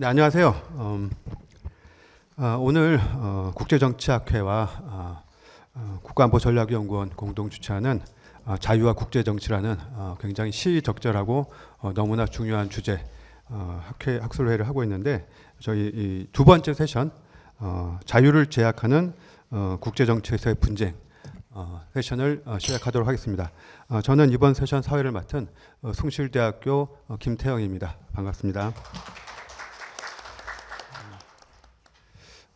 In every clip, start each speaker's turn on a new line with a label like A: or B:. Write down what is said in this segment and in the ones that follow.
A: 네, 안녕하세요. 음, 아, 오늘 어, 국제정치학회와 어, 국가안보전략연구원 공동 주최하는 어, 자유와 국제정치라는 어, 굉장히 시적절하고 어, 너무나 중요한 주제 어, 학회 학술회를 하고 있는데 저희 두 번째 세션 자유를 제약하는 국제정치에서의 분쟁 세션을 시작하도록 하겠습니다. 저는 이번 세션 사회를 맡은 숭실대학교 김태영입니다. 반갑습니다.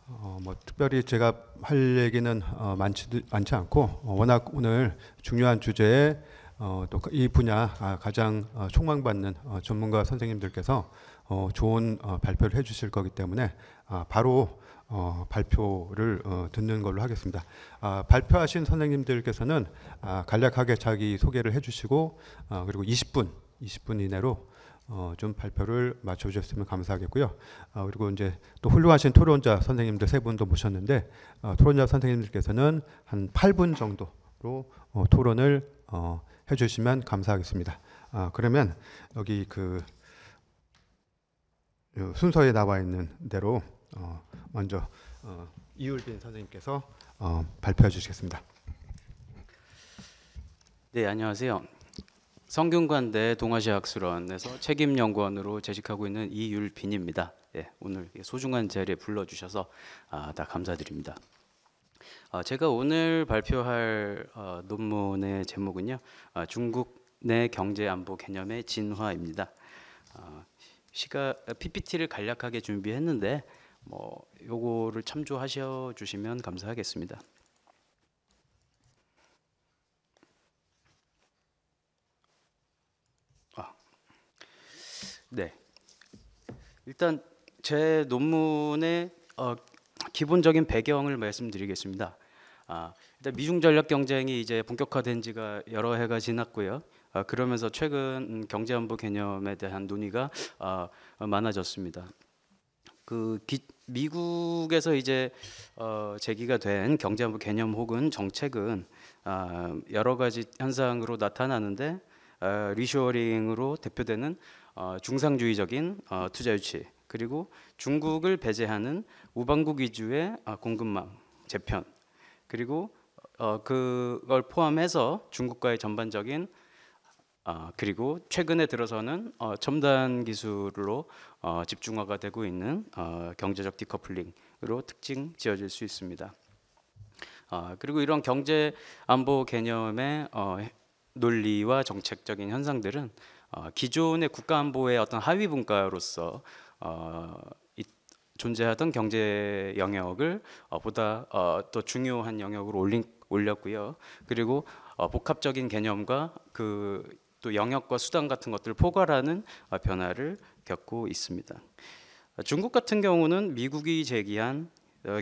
A: 어, 뭐 특별히 제가 할 얘기는 어, 많지 많지 않고 어, 워낙 오늘 중요한 주제에 어, 또이 분야 아, 가장 어, 촉망받는 어, 전문가 선생님들께서 어, 좋은 어, 발표를 해주실 거기 때문에 아, 바로 어, 발표를 어, 듣는 걸로 하겠습니다. 아, 발표하신 선생님들께서는 아, 간략하게 자기 소개를 해주시고 아, 그리고 20분 20분 이내로 어, 좀 발표를 마쳐주셨으면 감사하겠고요. 어, 그리고 이제 또 훌륭하신 토론자 선생님들 세 분도 모셨는데 어, 토론자 선생님들께서는 한 8분 정도로 어, 토론을 어, 해주시면 감사하겠습니다. 아, 그러면 여기 그 순서에 나와 있는 대로 어, 먼저 어, 이율빈
B: 선생님께서
A: 어, 발표해 주시겠습니다.
B: 네, 안녕하세요. 성균관대 동아시아학술원에서 책임연구원으로 재직하고 있는 이율빈입니다. 예, 오늘 소중한 자리에 불러주셔서 아, 다 감사드립니다. 아, 제가 오늘 발표할 어, 논문의 제목은요, 아, 중국 내 경제 안보 개념의 진화입니다. 아, 시가 PPT를 간략하게 준비했는데, 뭐 요거를 참조하셔 주시면 감사하겠습니다. 네. 일단 제 논문의 어, 기본적인 배경을 말씀드리겠습니다. 아, 일단 미중 전략 경쟁이 이제 본격화된 지가 여러 해가 지났고요. 아, 그러면서 최근 경제 안보 개념에 대한 논의가 아, 많아졌습니다. 그 기, 미국에서 이제 어, 제기가 된 경제 안보 개념 혹은 정책은 아, 여러 가지 현상으로 나타나는데 아, 리쇼어링으로 대표되는 어, 중상주의적인 어, 투자 유치 그리고 중국을 배제하는 우방국 위주의 어, 공급망 재편 그리고 어, 그걸 포함해서 중국과의 전반적인 어, 그리고 최근에 들어서는 어, 첨단 기술로 어, 집중화가 되고 있는 어, 경제적 디커플링으로 특징 지어질 수 있습니다. 어, 그리고 이런 경제 안보 개념의 어, 논리와 정책적인 현상들은 어, 기존의 국가안보의 어떤 하위 분과로서 어, 존재하던 경제 영역을 어, 보다 더 중요한 영역으로 올린, 올렸고요. 그리고 복합적인 개념과 그 또 영역과 수단 같은 것들을 포괄하는 변화를 겪고 있습니다. 중국 같은 경우는 미국이 제기한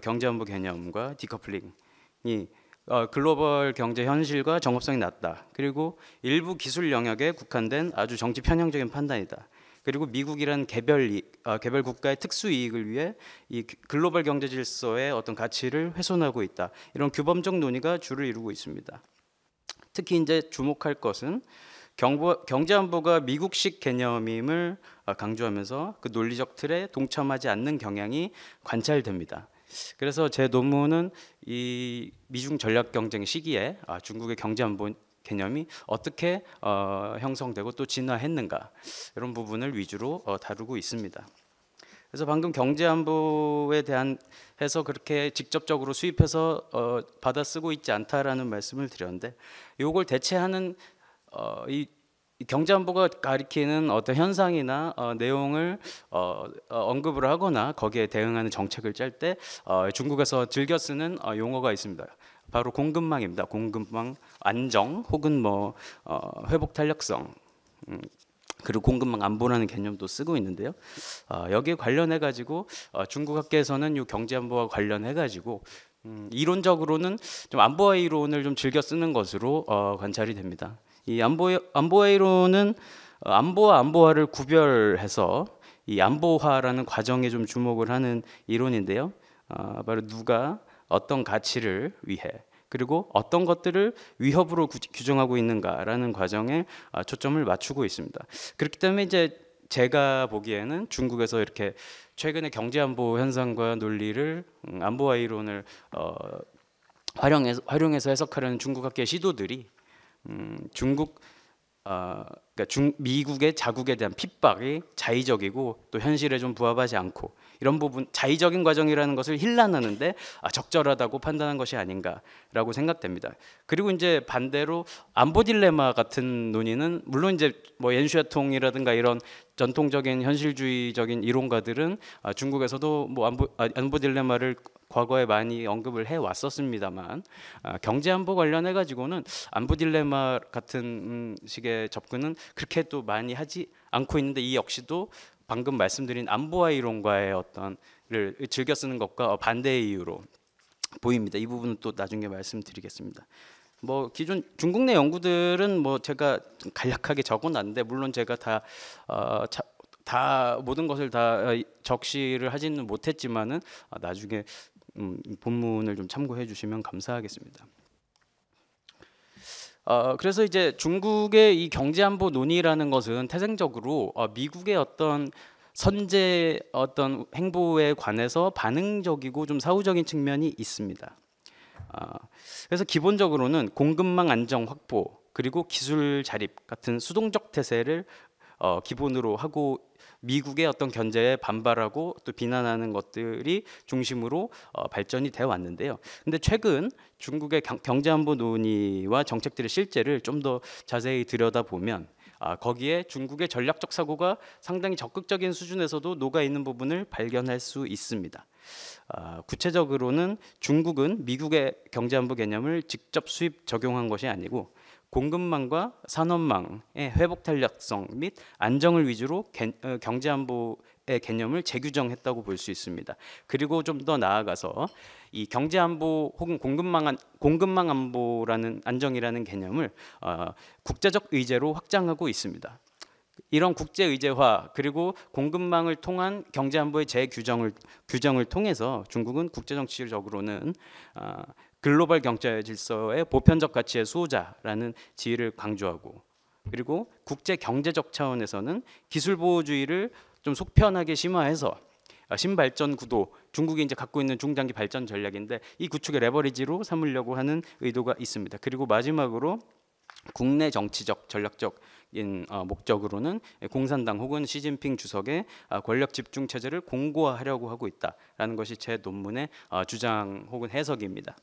B: 경제안보 개념과 디커플링이 어, 글로벌 경제 현실과 정합성이 낮다. 그리고 일부 기술 영역에 국한된 아주 정치 편향적인 판단이다. 그리고 미국이란 개별 이, 어, 개별 국가의 특수 이익을 위해 이 그, 글로벌 경제 질서의 어떤 가치를 훼손하고 있다. 이런 규범적 논의가 주를 이루고 있습니다. 특히 이제 주목할 것은 경보, 경제 안보가 미국식 개념임을 어, 강조하면서 그 논리적 틀에 동참하지 않는 경향이 관찰됩니다. 그래서 제 논문은 이 미중 전략 경쟁 시기에 아, 중국의 경제 안보 개념이 어떻게 어, 형성되고 또 진화했는가 이런 부분을 위주로 어, 다루고 있습니다. 그래서 방금 경제 안보에 대한 해서 그렇게 직접적으로 수입해서 어, 받아 쓰고 있지 않다라는 말씀을 드렸는데 이걸 대체하는 어, 이 경제안보가 가리키는 어떤 현상이나 어, 내용을 어, 어, 언급을 하거나 거기에 대응하는 정책을 짤때 어, 중국에서 즐겨 쓰는 어, 용어가 있습니다. 바로 공급망입니다. 공급망 안정 혹은 뭐 어, 회복 탄력성 음, 그리고 공급망 안보라는 개념도 쓰고 있는데요. 여기에 관련해 가지고 중국 학계에서는 이 경제안보와 관련해 가지고 음, 이론적으로는 좀 안보화 이론을 좀 즐겨 쓰는 것으로 관찰이 됩니다. 이 안보 안보화이론은 어, 안보와 안보화를 구별해서 이 안보화라는 과정에 좀 주목을 하는 이론인데요. 아, 바로 누가 어떤 가치를 위해 그리고 어떤 것들을 위협으로 구, 규정하고 있는가라는 과정에 아, 초점을 맞추고 있습니다. 그렇기 때문에 이제 제가 보기에는 중국에서 이렇게 최근의 경제 안보 현상과 논리를 음, 안보화 이론을 어, 활용해서, 활용해서 해석하려는 중국학계 시도들이 음, 중국 어, 그러니까 중, 미국의 자국에 대한 핍박이 자의적이고 또 현실에 좀 부합하지 않고 이런 부분 자의적인 과정이라는 것을 힐난하는데 아, 적절하다고 판단한 것이 아닌가라고 생각됩니다. 그리고 이제 반대로 안보 딜레마 같은 논의는 물론 이제 뭐엔슈통이라든가 이런 전통적인 현실주의적인 이론가들은 아, 중국에서도 뭐 안보, 아, 안보 딜레마를 과거에 많이 언급을 해 왔었습니다만 아, 경제 안보 관련해 가지고는 안보 딜레마 같은 음, 식의 접근은 그렇게 또 많이 하지 않고 있는데 이 역시도 방금 말씀드린 안보화 이론과의 어떤를 즐겨 쓰는 것과 반대의 이유로 보입니다. 이 부분은 또 나중에 말씀드리겠습니다. 뭐 기존 중국 내 연구들은 뭐 제가 간략하게 적어놨는데 물론 제가 다다 어, 다 모든 것을 다 어, 적시를 하지는 못했지만은 어, 나중에 음, 본문을 좀 참고해 주시면 감사하겠습니다. 어, 그래서 이제 중국의 이 경제안보 논의라는 것은 태생적으로 어, 미국의 어떤 선제 어떤 행보에 관해서 반응적이고 좀 사후적인 측면이 있습니다. 어, 그래서 기본적으로는 공급망 안정 확보 그리고 기술 자립 같은 수동적 태세를 어, 기본으로 하고 미국의 어떤 견제에 반발하고 또 비난하는 것들이 중심으로 어, 발전이 되어 왔는데요. 근데 최근 중국의 경제안보 논의와 정책들의 실제를 좀 더 자세히 들여다보면 아, 거기에 중국의 전략적 사고가 상당히 적극적인 수준에서도 녹아 있는 부분을 발견할 수 있습니다. 아, 구체적으로는 중국은 미국의 경제안보 개념을 직접 수입 적용한 것이 아니고 공급망과 산업망의 회복 탄력성 및 안정을 위주로 어, 경제 안보의 개념을 재규정했다고 볼 수 있습니다. 그리고 좀 더 나아가서 이 경제 안보 혹은 공급망 안, 공급망 안보라는 안정이라는 개념을 어, 국제적 의제로 확장하고 있습니다. 이런 국제 의제화 그리고 공급망을 통한 경제 안보의 재규정을 규정을 통해서 중국은 국제 정치적으로는 어, 글로벌 경제 질서의 보편적 가치의 수호자라는 지위를 강조하고 그리고 국제 경제적 차원에서는 기술 보호주의를 좀 속편하게 심화해서 아, 신발전 구도 중국이 이제 갖고 있는 중장기 발전 전략인데 이 구축의 레버리지로 삼으려고 하는 의도가 있습니다. 그리고 마지막으로 국내 정치적 전략적인 어, 목적으로는 공산당 혹은 시진핑 주석의 아, 권력 집중 체제를 공고화하려고 하고 있다라는 것이 제 논문의 어, 주장 혹은 해석입니다.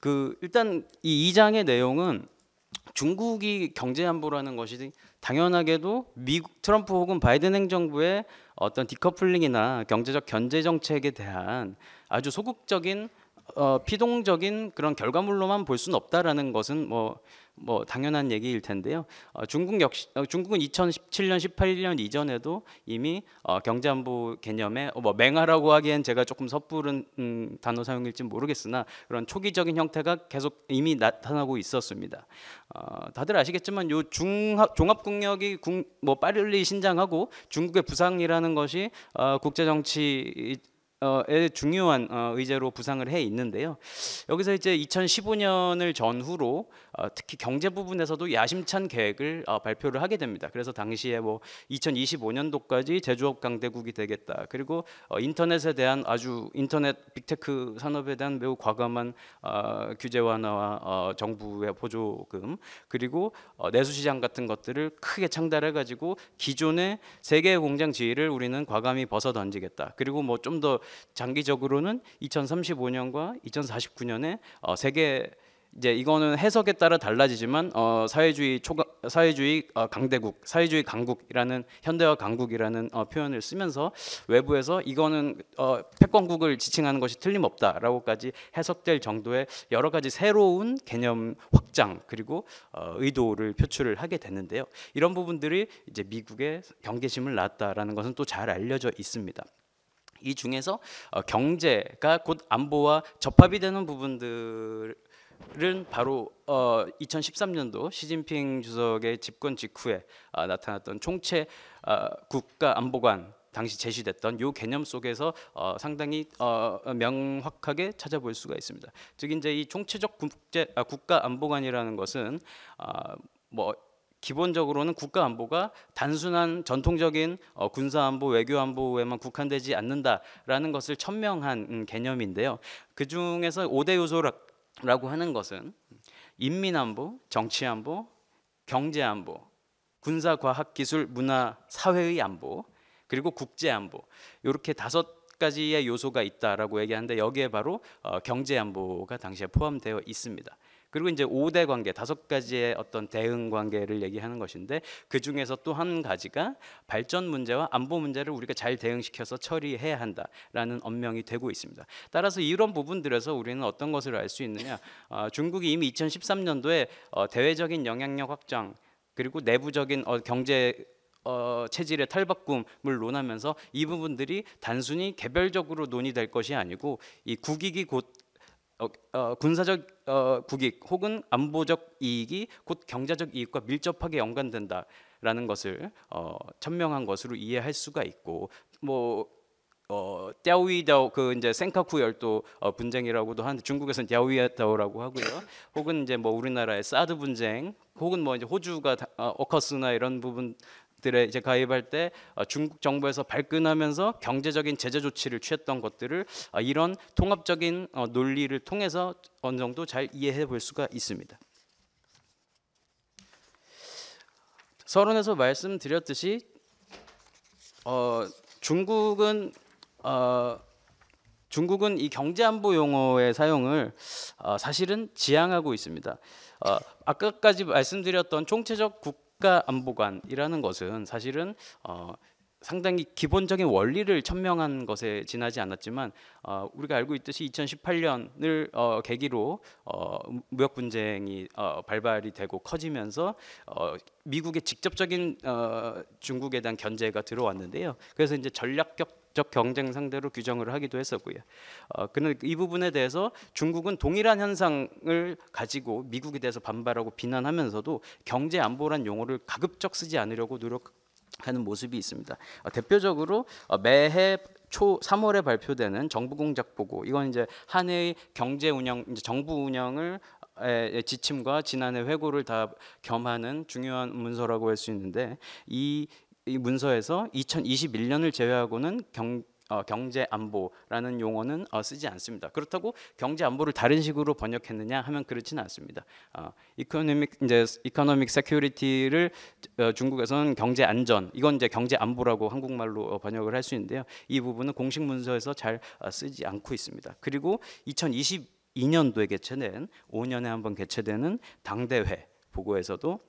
B: 그 일단 이 2장의 내용은 중국이 경제 안보라는 것이 당연하게도 미국 트럼프 혹은 바이든 행정부의 어떤 디커플링이나 경제적 견제 정책에 대한 아주 소극적인 어, 피동적인 그런 결과물로만 볼 수는 없다라는 것은 뭐뭐 당연한 얘기일 텐데요. 어, 중국 역시 어, 중국은 2017년 18년 이전에도 이미 어, 경제안보 개념에 어, 뭐 맹하라고 하기엔 제가 조금 섣부른 음, 단어 사용일지 모르겠으나 그런 초기적인 형태가 계속 이미 나타나고 있었습니다. 어, 다들 아시겠지만 요 중합 종합국력이 국, 뭐 빨리 신장하고 중국의 부상이라는 것이 어, 국제정치 어, 에 중요한 어, 의제로 부상을 해 있는데요. 여기서 이제 2015년을 전후로 어, 특히 경제 부분에서도 야심찬 계획을 발표를 하게 됩니다. 그래서 당시에 뭐 2025년도까지 제조업 강대국이 되겠다. 그리고 인터넷에 대한 아주 인터넷 빅테크 산업에 대한 매우 과감한 규제 완화와 정부의 보조금 그리고 내수 시장 같은 것들을 크게 창달해 가지고 기존의 세계 공장 지위를 우리는 과감히 벗어 던지겠다. 그리고 뭐 좀더 장기적으로는 2035년과 2049년에 어, 세계 이제 이거는 해석에 따라 달라지지만 어, 사회주의 초가, 사회주의 어, 강대국, 사회주의 강국이라는 현대화 강국이라는 어, 표현을 쓰면서 외부에서 이거는 어, 패권국을 지칭하는 것이 틀림없다라고까지 해석될 정도의 여러 가지 새로운 개념 확장 그리고 어, 의도를 표출을 하게 됐는데요. 이런 부분들이 이제 미국의 경계심을 낳았다라는 것은 또 잘 알려져 있습니다. 이 중에서 어, 경제가 곧 안보와 접합이 되는 부분들은 바로 2013년도 어, 시진핑 주석의 집권 직후에 어, 나타났던 총체 국가 안보관 당시 제시됐던 이 개념 속에서 어, 상당히 어, 명확하게 찾아볼 수가 있습니다. 즉 이제 이 총체적 국제 아, 국가 안보관이라는 것은 어, 뭐 기본적으로는 국가 안보가 단순한 전통적인 어, 군사 안보, 외교 안보에만 국한되지 않는다라는 것을 천명한 음, 개념인데요. 그 중에서 5대 요소라고 하는 것은 인민 안보, 정치 안보, 경제 안보, 군사 과학 기술 문화 사회의 안보, 그리고 국제 안보. 이렇게 다섯 가지의 요소가 있다라고 얘기하는데 여기에 바로 어, 경제 안보가 당시에 포함되어 있습니다. 그리고 이제 5대 관계, 다섯 가지의 어떤 대응 관계를 얘기하는 것인데 그 중에서 또 한 가지가 발전 문제와 안보 문제를 우리가 잘 대응시켜서 처리해야 한다라는 언명이 되고 있습니다. 따라서 이런 부분들에서 우리는 어떤 것을 알 수 있느냐? 어, 중국이 이미 2013년도에 어, 대외적인 영향력 확장 그리고 내부적인 어, 경제 어, 체질의 탈바꿈을 논하면서 이 부분들이 단순히 개별적으로 논의될 것이 아니고 이 국익이 곧 어, 어, 군사적 어, 국익 혹은 안보적 이익이 곧 경제적 이익과 밀접하게 연관된다라는 것을 어, 천명한 것으로 이해할 수가 있고 뭐 어, 떼오이다오 그 이제 센카쿠 열도 어, 분쟁이라고도 하는데 중국에서는 떼오이다오라고 하고요. 혹은 이제 뭐 우리나라의 사드 분쟁, 혹은 뭐 이제 호주가 다, 어, 커스나 이런 부분 들에 이제 가입할 때 어, 중국 정부에서 발끈하면서 경제적인 제재 조치를 취했던 것들을 어, 이런 통합적인 어, 논리를 통해서 어느 정도 잘 이해해 볼 수가 있습니다. 서론에서 말씀드렸듯이 어, 중국은 어, 중국은 이 경제안보 용어의 사용을 어, 사실은 지양하고 있습니다. 아까까지 말씀드렸던 총체적 국 국가 안보관이라는 것은 사실은 어, 상당히 기본적인 원리를 천명한 것에 지나지 않았지만 어, 우리가 알고 있듯이 2018년을 어, 계기로 어, 무역 분쟁이 어, 발발이 되고 커지면서 어, 미국의 직접적인 어, 중국에 대한 견제가 들어왔는데요. 그래서 이제 전략적 적 경쟁 상대로 규정을 하기도 했었고요. 어, 그는 이 부분에 대해서 중국은 동일한 현상을 가지고 미국에 대해서 반발하고 비난하면서도 경제 안보란 용어를 가급적 쓰지 않으려고 노력 하는 모습이 있습니다. 어, 대표적으로 어, 매해 초 3월에 발표되는 정부 공작 보고 이건 이제 한 해의 경제 운영 이제 정부 운영을 지침과 지난해 회고를 다 겸하는 중요한 문서라고 할 수 있는데 이, 이 문서에서 2021년을 제외하고는 경, 어, 경제 안보라는 용어는 어, 쓰지 않습니다. 그렇다고 경제 안보를 다른 식으로 번역했느냐 하면 그렇지는 않습니다. 이코노믹 어, 이제 이코노믹 세큐리티를 어, 중국에서는 경제 안전 이건 이제 경제 안보라고 한국말로 어, 번역을 할 수 있는데요. 이 부분은 공식 문서에서 잘 어, 쓰지 않고 있습니다. 그리고 2022년도에 개최된 5년에 한번 개최되는 당대회 보고에서도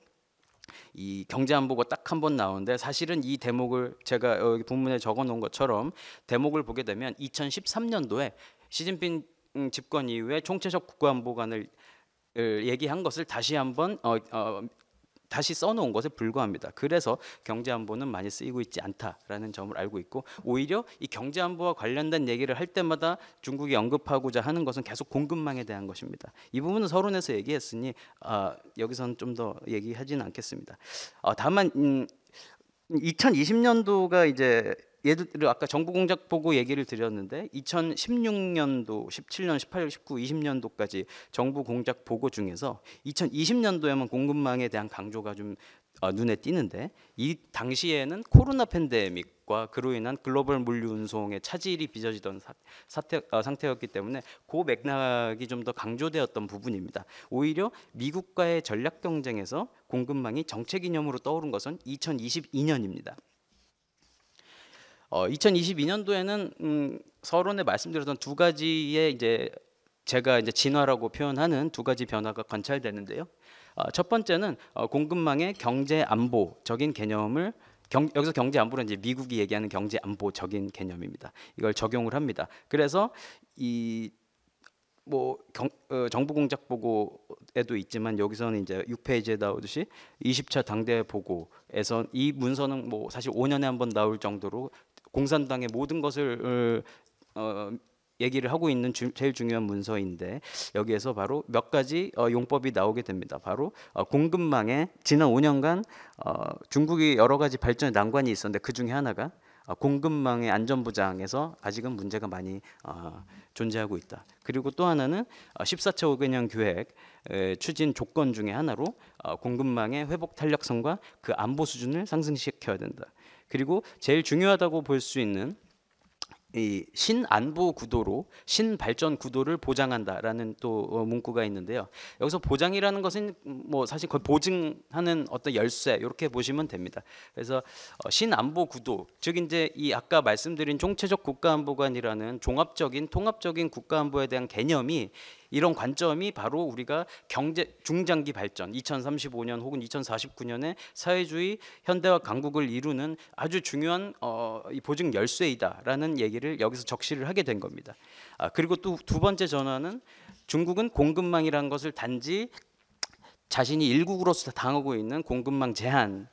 B: 이 경제 안 보고 딱한 번 나오는데 사실은 이 대목을 제가 여기 본문에 적어 놓은 것처럼 대목을 보게 되면 2013년도에 시진핑 음, 집권 이후에 총체적 국가안보관을 얘기한 것을 다시 한번 어, 어, 다시 써놓은 것에 불과합니다. 그래서 경제안보는 많이 쓰이고 있지 않다라는 점을 알고 있고 오히려 이 경제안보와 관련된 얘기를 할 때마다 중국이 언급하고자 하는 것은 계속 공급망에 대한 것입니다. 이 부분은 서론에서 얘기했으니 아, 여기서는 좀 더 얘기하지는 않겠습니다. 아, 다만 음, 2020년도가 이제 예를 들어 아까 정부 공작 보고 얘기를 드렸는데 2016년도, 17년, 18, 19, 20년도까지 정부 공작 보고 중에서 2020년도에만 공급망에 대한 강조가 좀 어, 눈에 띄는데 이 당시에는 코로나 팬데믹과 그로 인한 글로벌 물류 운송의 차질이 빚어지던 사태, 어, 상태였기 때문에 그 맥락이 좀 더 강조되었던 부분입니다. 오히려 미국과의 전략 경쟁에서 공급망이 정책 이념으로 떠오른 것은 2022년입니다. 어, 2022년도에는 음, 서론에 말씀드렸던 두 가지의 이제 제가 이제 진화라고 표현하는 두 가지 변화가 관찰되는데요. 어, 첫 번째는 어, 공급망의 경제 안보적인 개념을 경, 여기서 경제 안보는 이제 미국이 얘기하는 경제 안보적인 개념입니다. 이걸 적용을 합니다. 그래서 이뭐 경, 어, 정부 공작 보고에도 있지만 여기서는 이제 6페이지에 나오듯이 20차 당대 보고에서 이 문서는 뭐 사실 5년에 한 번 나올 정도로 공산당의 모든 것을 어, 어, 얘기를 하고 있는 주, 제일 중요한 문서인데 여기에서 바로 몇 가지 어, 용법이 나오게 됩니다. 바로 어, 공급망에 지난 5년간 어, 중국이 여러 가지 발전의 난관이 있었는데 그 중에 하나가 어, 공급망의 안전보장에서 아직은 문제가 많이 어, 존재하고 있다. 그리고 또 하나는 14차 5개년 계획 추진 조건 중의 하나로 공급망의 회복 탄력성과 그 안보 수준을 상승시켜야 된다. 그리고 제일 중요하다고 볼 수 있는 이 신안보 구도로 신발전 구도를 보장한다라는 또 어, 문구가 있는데요. 여기서 보장이라는 것은 뭐 사실 거의 보증하는 어떤 열쇠 이렇게 보시면 됩니다. 그래서 어, 신안보 구도 즉 이제 이 아까 말씀드린 총체적 국가안보관이라는 종합적인 통합적인 국가안보에 대한 개념이 이런 관점이 바로 우리가 경제 중장기 발전 2035년 혹은 2049년에 사회주의 현대화 강국을 이루는 아주 중요한 어, 이 보증 열쇠이다라는 얘기를 여기서 적시를 하게 된 겁니다. 아, 그리고 또 두 번째 전환은 중국은 공급망이라는 것을 단지 자신이 일국으로서 당하고 있는 공급망 제한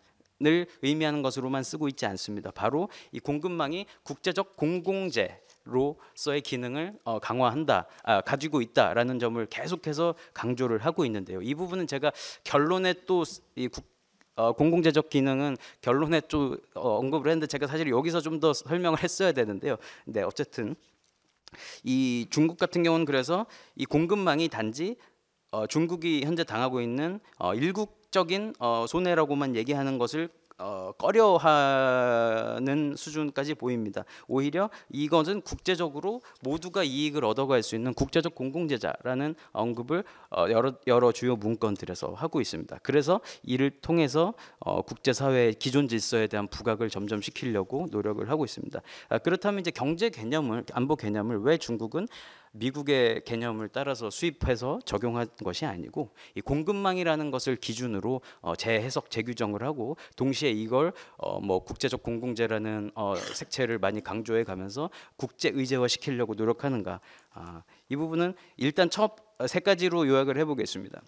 B: 을 의미하는 것으로만 쓰고 있지 않습니다. 바로 이 공급망이 국제적 공공재 로서의 기능을 어, 강화한다, 아, 가지고 있다라는 점을 계속해서 강조를 하고 있는데요. 이 부분은 제가 결론에 또이 어, 공공재적 기능은 결론에 좀 어, 언급을 했는데 제가 사실 여기서 좀 더 설명을 했어야 되는데요. 네, 어쨌든 이 중국 같은 경우는 그래서 이 공급망이 단지 어, 중국이 현재 당하고 있는 어, 일국적인 어, 손해라고만 얘기하는 것을 어, 꺼려하는 수준까지 보입니다. 오히려 이것은 국제적으로 모두가 이익을 얻어갈 수 있는 국제적 공공재자라는 언급을 어, 여러, 여러 주요 문건들에서 하고 있습니다. 그래서 이를 통해서 어, 국제사회의 기존 질서에 대한 부각을 점점 시키려고 노력을 하고 있습니다. 아, 그렇다면 이제 경제 개념을 안보 개념을 왜 중국은 미국의 개념을 따라서 수입해서 적용한 것이 아니고 이 공급망이라는 것을 기준으로 어, 재해석 재규정을 하고 동시에 이걸 어, 뭐 국제적 공공재라는 어, 색채를 많이 강조해 가면서 국제 의제화 시키려고 노력하는가 아, 이 부분은 일단 첫세 어, 가지로 요약을 해보겠습니다.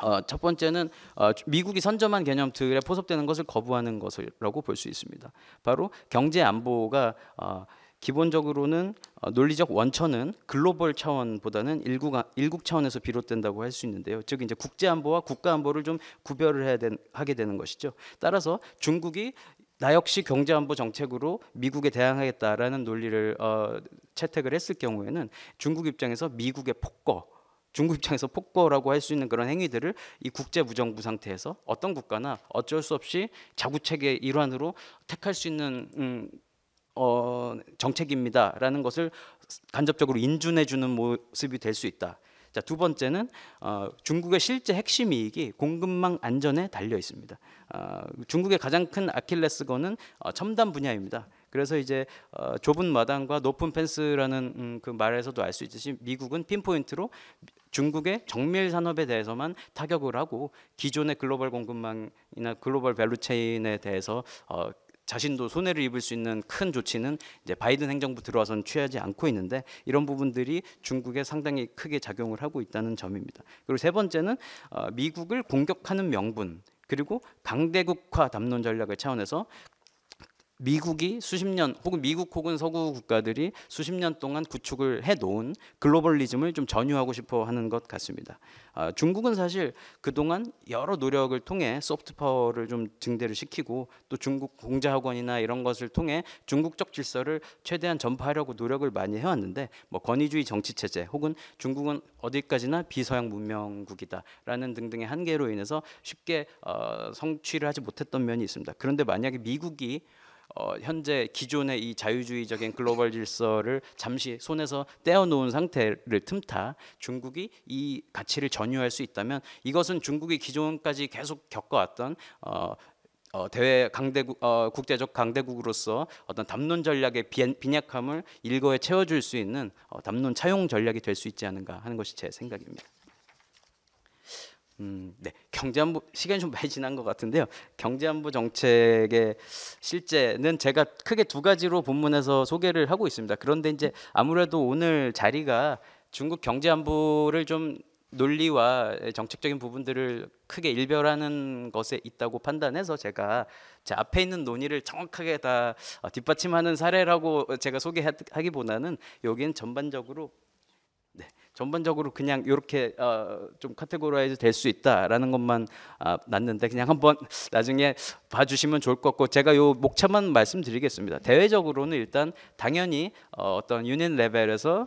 B: 어, 첫 번째는 어, 미국이 선점한 개념들에 포섭되는 것을 거부하는 것이라고 볼 수 있습니다. 바로 경제 안보가 어, 기본적으로는 어, 논리적 원천은 글로벌 차원보다는 일국, 일국 차원에서 비롯된다고 할 수 있는데요. 즉 이제 국제 안보와 국가 안보를 좀 구별을 해야 된, 하게 되는 것이죠. 따라서 중국이 나 역시 경제안보 정책으로 미국에 대항하겠다라는 논리를 어, 채택을 했을 경우에는 중국 입장에서 미국의 폭거 중국 입장에서 폭거라고 할 수 있는 그런 행위들을 이 국제 무정부 상태에서 어떤 국가나 어쩔 수 없이 자구책의 일환으로 택할 수 있는 음, 어, 정책입니다라는 것을 간접적으로 인준해 주는 모습이 될 수 있다. 자, 두 번째는 어, 중국의 실제 핵심 이익이 공급망 안전에 달려 있습니다. 어, 중국의 가장 큰 아킬레스건은 어, 첨단 분야입니다. 그래서 이제 어, 좁은 마당과 높은 펜스라는 음, 그 말에서도 알 수 있듯이 미국은 핀포인트로 중국의 정밀 산업에 대해서만 타격을 하고 기존의 글로벌 공급망이나 글로벌 밸류체인에 대해서 어, 자신도 손해를 입을 수 있는 큰 조치는 이제 바이든 행정부 들어와서는 취하지 않고 있는데 이런 부분들이 중국에 상당히 크게 작용을 하고 있다는 점입니다. 그리고 세 번째는 어, 미국을 공격하는 명분 그리고 강대국화 담론 전략의 차원에서 미국이 수십 년 혹은 미국 혹은 서구 국가들이 수십 년 동안 구축을 해놓은 글로벌리즘을 좀 전유하고 싶어 하는 것 같습니다. 아, 중국은 사실 그동안 여러 노력을 통해 소프트 파워를 좀 증대를 시키고 또 중국 공자학원이나 이런 것을 통해 중국적 질서를 최대한 전파하려고 노력을 많이 해왔는데 뭐 권위주의 정치 체제 혹은 중국은 어디까지나 비서양 문명국이다라는 등등의 한계로 인해서 쉽게 어, 성취를 하지 못했던 면이 있습니다. 그런데 만약에 미국이 어, 현재 기존의 이 자유주의적인 글로벌 질서를 잠시 손에서 떼어놓은 상태를 틈타 중국이 이 가치를 전유할 수 있다면 이것은 중국이 기존까지 계속 겪어왔던 어, 어, 대외 강대국 어, 국제적 강대국으로서 어떤 담론 전략의 빈약함을 일거에 채워줄 수 있는 어, 담론 차용 전략이 될 수 있지 않은가 하는 것이 제 생각입니다. 음, 네. 경제안보 시간이 좀 많이 지난 것 같은데요. 경제안보 정책의 실제는 제가 크게 두 가지로 본문에서 소개를 하고 있습니다. 그런데 이제 아무래도 오늘 자리가 중국 경제안보를 좀 논리와 정책적인 부분들을 크게 일별하는 것에 있다고 판단해서 제가 제 앞에 있는 논의를 정확하게 다 뒷받침하는 사례라고 제가 소개하기보다는 여기는 전반적으로 전반적으로 그냥 이렇게 어, 좀 카테고라이즈 될 수 있다라는 것만 아, 났는데 그냥 한번 나중에 봐주시면 좋을 것 같고 제가 요 목차만 말씀드리겠습니다. 대외적으로는 일단 당연히 어, 어떤 유닛 레벨에서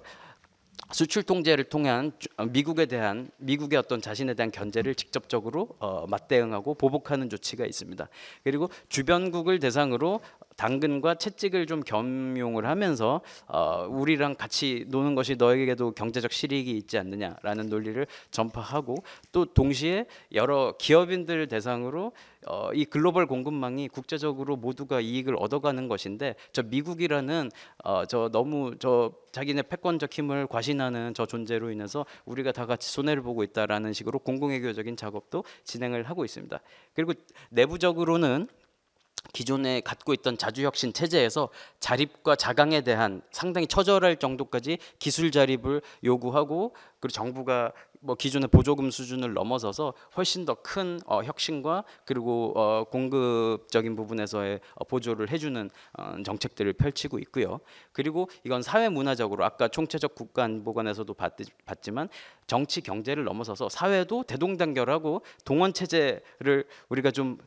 B: 수출 통제를 통한 어, 미국에 대한 미국의 어떤 자신에 대한 견제를 직접적으로 어, 맞대응하고 보복하는 조치가 있습니다. 그리고 주변국을 대상으로 당근과 채찍을 좀 겸용을 하면서 어, 우리랑 같이 노는 것이 너에게도 경제적 실익이 있지 않느냐라는 논리를 전파하고 또 동시에 여러 기업인들 대상으로 어, 이 글로벌 공급망이 국제적으로 모두가 이익을 얻어가는 것인데 저 미국이라는 어, 저 너무 저 자기네 패권적 힘을 과신하는 저 존재로 인해서 우리가 다 같이 손해를 보고 있다라는 식으로 공공외교적인 작업도 진행을 하고 있습니다. 그리고 내부적으로는 기존에 갖고 있던 자주혁신 체제에서 자립과 자강에 대한 상당히 처절할 정도까지 기술 자립을 요구하고 그리고 정부가 뭐 기존의 보조금 수준을 넘어서서 훨씬 더큰 어, 혁신과 그리고 어, 공급적인 부분에서의 어, 보조를 해주는 어, 정책들을 펼치고 있고요. 그리고 이건 사회 문화적으로 아까 총체적 국가안보관에서도 봤지만 정치 경제를 넘어서서 사회도 대동단결하고 동원 체제를 우리가 좀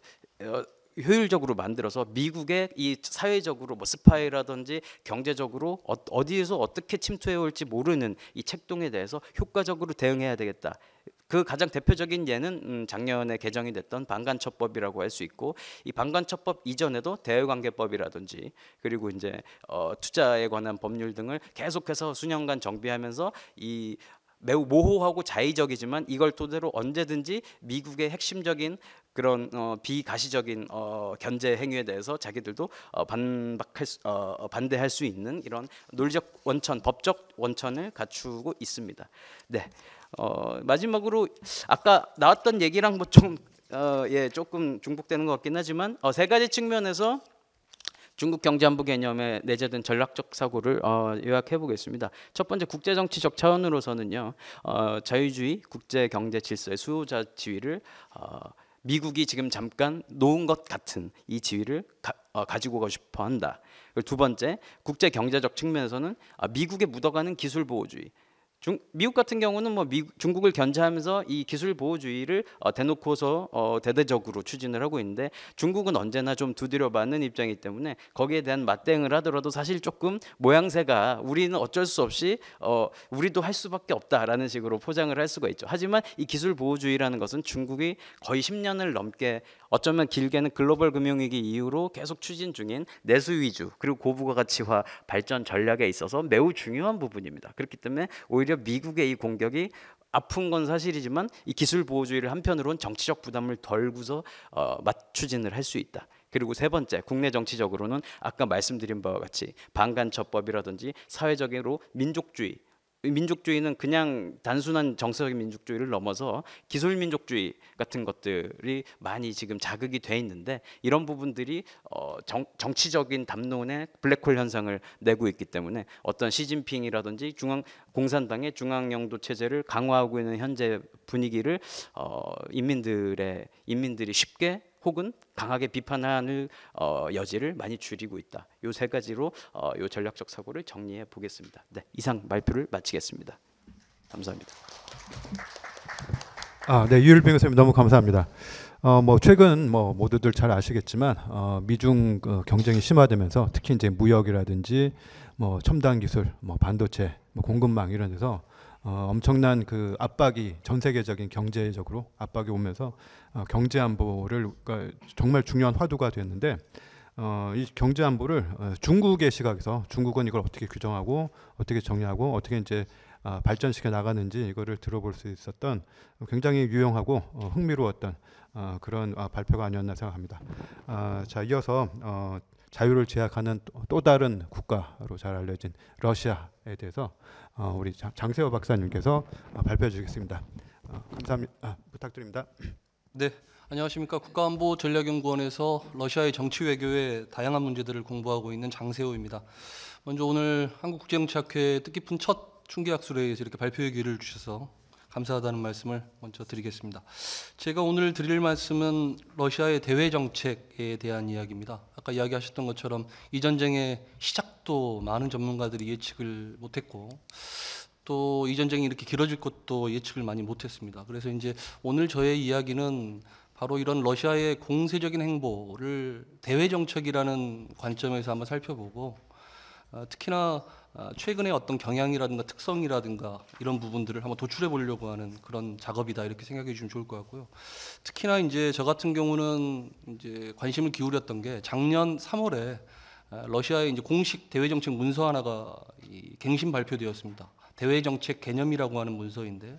B: 어, 효율적으로 만들어서 미국의 이 사회적으로 뭐 스파이라든지 경제적으로 어, 디에서 어떻게 침투해 올지 모르는 이 책동에 대해서 효과적으로 대응해야 되겠다. 그 가장 대표적인 예는 음, 작년에 개정이 됐던 방관처법이라고할 수 있고 이방관처법 이전에도 대외관계법이라든지 그리고 이제 어, 투자에 관한 법률 등을 계속해서 수년간 정비하면서 이 매우 모호하고 자의적이지만 이걸 토대로 언제든지 미국의 핵심적인 그런 어, 비가시적인 어, 견제 행위에 대해서 자기들도 어, 반박할 수, 어, 어, 반대할 수 있는 이런 논리적 원천, 법적 원천을 갖추고 있습니다. 네, 어, 마지막으로 아까 나왔던 얘기랑 뭐 좀 어, 예, 조금 중복되는 것 같긴 하지만 어, 세 가지 측면에서 중국 경제안보 개념에 내재된 전략적 사고를 어, 요약해 보겠습니다. 첫 번째 국제정치적 차원으로서는요, 어, 자유주의 국제 경제 질서의 수호자 지위를 어, 미국이 지금 잠깐 놓은 것 같은 이 지위를 가, 어, 가지고 가고 싶어 한다. 두 번째, 국제 경제적 측면에서는 아, 미국에 묻어가는 기술 보호주의. 중, 미국 같은 경우는 뭐 미, 중국을 견제하면서 이 기술 보호주의를 어, 대놓고서 어, 대대적으로 추진을 하고 있는데 중국은 언제나 좀 두드려 받는 입장이기 때문에 거기에 대한 맞대응을 하더라도 사실 조금 모양새가 우리는 어쩔 수 없이 어, 우리도 할 수밖에 없다라는 식으로 포장을 할 수가 있죠. 하지만 이 기술 보호주의라는 것은 중국이 거의 10년을 넘게 어쩌면 길게는 글로벌 금융위기 이후로 계속 추진 중인 내수 위주 그리고 고부가가치화 발전 전략에 있어서 매우 중요한 부분입니다. 그렇기 때문에 오히려 오히려 미국의 이 공격이 아픈 건 사실이지만 이 기술 보호주의를 한편으로는 정치적 부담을 덜고서 어, 맞추진을 할 수 있다. 그리고 세 번째 국내 정치적으로는 아까 말씀드린 바와 같이 반간처법이라든지 사회적으로 민족주의 민족주의는 그냥 단순한 정서적인 민족주의를 넘어서 기술 민족주의 같은 것들이 많이 지금 자극이 돼 있는데 이런 부분들이 어, 정, 정치적인 담론에 블랙홀 현상을 내고 있기 때문에 어떤 시진핑이라든지 중앙 공산당의 중앙 영도 체제를 강화하고 있는 현재 분위기를 어, 인민들의 인민들이 쉽게 혹은 강하게 비판하는 어, 여지를 많이 줄이고 있다. 요세 가지로 어, 요 전략적 사고를 정리해 보겠습니다. 네, 이상 발표를 마치겠습니다. 감사합니다.
A: 아, 네, 유일병 선생님 너무 감사합니다. 어, 뭐 최근 뭐 모두들 잘 아시겠지만 어, 미중 어, 경쟁이 심화되면서 특히 이제 무역이라든지 뭐 첨단 기술, 뭐 반도체, 뭐 공급망 이런 데서 어, 엄청난 그 압박이 전 세계적인 경제적으로 압박이 오면서 어, 경제 안보를 그러니까 정말 중요한 화두가 되었는데 어, 이 경제 안보를 어, 중국의 시각에서 중국은 이걸 어떻게 규정하고 어떻게 정의하고 어떻게 이제 어, 발전시켜 나가는지 이거를 들어볼 수 있었던 굉장히 유용하고 어, 흥미로웠던 어, 그런 어, 발표가 아니었나 생각합니다. 어, 자 이어서 어, 자유를 제약하는 또 다른 국가로 잘 알려진 러시아에 대해서 어, 우리 장세호 박사님께서 어, 발표해 주겠습니다. 시 어, 감사합니다. 아,
C: 부탁드립니다. 네, 안녕하십니까. 국가안보전략연구원에서 러시아의 정치 외교의 다양한 문제들을 공부하고 있는 장세호입니다. 먼저 오늘 한국국제정치학회 뜻깊은 첫 충기학술회에서 이렇게 발표의 기회를 주셔서 감사하다는 말씀을 먼저 드리겠습니다. 제가 오늘 드릴 말씀은 러시아의 대외 정책에 대한 이야기입니다. 아까 이야기하셨던 것처럼 이 전쟁의 시작도 많은 전문가들이 예측을 못했고 또 이 전쟁이 이렇게 길어질 것도 예측을 많이 못했습니다. 그래서 이제 오늘 저의 이야기는 바로 이런 러시아의 공세적인 행보를 대외 정책이라는 관점에서 한번 살펴보고 아, 특히나 아, 최근에 어떤 경향이라든가 특성이라든가 이런 부분들을 한번 도출해 보려고 하는 그런 작업이다 이렇게 생각해 주시면 좋을 것 같고요. 특히나 이제 저 같은 경우는 이제 관심을 기울였던 게 작년 3월에 아, 러시아의 이제 공식 대외 정책 문서 하나가 갱신 발표되었습니다. 대외 정책 개념이라고 하는 문서인데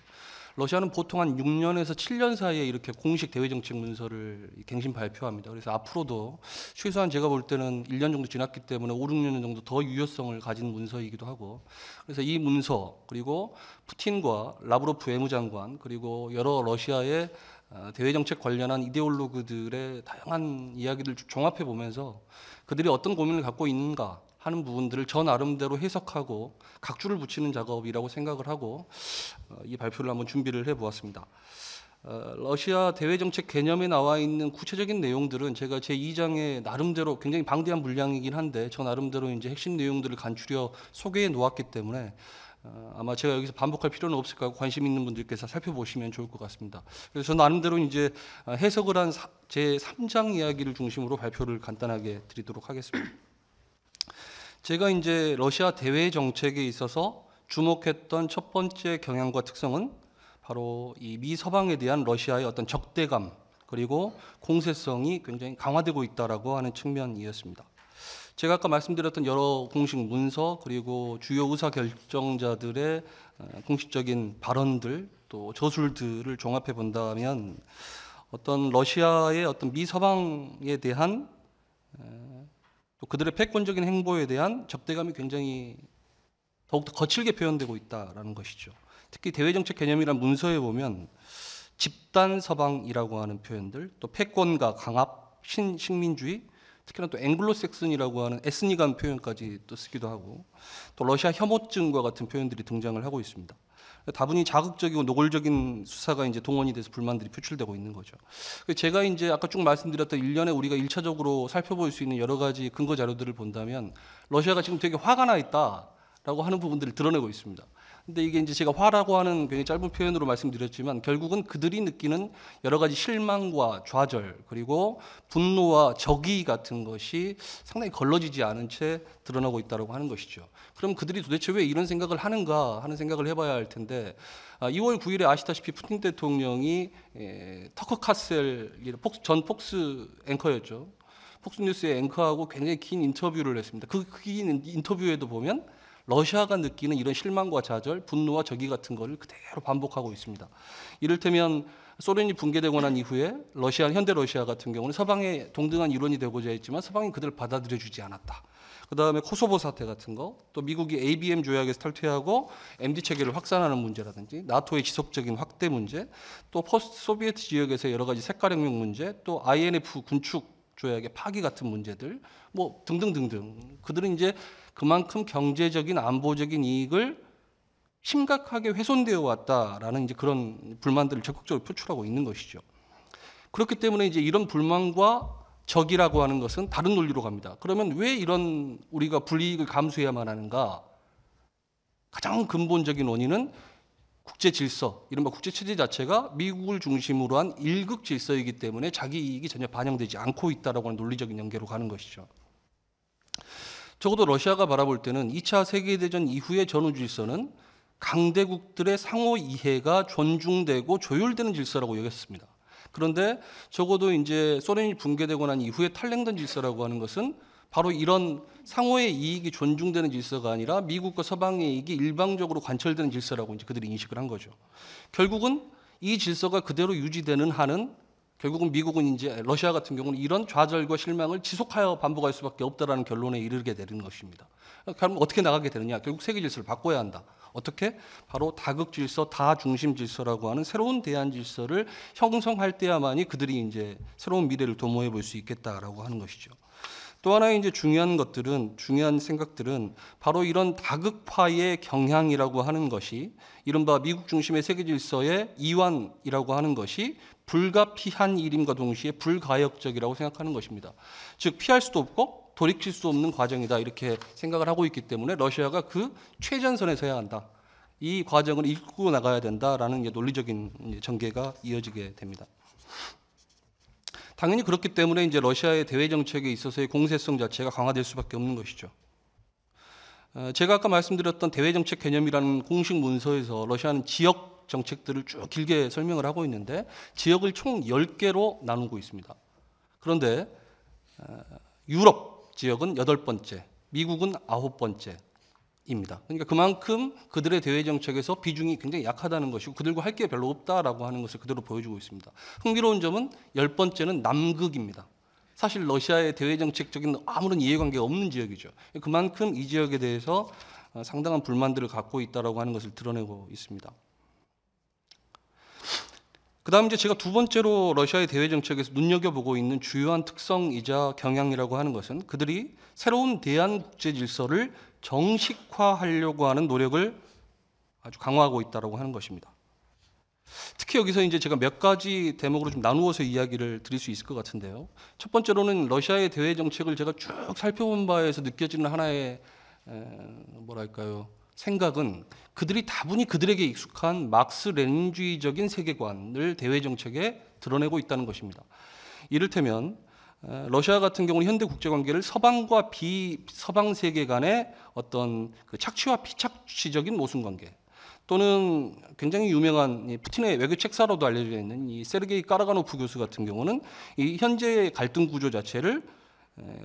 C: 러시아는 보통 한 6년에서 7년 사이에 이렇게 공식 대외 정책 문서를 갱신 발표합니다. 그래서 앞으로도 최소한 제가 볼 때는 1년 정도 지났기 때문에 5, 6년 정도 더 유효성을 가진 문서이기도 하고 그래서 이 문서 그리고 푸틴과 라브로프 외무장관 그리고 여러 러시아의 어, 대외 정책 관련한 이데올로그들의 다양한 이야기들 종합해 보면서 그들이 어떤 고민을 갖고 있는가 하는 부분들을 저 나름대로 해석하고 각주를 붙이는 작업이라고 생각을 하고 어, 이 발표를 한번 준비를 해보았습니다. 어, 러시아 대외정책 개념에 나와 있는 구체적인 내용들은 제가 제 2장에 나름대로 굉장히 방대한 분량이긴 한데 저 나름대로 이제 핵심 내용들을 간추려 소개해 놓았기 때문에 어, 아마 제가 여기서 반복할 필요는 없을 거고 관심 있는 분들께서 살펴보시면 좋을 것 같습니다. 그래서 저 나름대로 이제 해석을 한 제 3장 이야기를 중심으로 발표를 간단하게 드리도록 하겠습니다. 제가 이제 러시아 대외 정책에 있어서 주목했던 첫 번째 경향과 특성은 바로 이 미서방에 대한 러시아의 어떤 적대감 그리고 공세성이 굉장히 강화되고 있다라고 하는 측면이었습니다. 제가 아까 말씀드렸던 여러 공식 문서 그리고 주요 의사 결정자들의 어, 공식적인 발언들 또 저술들을 종합해 본다면 어떤 러시아의 어떤 미서방에 대한 어, 또 그들의 패권적인 행보에 대한 적대감이 굉장히 더욱더 거칠게 표현되고 있다라는 것이죠. 특히 대외정책 개념이란 문서에 보면 집단 서방이라고 하는 표현들, 또 패권과 강압, 신, 식민주의, 특히나 또 앵글로색슨이라고 하는 에스니간 표현까지 또 쓰기도 하고 또 러시아 혐오증과 같은 표현들이 등장을 하고 있습니다. 다분히 자극적이고 노골적인 수사가 이제 동원이 돼서 불만들이 표출되고 있는 거죠. 그 제가 이제 아까 쭉 말씀드렸던 일련의 우리가 일차적으로 살펴볼 수 있는 여러 가지 근거 자료들을 본다면 러시아가 지금 되게 화가 나 있다라고 하는 부분들을 드러내고 있습니다. 근데 이게 이제 제가 화라고 하는 굉장히 짧은 표현으로 말씀드렸지만 결국은 그들이 느끼는 여러 가지 실망과 좌절 그리고 분노와 적이 같은 것이 상당히 걸러지지 않은 채 드러나고 있다고 하는 것이죠. 그럼 그들이 도대체 왜 이런 생각을 하는가 하는 생각을 해봐야 할 텐데 2월 아, 9일에 아시다시피 푸틴 대통령이 예, 터커 카셀 전 폭스 앵커였죠. 폭스뉴스의 앵커하고 굉장히 긴 인터뷰를 했습니다. 그긴 그 인터뷰에도 보면 러시아가 느끼는 이런 실망과 좌절, 분노와 적기 같은 것을 그대로 반복하고 있습니다. 이를테면 소련이 붕괴되고 난 이후에 러시아 현대 러시아 같은 경우는 서방의 동등한 이론이 되고자 했지만 서방이 그들을 받아들여 주지 않았다. 그다음에 코소보 사태 같은 거, 또 미국이 ABM 조약에서 탈퇴하고 MD 체계를 확산하는 문제라든지 나토의 지속적인 확대 문제, 또 포스트 소비에트 지역에서 여러 가지 색깔혁명 문제, 또 INF 군축 조약의 파기 같은 문제들 뭐 등등등등. 그들은 이제 그만큼 경제적인 안보적인 이익을 심각하게 훼손되어 왔다라는 이제 그런 불만들을 적극적으로 표출하고 있는 것이죠. 그렇기 때문에 이제 이런 불만과 적이라고 하는 것은 다른 논리로 갑니다. 그러면 왜 이런 우리가 불이익을 감수해야만 하는가? 가장 근본적인 원인은 국제 질서, 이른바 국제 체제 자체가 미국을 중심으로 한 일극 질서이기 때문에 자기 이익이 전혀 반영되지 않고 있다라고 하는 논리적인 연계로 가는 것이죠. 적어도 러시아가 바라볼 때는 2차 세계대전 이후의 전후 질서는 강대국들의 상호 이해가 존중되고 조율되는 질서라고 여겼습니다. 그런데 적어도 이제 소련이 붕괴되고 난 이후에 탈냉된 질서라고 하는 것은 바로 이런 상호의 이익이 존중되는 질서가 아니라 미국과 서방의 이익이 일방적으로 관철되는 질서라고 이제 그들이 인식을 한 거죠. 결국은 이 질서가 그대로 유지되는 한은 결국은 미국은 이제 러시아 같은 경우는 이런 좌절과 실망을 지속하여 반복할 수밖에 없다라는 결론에 이르게 되는 것입니다. 그럼 그러니까 어떻게 나가게 되느냐? 결국 세계 질서를 바꿔야 한다. 어떻게? 바로 다극 질서, 다중심 질서라고 하는 새로운 대안 질서를 형성할 때야만이 그들이 이제 새로운 미래를 도모해 볼 수 있겠다라고 하는 것이죠. 또 하나의 이제 중요한 것들은 중요한 생각들은 바로 이런 다극화의 경향이라고 하는 것이 이른바 미국 중심의 세계 질서의 이완이라고 하는 것이 불가피한 일임과 동시에 불가역적이라고 생각하는 것입니다. 즉 피할 수도 없고 돌이킬 수 없는 과정이다 이렇게 생각을 하고 있기 때문에 러시아가 그 최전선에 서야 한다. 이 과정을 읽고 나가야 된다라는 논리적인 전개가 이어지게 됩니다. 당연히 그렇기 때문에 이제 러시아의 대외 정책에 있어서의 공세성 자체가 강화될 수밖에 없는 것이죠. 어, 제가 아까 말씀드렸던 대외 정책 개념이라는 공식 문서에서 러시아는 지역 정책들을 쭉 길게 설명을 하고 있는데 지역을 총 10개로 나누고 있습니다. 그런데 유럽 지역은 여덟 번째, 미국은 아홉 번째입니다. 그러니까 그만큼 그들의 대외 정책에서 비중이 굉장히 약하다는 것이고 그들과 할 게 별로 없다라고 하는 것을 그대로 보여주고 있습니다. 흥미로운 점은 열 번째는 남극입니다. 사실 러시아의 대외 정책적인 아무런 이해관계가 없는 지역이죠. 그만큼 이 지역에 대해서 어, 상당한 불만들을 갖고 있다라고 하는 것을 드러내고 있습니다. 그다음 이제 제가 두 번째로 러시아의 대외 정책에서 눈여겨보고 있는 주요한 특성이자 경향이라고 하는 것은 그들이 새로운 대한 국제 질서를 정식화하려고 하는 노력을 아주 강화하고 있다고 하는 것입니다. 특히 여기서 이제 제가 몇 가지 대목으로 좀 나누어서 이야기를 드릴 수 있을 것 같은데요. 첫 번째로는 러시아의 대외 정책을 제가 쭉 살펴본 바에서 느껴지는 하나의 뭐랄까요 생각은 그들이 다분히 그들에게 익숙한 막스 레닌주의적인 세계관을 대외 정책에 드러내고 있다는 것입니다. 이를테면 러시아 같은 경우는 현대 국제 관계를 서방과 비서방 세계 간의 어떤 그 착취와 피착취적인 모순 관계 또는 굉장히 유명한 푸틴의 외교 책사로도 알려져 있는 이 세르게이 까라가노프 교수 같은 경우는 이 현재의 갈등 구조 자체를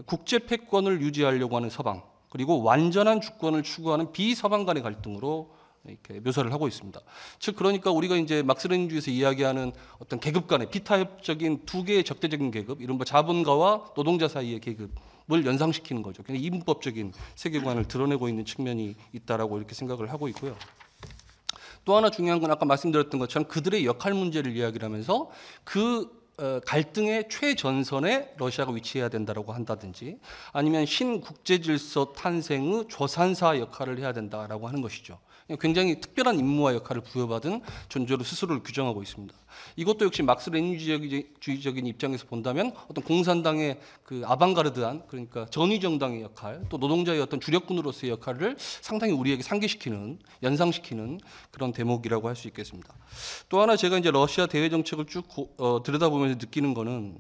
C: 국제 패권을 유지하려고 하는 서방 그리고 완전한 주권을 추구하는 비서방 간의 갈등으로 이렇게 묘사를 하고 있습니다. 즉 그러니까 우리가 이제 막스레닌주의에서 이야기하는 어떤 계급 간의 비타협적인 두 개의 적대적인 계급, 이른바 자본가와 노동자 사이의 계급을 연상시키는 거죠. 그냥 인문법적인 세계관을 드러내고 있는 측면이 있다라고 이렇게 생각을 하고 있고요. 또 하나 중요한 건 아까 말씀드렸던 것처럼 그들의 역할 문제를 이야기하면서 그 어, 갈등의 최전선에 러시아가 위치해야 된다라고 한다든지 아니면 신국제 질서 탄생의 조산사 역할을 해야 된다라고 하는 것이죠. 굉장히 특별한 임무와 역할을 부여받은 존재로 스스로를 규정하고 있습니다. 이것도 역시 막스 레닌주의적인 입장에서 본다면 어떤 공산당의 그 아방가르드한 그러니까 전위 정당의 역할, 또 노동자의 어떤 주력군으로서의 역할을 상당히 우리에게 상기시키는, 연상시키는 그런 대목이라고 할 수 있겠습니다. 또 하나 제가 이제 러시아 대외 정책을 쭉 고, 어, 들여다보면서 느끼는 거는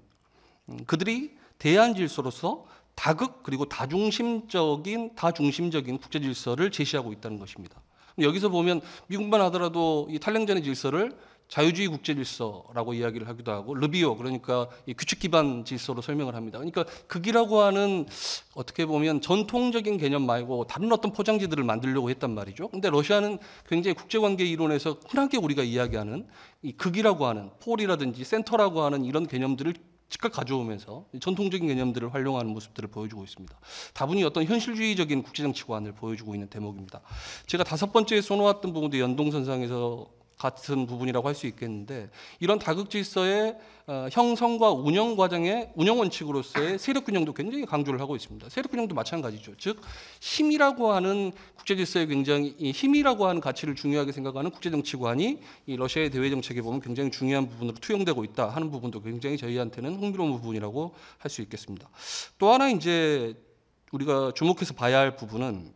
C: 음, 그들이 대한 질서로서 다극 그리고 다중심적인 다중심적인 국제 질서를 제시하고 있다는 것입니다. 여기서 보면 미국만 하더라도 이 탈냉전의 질서를 자유주의 국제 질서라고 이야기를 하기도 하고 르비오 그러니까 이 규칙 기반 질서로 설명을 합니다. 그러니까 극이라고 하는 어떻게 보면 전통적인 개념 말고 다른 어떤 포장지들을 만들려고 했단 말이죠. 근데 러시아는 굉장히 국제 관계 이론에서 흔하게 우리가 이야기하는 이 극이라고 하는 폴이라든지 센터라고 하는 이런 개념들을 즉각 가져오면서 전통적인 개념들을 활용하는 모습들을 보여주고 있습니다. 다분히 어떤 현실주의적인 국제정치관을 보여주고 있는 대목입니다. 제가 다섯 번째 써놓았던 부분도 연동선상에서 같은 부분이라고 할 수 있겠는데 이런 다극질서의 어, 형성과 운영 과정의 운영 원칙으로서의 세력 균형도 굉장히 강조를 하고 있습니다. 세력 균형도 마찬가지죠. 즉 힘이라고 하는 국제 질서에 굉장히 힘이라고 하는 가치를 중요하게 생각하는 국제 정치관이 이 러시아의 대외 정책에 보면 굉장히 중요한 부분으로 투영되고 있다 하는 부분도 굉장히 저희한테는 흥미로운 부분이라고 할 수 있겠습니다. 또 하나 이제 우리가 주목해서 봐야 할 부분은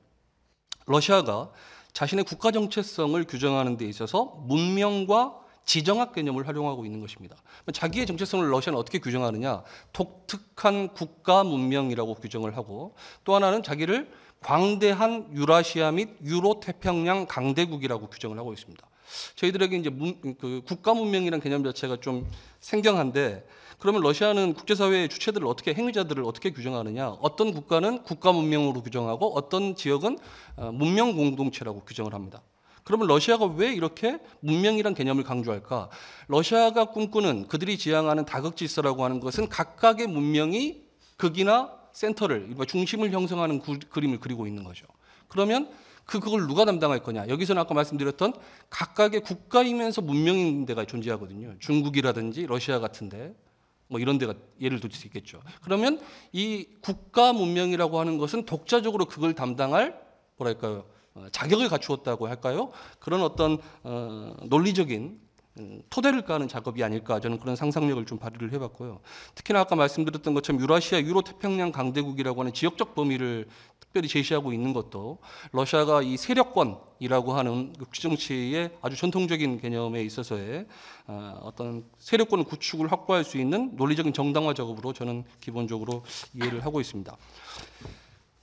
C: 러시아가 자신의 국가 정체성을 규정하는 데 있어서 문명과 지정학 개념을 활용하고 있는 것입니다. 자기의 정체성을 러시아는 어떻게 규정하느냐? 독특한 국가 문명이라고 규정을 하고 또 하나는 자기를 광대한 유라시아 및 유로 태평양 강대국이라고 규정을 하고 있습니다. 저희들에게 이제 문, 그 국가 문명이라는 개념 자체가 좀 생경한데 그러면 러시아는 국제사회의 주체들을 어떻게 행위자들을 어떻게 규정하느냐? 어떤 국가는 국가 문명으로 규정하고 어떤 지역은 어, 문명 공동체라고 규정을 합니다. 그러면 러시아가 왜 이렇게 문명이란 개념을 강조할까? 러시아가 꿈꾸는 그들이 지향하는 다극지서라고 하는 것은 각각의 문명이 극이나 센터를 중심을 형성하는 구, 그림을 그리고 있는 거죠. 그러면 그 그걸 누가 담당할 거냐? 여기서는 아까 말씀드렸던 각각의 국가이면서 문명인 데가 존재하거든요. 중국이라든지 러시아 같은데 뭐 이런 데가 예를 들 수 있겠죠. 그러면 이 국가 문명이라고 하는 것은 독자적으로 그걸 담당할 뭐랄까요? 어, 자격을 갖추었다고 할까요? 그런 어떤 어, 논리적인 음, 토대를 까는 작업이 아닐까 저는 그런 상상력을 좀 발휘를 해봤고요. 특히나 아까 말씀드렸던 것처럼 유라시아 유로태평양 강대국이라고 하는 지역적 범위를 특별히 제시하고 있는 것도 러시아가 이 세력권이라고 하는 그 국지정치의 아주 전통적인 개념에 있어서의 어, 어떤 세력권 구축을 확보할 수 있는 논리적인 정당화 작업으로 저는 기본적으로 이해를 하고 있습니다.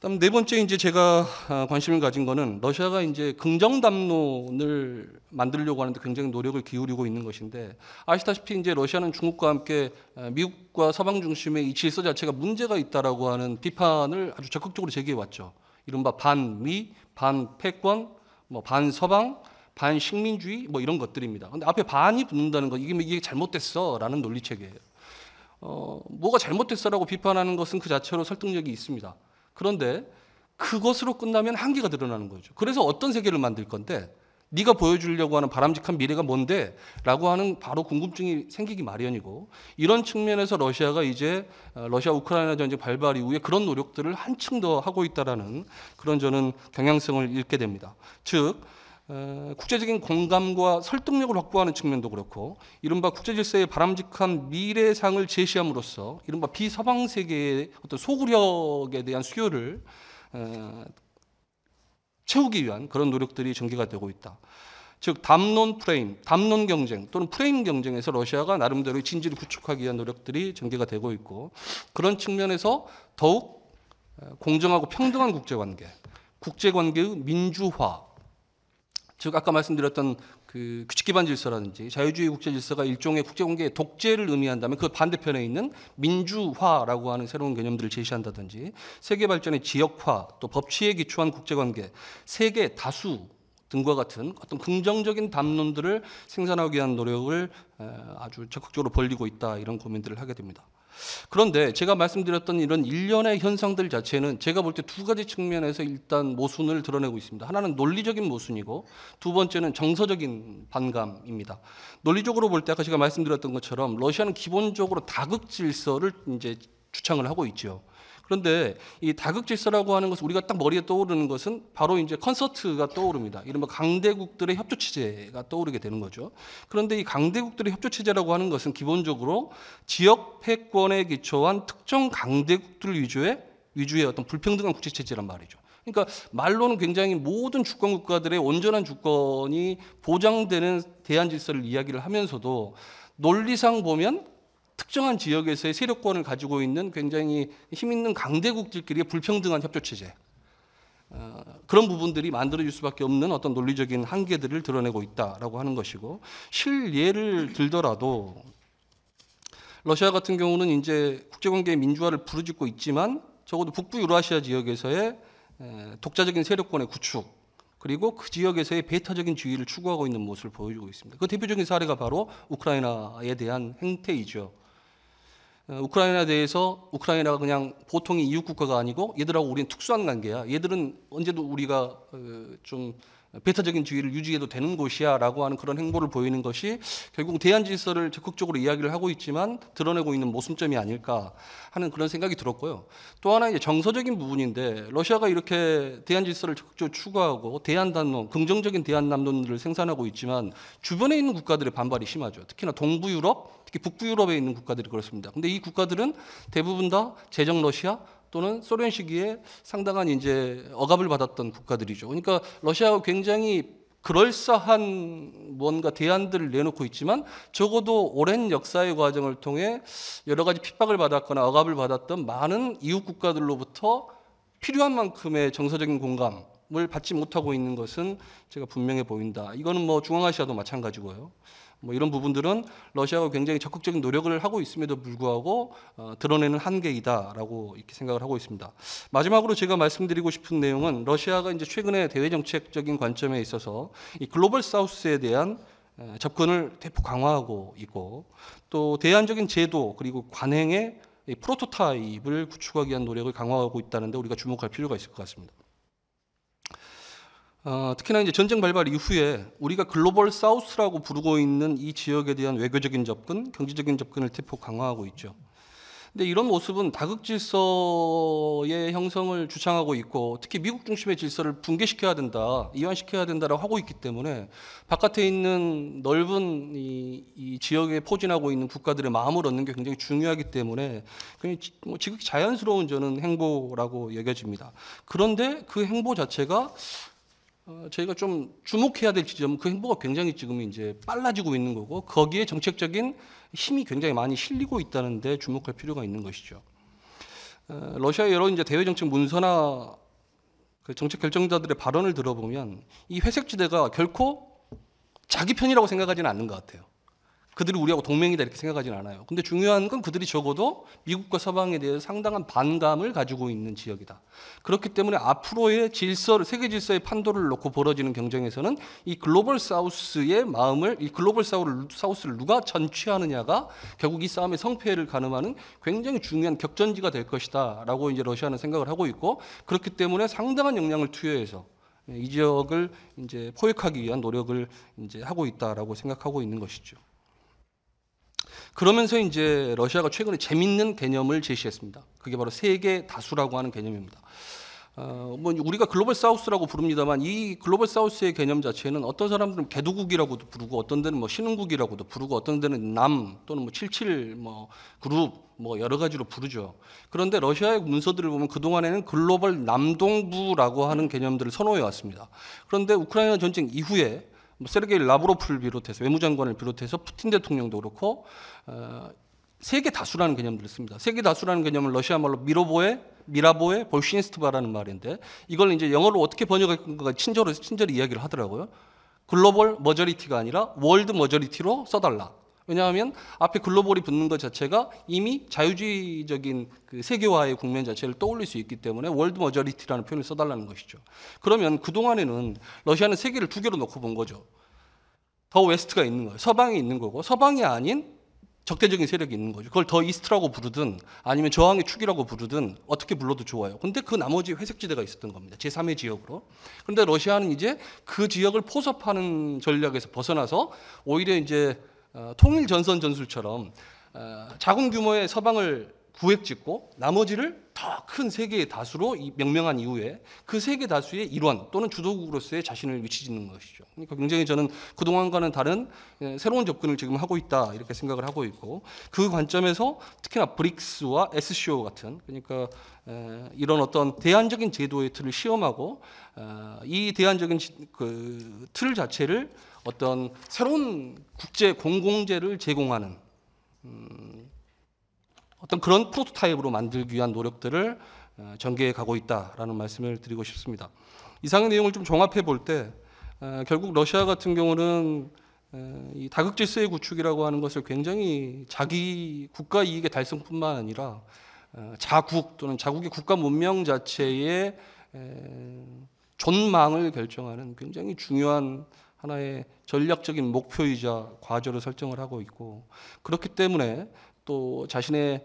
C: 다음 네 번째 이제 제가 아, 관심을 가진 거는 러시아가 이제 긍정 담론을 만들려고 하는데 굉장히 노력을 기울이고 있는 것인데 아시다시피 이제 러시아는 중국과 함께 아, 미국과 서방 중심의 이 질서 자체가 문제가 있다라고 하는 비판을 아주 적극적으로 제기해 왔죠. 이른바 반미, 반패권, 뭐 반서방, 반식민주의 뭐 이런 것들입니다. 근데 앞에 반이 붙는다는 거 이게 뭐 이게 잘못됐어라는 논리 체계예요. 어, 뭐가 잘못됐어라고 비판하는 것은 그 자체로 설득력이 있습니다. 그런데 그것으로 끝나면 한계가 드러나는 거죠. 그래서 어떤 세계를 만들 건데 네가 보여주려고 하는 바람직한 미래가 뭔데? 라고 하는 바로 궁금증이 생기기 마련이고 이런 측면에서 러시아가 이제 어, 러시아 우크라이나 전쟁 발발 이후에 그런 노력들을 한층 더 하고 있다라는 그런 저는 경향성을 잃게 됩니다. 즉 어, 국제적인 공감과 설득력을 확보하는 측면도 그렇고 이른바 국제 질서의 바람직한 미래상을 제시함으로써 이른바 비서방 세계의 어떤 소구력에 대한 수요를 어, 채우기 위한 그런 노력들이 전개가 되고 있다. 즉 담론 프레임, 담론 경쟁 또는 프레임 경쟁에서 러시아가 나름대로 진지를 구축하기 위한 노력들이 전개가 되고 있고 그런 측면에서 더욱 어, 공정하고 평등한 국제관계, 국제관계의 민주화 즉 아까 말씀드렸던 그 규칙 기반 질서라든지 자유주의 국제 질서가 일종의 국제 관계의 독재를 의미한다면 그 반대편에 있는 민주화라고 하는 새로운 개념들을 제시한다든지 세계 발전의 지역화 또 법치에 기초한 국제 관계 세계 다수 등과 같은 어떤 긍정적인 담론들을 생산하기 위한 노력을 아주 적극적으로 벌리고 있다 이런 고민들을 하게 됩니다. 그런데 제가 말씀드렸던 이런 일련의 현상들 자체는 제가 볼 때 두 가지 측면에서 일단 모순을 드러내고 있습니다. 하나는 논리적인 모순이고 두 번째는 정서적인 반감입니다. 논리적으로 볼 때 아까 제가 말씀드렸던 것처럼 러시아는 기본적으로 다극 질서를 이제 주창을 하고 있죠. 그런데 이 다극질서라고 하는 것은 우리가 딱 머리에 떠오르는 것은 바로 이제 콘서트가 떠오릅니다. 이른바 강대국들의 협조 체제가 떠오르게 되는 거죠. 그런데 이 강대국들의 협조 체제라고 하는 것은 기본적으로 지역 패권에 기초한 특정 강대국들 위주의 위주의 어떤 불평등한 국제 체제란 말이죠. 그러니까 말로는 굉장히 모든 주권 국가들의 온전한 주권이 보장되는 대한 질서를 이야기를 하면서도 논리상 보면 특정한 지역에서의 세력권을 가지고 있는 굉장히 힘 있는 강대국들끼리의 불평등한 협조 체제 어, 그런 부분들이 만들어질 수밖에 없는 어떤 논리적인 한계들을 드러내고 있다라고 하는 것이고 실예를 들더라도 러시아 같은 경우는 이제 국제관계의 민주화를 부르짖고 있지만 적어도 북부 유라시아 지역에서의 독자적인 세력권의 구축 그리고 그 지역에서의 배타적인 지위를 추구하고 있는 모습을 보여주고 있습니다. 그 대표적인 사례가 바로 우크라이나에 대한 행태이죠. 어, 우크라이나에 대해서 우크라이나가 그냥 보통의 이웃 국가가 아니고 얘들하고 우리는 특수한 관계야. 얘들은 언제도 우리가 어, 좀 배타적인 지위를 유지해도 되는 곳이야라고 하는 그런 행보를 보이는 것이 결국 대한 질서를 적극적으로 이야기를 하고 있지만 드러내고 있는 모순점이 아닐까 하는 그런 생각이 들었고요. 또 하나 이제 정서적인 부분인데 러시아가 이렇게 대한 질서를 적극적으로 추구하고 대한 담론, 긍정적인 대한 담론을 생산하고 있지만 주변에 있는 국가들의 반발이 심하죠. 특히나 동부 유럽 특히 북부 유럽에 있는 국가들이 그렇습니다. 근데 이 국가들은 대부분 다 제정 러시아 또는 소련 시기에 상당한 이제 억압을 받았던 국가들이죠. 그러니까 러시아가 굉장히 그럴싸한 뭔가 대안들을 내놓고 있지만 적어도 오랜 역사의 과정을 통해 여러 가지 핍박을 받았거나 억압을 받았던 많은 이웃 국가들로부터 필요한 만큼의 정서적인 공감, 을 받지 못하고 있는 것은 제가 분명해 보인다. 이거는 뭐 중앙아시아도 마찬가지고요. 뭐 이런 부분들은 러시아가 굉장히 적극적인 노력을 하고 있음에도 불구하고 어, 드러내는 한계이다라고 이렇게 생각을 하고 있습니다. 마지막으로 제가 말씀드리고 싶은 내용은 러시아가 이제 최근에 대외 정책적인 관점에 있어서 이 글로벌 사우스에 대한 접근을 대폭 강화하고 있고 또 대안적인 제도 그리고 관행의 프로토타입을 구축하기 위한 노력을 강화하고 있다는데 우리가 주목할 필요가 있을 것 같습니다. 어, 특히나 이제 전쟁 발발 이후에 우리가 글로벌 사우스라고 부르고 있는 이 지역에 대한 외교적인 접근, 경제적인 접근을 대폭 강화하고 있죠. 근데 이런 모습은 다극 질서의 형성을 주창하고 있고 특히 미국 중심의 질서를 붕괴시켜야 된다, 이완시켜야 된다라고 하고 있기 때문에 바깥에 있는 넓은 이, 이 지역에 포진하고 있는 국가들의 마음을 얻는 게 굉장히 중요하기 때문에 그냥 지, 뭐 지극히 자연스러운 저는 행보라고 여겨집니다. 그런데 그 행보 자체가 어, 저희가 좀 주목해야 될 지점은 그 행보가 굉장히 지금 이제 빨라지고 있는 거고 거기에 정책적인 힘이 굉장히 많이 실리고 있다는데 주목할 필요가 있는 것이죠. 어, 러시아의 여러 이제 대외 정책 문서나 그 정책 결정자들의 발언을 들어보면 이 회색지대가 결코 자기 편이라고 생각하지는 않는 것 같아요. 그들이 우리하고 동맹이다 이렇게 생각하진 않아요. 근데 중요한 건 그들이 적어도 미국과 서방에 대해서 상당한 반감을 가지고 있는 지역이다. 그렇기 때문에 앞으로의 질서를 세계 질서의 판도를 놓고 벌어지는 경쟁에서는 이 글로벌 사우스의 마음을 이 글로벌 사우스를 누가 전취하느냐가 결국 이 싸움의 성패를 가늠하는 굉장히 중요한 격전지가 될 것이다라고 이제 러시아는 생각을 하고 있고 그렇기 때문에 상당한 역량을 투여해서 이 지역을 이제 포획하기 위한 노력을 이제 하고 있다라고 생각하고 있는 것이죠. 그러면서 이제 러시아가 최근에 재밌는 개념을 제시했습니다. 그게 바로 세계 다수라고 하는 개념입니다. 어, 뭐 우리가 글로벌 사우스라고 부릅니다만 이 글로벌 사우스의 개념 자체는 어떤 사람들은 개도국이라고도 부르고 어떤 데는 뭐 신흥국이라고도 부르고 어떤 데는 남 또는 뭐 77, 뭐 그룹 뭐 여러 가지로 부르죠. 그런데 러시아의 문서들을 보면 그동안에는 글로벌 남동부라고 하는 개념들을 선호해 왔습니다. 그런데 우크라이나 전쟁 이후에 뭐 세르게이 라브로프를 비롯해서 외무장관을 비롯해서 푸틴 대통령도 그렇고 어, 세계 다수라는 개념들을 씁니다. 세계 다수라는 개념은 러시아 말로 미로보의 미라보의 볼시스트바라는 말인데 이걸 이제 영어로 어떻게 번역할건가 친절히 친절히 이야기를 하더라고요. 글로벌 머저리티가 아니라 월드 머저리티로 써달라. 왜냐하면 앞에 글로벌이 붙는 것 자체가 이미 자유주의적인 그 세계화의 국면 자체를 떠올릴 수 있기 때문에 월드 머저리티라는 표현을 써달라는 것이죠. 그러면 그동안에는 러시아는 세계를 두 개로 놓고 본 거죠. 더 웨스트가 있는 거예요. 서방이 있는 거고 서방이 아닌 적대적인 세력이 있는 거죠. 그걸 더 이스트라고 부르든 아니면 저항의 축이라고 부르든 어떻게 불러도 좋아요. 근데 그 나머지 회색지대가 있었던 겁니다. 제3의 지역으로. 그런데 러시아는 이제 그 지역을 포섭하는 전략에서 벗어나서 오히려 이제 어, 통일 전선 전술처럼 어, 작은 규모의 서방을 구획 짓고 나머지를 더 큰 세계의 다수로 명명한 이후에 그 세계 다수의 일원 또는 주도국으로서의 자신을 위치 짓는 것이죠. 그러니까 굉장히 저는 그동안과는 다른 예, 새로운 접근을 지금 하고 있다 이렇게 생각을 하고 있고 그 관점에서 특히나 브릭스와 SCO 같은 그러니까 이런 어떤 대안적인 제도의 틀을 시험하고 어, 이 대안적인 그 틀 자체를 어떤 새로운 국제 공공재를 제공하는 음, 어떤 그런 프로토타입으로 만들기 위한 노력들을 어, 전개해 가고 있다라는 말씀을 드리고 싶습니다. 이상의 내용을 좀 종합해 볼때 어, 결국 러시아 같은 경우는 어, 이 다극질서의 구축이라고 하는 것을 굉장히 자기 국가 이익의 달성뿐만 아니라 자국 또는 자국의 국가 문명 자체의 존망을 결정하는 굉장히 중요한 하나의 전략적인 목표이자 과제로 설정을 하고 있고 그렇기 때문에 또 자신의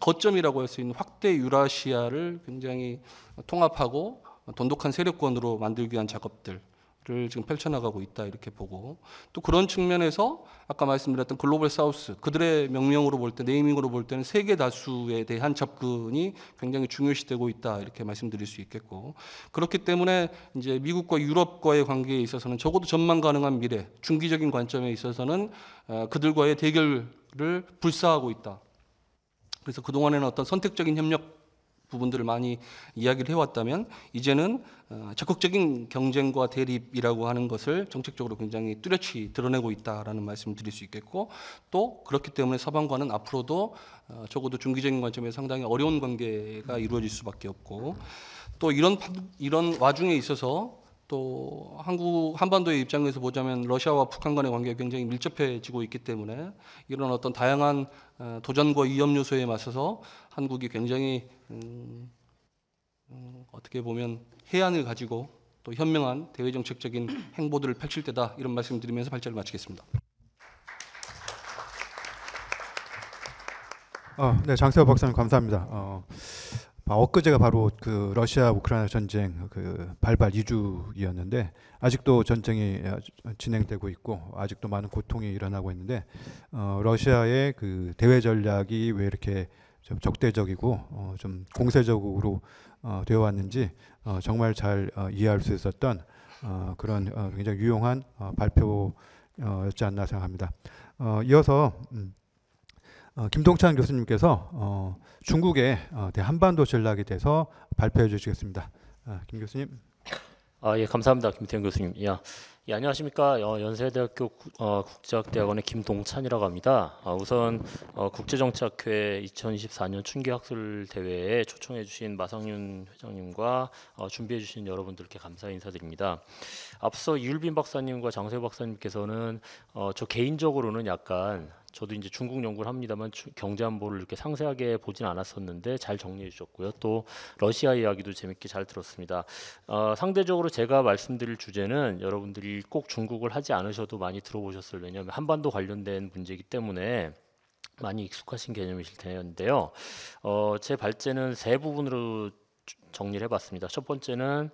C: 거점이라고 할 수 있는 확대 유라시아를 굉장히 통합하고 돈독한 세력권으로 만들기 위한 작업들 을 지금 펼쳐나가고 있다 이렇게 보고 또 그런 측면에서 아까 말씀드렸던 글로벌 사우스 그들의 명명으로 볼 때 네이밍으로 볼 때는 세계 다수에 대한 접근이 굉장히 중요시되고 있다 이렇게 말씀드릴 수 있겠고 그렇기 때문에 이제 미국과 유럽과의 관계에 있어서는 적어도 전망 가능한 미래 중기적인 관점에 있어서는 어, 그들과의 대결 협력을 불사하고 있다. 그래서 그동안에는 어떤 선택적인 협력 부분들을 많이 이야기를 해왔다면 이제는 어, 적극적인 경쟁과 대립이라고 하는 것을 정책적으로 굉장히 뚜렷이 드러내고 있다라는 말씀을 드릴 수 있겠고 또 그렇기 때문에 서방과는 앞으로도 어, 적어도 중기적인 관점에서 상당히 어려운 관계가 이루어질 수밖에 없고 또 이런 이런 와중에 있어서 또 한국 한반도의 입장에서 보자면 러시아와 북한 간의 관계가 굉장히 밀접해지고 있기 때문에 이런 어떤 다양한 어, 도전과 위험 요소에 맞서서 한국이 굉장히 음, 음, 어떻게 보면 해안을 가지고 또 현명한 대외 정책적인 행보들을 펼칠 때다 이런 말씀드리면서 발제를 마치겠습니다.
A: 어, 네, 장세호 박사님 감사합니다. 어, 아, 엊그제가 바로 그 러시아 우크라이나 전쟁 그 발발 2주이었는데 아직도 전쟁이 아, 진행되고 있고 아직도 많은 고통이 일어나고 있는데 어, 러시아의 그 대외 전략이 왜 이렇게 좀 적대적이고 어, 좀 공세적으로 어, 되어 왔는지 어, 정말 잘 어, 이해할 수 있었던 어, 그런 어, 굉장히 유용한 어, 발표였지 않나 생각합니다. 어, 이어서 음, 어, 김동찬 교수님께서 어, 중국의 어, 한반도 전략에 대해서 발표해 주시겠습니다.
D: 아, 김 교수님. 아, 예, 감사합니다. 김태현 교수님. 야, 예, 안녕하십니까. 어, 연세대학교 구, 어, 국제학대학원의 김동찬이라고 합니다. 아, 우선 어, 국제정치학회 2024년 춘기학술 대회에 초청해 주신 마상윤 회장님과 어, 준비해 주신 여러분들께 감사 인사드립니다. 앞서 이율빈 박사님과 장세 박사님께서는 어, 저 개인적으로는 약간 저도 이제 중국 연구를 합니다만 경제 안보를 이렇게 상세하게 보진 않았었는데 잘 정리해 주셨고요. 또 러시아 이야기도 재밌게 잘 들었습니다. 어, 상대적으로 제가 말씀드릴 주제는 여러분들이 꼭 중국을 하지 않으셔도 많이 들어보셨을 왜냐하면 한반도 관련된 문제이기 때문에 많이 익숙하신 개념이실 텐데요. 어, 제 발제는 세 부분으로 정리를 해봤습니다. 첫 번째는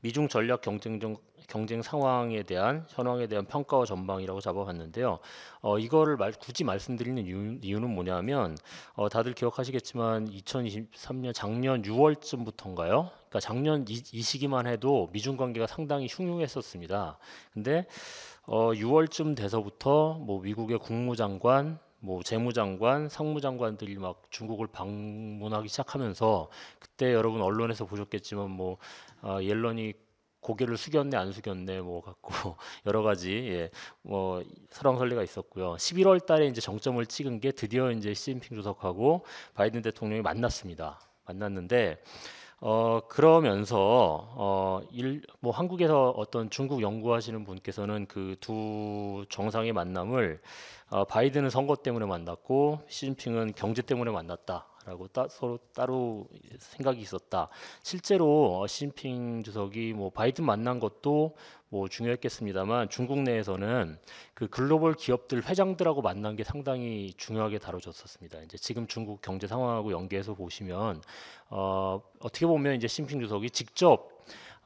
D: 미중 전략 경쟁적 경쟁 상황에 대한 현황에 대한 평가와 전망이라고 잡아봤는데요. 어, 이거를 말, 굳이 말씀드리는 이유, 는 뭐냐면 어, 다들 기억하시겠지만 2023년 작년 6월쯤부터인가요? 그러니까 작년 이, 이 시기만 해도 미중 관계가 상당히 흉흉했었습니다. 근데 어, 6월쯤 돼서부터 뭐 미국의 국무장관 뭐 재무장관, 상무장관들이 막 중국을 방문하기 시작하면서 그때 여러분 언론에서 보셨겠지만 뭐 아, 옐런이 고개를 숙였네 안 숙였네 뭐 갖고 여러 가지 예, 뭐설왕설리가 있었고요. 11월 달에 이제 정점을 찍은 게 드디어 이제 시진핑 주석하고 바이든 대통령이 만났습니다. 만났는데 어 그러면서 어 일 뭐 한국에서 어떤 중국 연구하시는 분께서는 그 두 정상의 만남을 어, 바이든은 선거 때문에 만났고 시진핑은 경제 때문에 만났다 라고 따, 서로 따로 생각이 있었다. 실제로 어, 시진핑 주석이 뭐 바이든 만난 것도 뭐 중요했겠습니다만 중국 내에서는 그 글로벌 기업들 회장들하고 만난 게 상당히 중요하게 다뤄졌었습니다. 이제 지금 중국 경제 상황하고 연계해서 보시면 어, 어떻게 보면 이제 시진핑 주석이 직접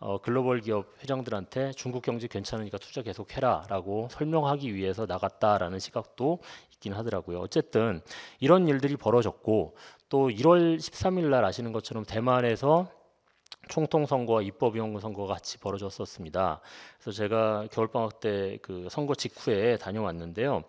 D: 어, 글로벌 기업 회장들한테 중국 경제 괜찮으니까 투자 계속해라라고 설명하기 위해서 나갔다라는 시각도 있긴 하더라고요. 어쨌든 이런 일들이 벌어졌고 또 1월 13일 날 아시는 것처럼 대만에서 총통 선거와 입법위원회 선거가 같이 벌어졌었습니다. 그래서 제가 겨울 방학 때 그 선거 직후에 다녀왔는데요.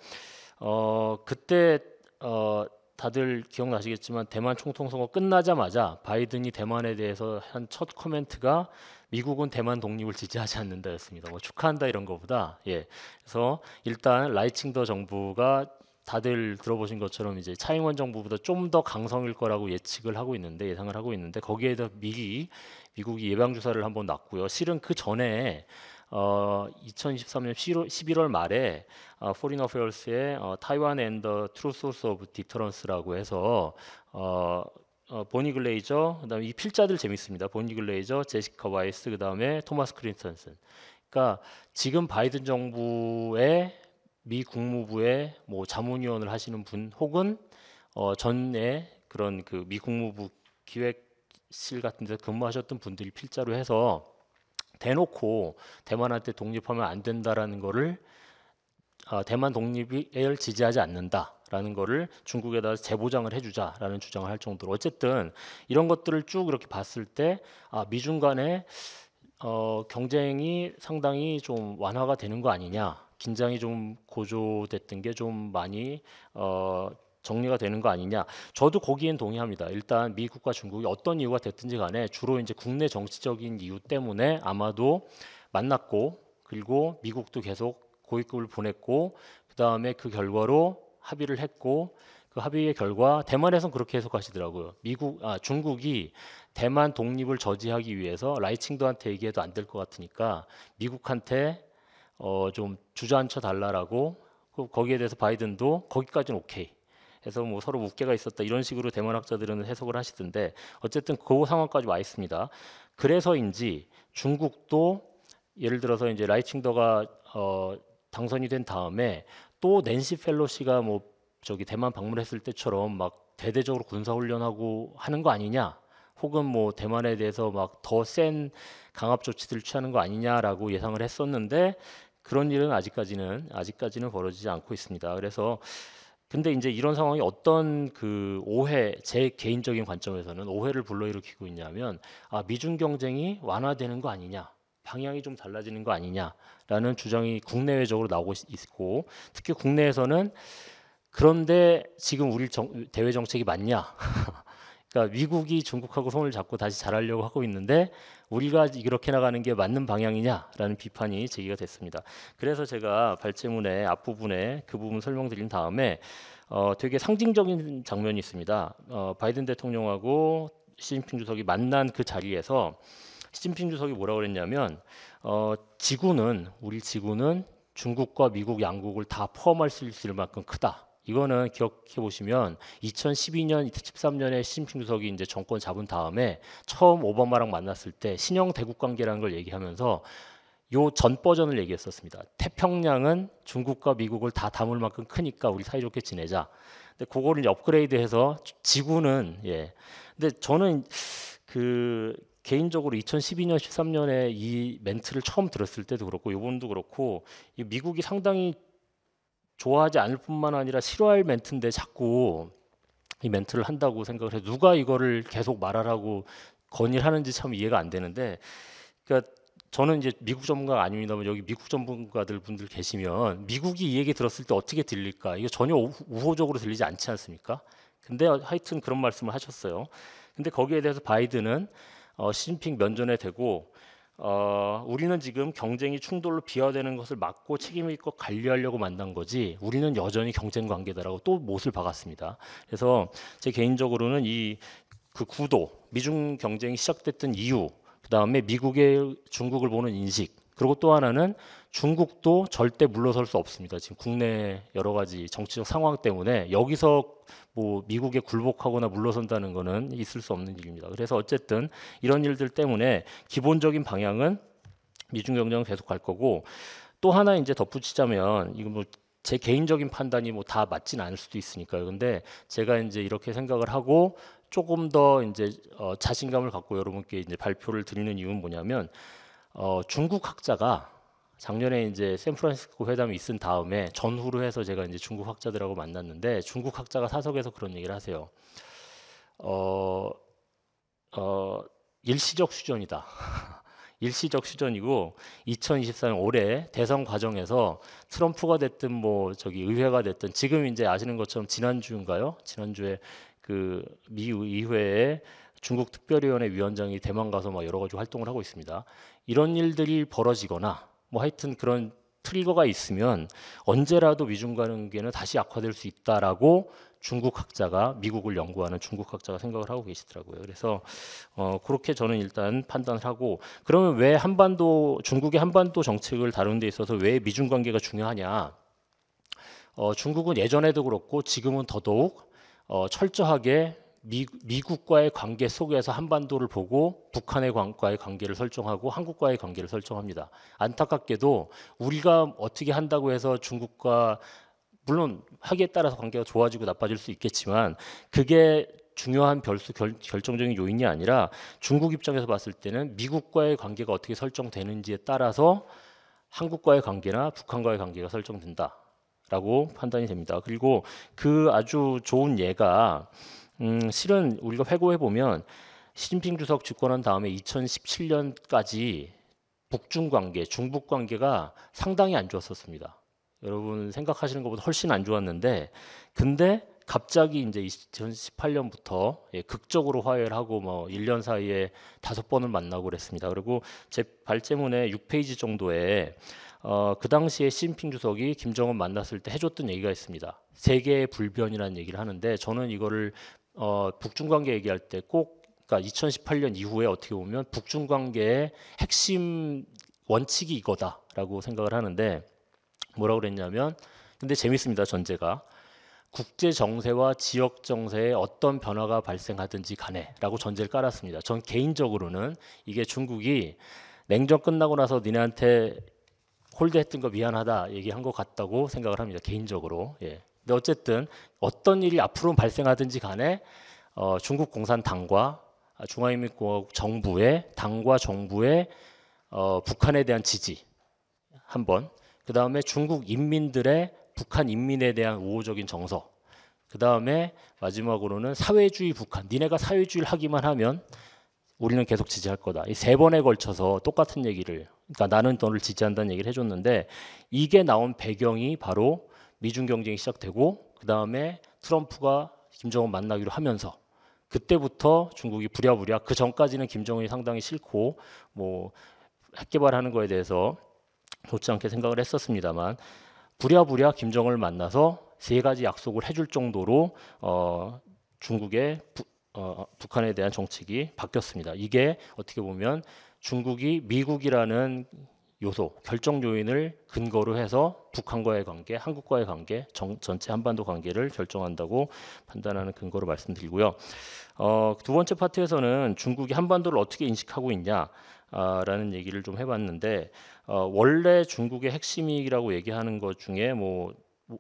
D: 어 그때 어 다들 기억나시겠지만 대만 총통 선거 끝나자마자 바이든이 대만에 대해서 한 첫 코멘트가 미국은 대만 독립을 지지하지 않는다였습니다. 뭐 축하한다 이런 거보다 예. 그래서 일단 라이칭더 정부가 다들 들어보신 것처럼 이제 차잉원 정부보다 좀 더 강성일 거라고 예측을 하고 있는데 예상을 하고 있는데 거기에 더 미기 미국이 예방 주사를 한번 놨고요. 실은 그 전에 어 2023년 11월, 11월 말에 어, 포린 어페어스의 어, 타이완 앤더 트루 소스 오브 디터런스라고 해서 어 어, 보니 글레이저, 그다음에 이 필자들 재밌습니다. 보니 글레이저, 제시카 와이스, 그다음에 토마스 크린턴슨. 그러니까 지금 바이든 정부의 미 국무부의 뭐 자문위원을 하시는 분 혹은 어, 전에 그런 그 미 국무부 기획실 같은 데서 근무하셨던 분들이 필자로 해서 대놓고 대만한테 독립하면 안 된다라는 거를 어, 대만 독립을 지지하지 않는다. 라는 거를 중국에다 재보장을 해주자라는 주장을 할 정도로 어쨌든 이런 것들을 쭉 이렇게 봤을 때 아, 미중 간의 어, 경쟁이 상당히 좀 완화가 되는 거 아니냐 긴장이 좀 고조됐던 게 좀 많이 어, 정리가 되는 거 아니냐. 저도 거기엔 동의합니다. 일단 미국과 중국이 어떤 이유가 됐든지 간에 주로 이제 국내 정치적인 이유 때문에 아마도 만났고 그리고 미국도 계속 고위급을 보냈고 그다음에 그 결과로 합의를 했고 그 합의의 결과 대만에선 그렇게 해석하시더라고요. 미국 아 중국이 대만 독립을 저지하기 위해서 라이칭도한테 얘기해도 안 될 것 같으니까 미국한테 어 좀 주저앉혀 달라라고 그 거기에 대해서 바이든도 거기까지는 오케이. 해서 뭐 서로 웃개가 있었다 이런 식으로 대만 학자들은 해석을 하시던데 어쨌든 그 상황까지 와 있습니다. 그래서인지 중국도 예를 들어서 이제 라이칭더가 어, 당선이 된 다음에 또 낸시 펠로시가 뭐 저기 대만 방문했을 때처럼 막 대대적으로 군사 훈련하고 하는 거 아니냐? 혹은 뭐 대만에 대해서 막 더 센 강압 조치들을 취하는 거 아니냐라고 예상을 했었는데 그런 일은 아직까지는 아직까지는 벌어지지 않고 있습니다. 그래서 근데 이제 이런 상황이 어떤 그 오해 제 개인적인 관점에서는 오해를 불러일으키고 있냐면 아 미중 경쟁이 완화되는 거 아니냐 방향이 좀 달라지는 거 아니냐라는 주장이 국내외적으로 나오고 있고 특히 국내에서는 그런데 지금 우리 정, 대외 정책이 맞냐? 그러니까 미국이 중국하고 손을 잡고 다시 잘하려고 하고 있는데 우리가 이렇게 나가는 게 맞는 방향이냐라는 비판이 제기가 됐습니다. 그래서 제가 발제문의 앞부분에 그 부분 설명드린 다음에 어, 되게 상징적인 장면이 있습니다. 어, 바이든 대통령하고 시진핑 주석이 만난 그 자리에서 시진핑 주석이 뭐라 고 그랬냐면 어, 지구는 우리 지구는 중국과 미국 양국을 다 포함할 수 있을 만큼 크다. 이거는 기억해 보시면 2012년, 2013년에 시진핑 주석이 이제 정권 잡은 다음에 처음 오바마랑 만났을 때 신형 대국 관계라는 걸 얘기하면서 요 전 버전을 얘기했었습니다. 태평양은 중국과 미국을 다 담을 만큼 크니까 우리 사이좋게 지내자. 근데 그거를 업그레이드해서 지구는 예. 근데 저는 그 개인적으로 2012년 13년에 이 멘트를 처음 들었을 때도 그렇고 요번도 그렇고 미국이 상당히 좋아하지 않을 뿐만 아니라 싫어할 멘트인데 자꾸 이 멘트를 한다고 생각을 해서 누가 이거를 계속 말하라고 건의를 하는지 참 이해가 안 되는데 그러니까 저는 이제 미국 전문가가 아닙니다만 여기 미국 전문가들 분들 계시면 미국이 이 얘기 들었을 때 어떻게 들릴까 이거 전혀 우호적으로 들리지 않지 않습니까? 근데 하여튼 그런 말씀을 하셨어요. 근데 거기에 대해서 바이든은 어, 시진핑 면전에 대고 어, 우리는 지금 경쟁이 충돌로 비화되는 것을 막고 책임 있고 관리하려고 만난 거지 우리는 여전히 경쟁 관계다라고 또 못을 박았습니다. 그래서 제 개인적으로는 이 그 구도 미중 경쟁이 시작됐던 이유 그 다음에 미국의 중국을 보는 인식 그리고 또 하나는 중국도 절대 물러설 수 없습니다. 지금 국내 여러 가지 정치적 상황 때문에 여기서 뭐 미국에 굴복하거나 물러선다는 것은 있을 수 없는 일입니다. 그래서 어쨌든 이런 일들 때문에 기본적인 방향은 미중 경쟁은 계속 갈 거고 또 하나 이제 덧붙이자면 이거 뭐 제 개인적인 판단이 뭐 다 맞진 않을 수도 있으니까요. 근데 제가 이제 이렇게 생각을 하고 조금 더 이제 어, 자신감을 갖고 여러분께 이제 발표를 드리는 이유는 뭐냐면 어, 중국 학자가 작년에 이제 샌프란시스코 회담이 있은 다음에 전후로 해서 제가 이제 중국 학자들하고 만났는데 중국 학자가 사석에서 그런 얘기를 하세요. 어, 어, 일시적 수전이다. 일시적 수전이고 2023년 올해 대선 과정에서 트럼프가 됐든 뭐 저기 의회가 됐든 지금 이제 아시는 것처럼 지난주인가요? 지난주에 그 미 의회에 중국 특별위원회 위원장이 대만 가서 막 여러 가지 활동을 하고 있습니다. 이런 일들이 벌어지거나 뭐 하여튼 그런 트리거가 있으면 언제라도 미중 관계는 다시 악화될 수 있다라고 중국 학자가 미국을 연구하는 중국 학자가 생각을 하고 계시더라고요. 그래서 어, 그렇게 저는 일단 판단을 하고 그러면 왜 한반도 중국의 한반도 정책을 다루는 데 있어서 왜 미중 관계가 중요하냐? 어, 중국은 예전에도 그렇고 지금은 더더욱 어, 철저하게 미, 국과의 관계 속에서 한반도를 보고 북한의 관과의 관계를 설정하고 한국과의 관계를 설정합니다. 안타깝게도 우리가 어떻게 한다고 해서 중국과 물론 하기에 따라서 관계가 좋아지고 나빠질 수 있겠지만 그게 중요한 별수 결, 정적인 요인이 아니라 중국 입장에서 봤을 때는 미국과의 관계가 어떻게 설정되는지에 따라서 한국과의 관계나 북한과의 관계가 설정된다라고 판단이 됩니다. 그리고 그 아주 좋은 예가 음, 실은 우리가 회고해 보면 시진핑 주석 집권한 다음에 2017년까지 북중 관계, 중북 관계가 상당히 안 좋았었습니다. 여러분 생각하시는 것보다 훨씬 안 좋았는데, 근데 갑자기 이제 2018년부터 예, 극적으로 화해하고 를뭐 1년 사이에 다섯 번을 만나고 그랬습니다. 그리고 제 발제문에 6페이지 정도에 어, 그 당시에 시진핑 주석이 김정은 만났을 때 해줬던 얘기가 있습니다. 세계의 불변이라는 얘기를 하는데 저는 이거를 어, 북중 관계 얘기할 때 꼭 그러니까 2018년 이후에 어떻게 보면 북중 관계의 핵심 원칙이 이거다라고 생각을 하는데 뭐라고 그랬냐면 근데 재밌습니다 전제가 국제 정세와 지역 정세에 어떤 변화가 발생하든지 간에라고 전제를 깔았습니다. 전 개인적으로는 이게 중국이 냉전 끝나고 나서 니네한테 홀드했던 거 미안하다 얘기한 것 같다고 생각을 합니다. 개인적으로. 예. 근데 어쨌든 어떤 일이 앞으로 발생하든지 간에 어, 중국 공산당과 중화인민공화국 정부의 당과 정부의 어, 북한에 대한 지지 한 번 그 다음에 중국 인민들의 북한 인민에 대한 우호적인 정서 그 다음에 마지막으로는 사회주의 북한 니네가 사회주의를 하기만 하면 우리는 계속 지지할 거다 이 세 번에 걸쳐서 똑같은 얘기를 그러니까 나는 너를 지지한다는 얘기를 해줬는데 이게 나온 배경이 바로 미중 경쟁이 시작되고 그 다음에 트럼프가 김정은 만나기로 하면서 그때부터 중국이 부랴부랴 그 전까지는 김정은이 상당히 싫고 뭐 핵개발하는 거에 대해서 좋지 않게 생각을 했었습니다만 부랴부랴 김정을 만나서 세 가지 약속을 해줄 정도로 어, 중국의 부, 어, 북한에 대한 정책이 바뀌었습니다. 이게 어떻게 보면 중국이 미국이라는 요소, 결정 요인을 근거로 해서 북한과의 관계, 한국과의 관계, 정, 전체 한반도 관계를 결정한다고 판단하는 근거로 말씀드리고요. 어, 두 번째 파트에서는 중국이 한반도를 어떻게 인식하고 있냐 아, 라는 얘기를 좀 해봤는데 어, 원래 중국의 핵심이라고 얘기하는 것 중에 뭐, 뭐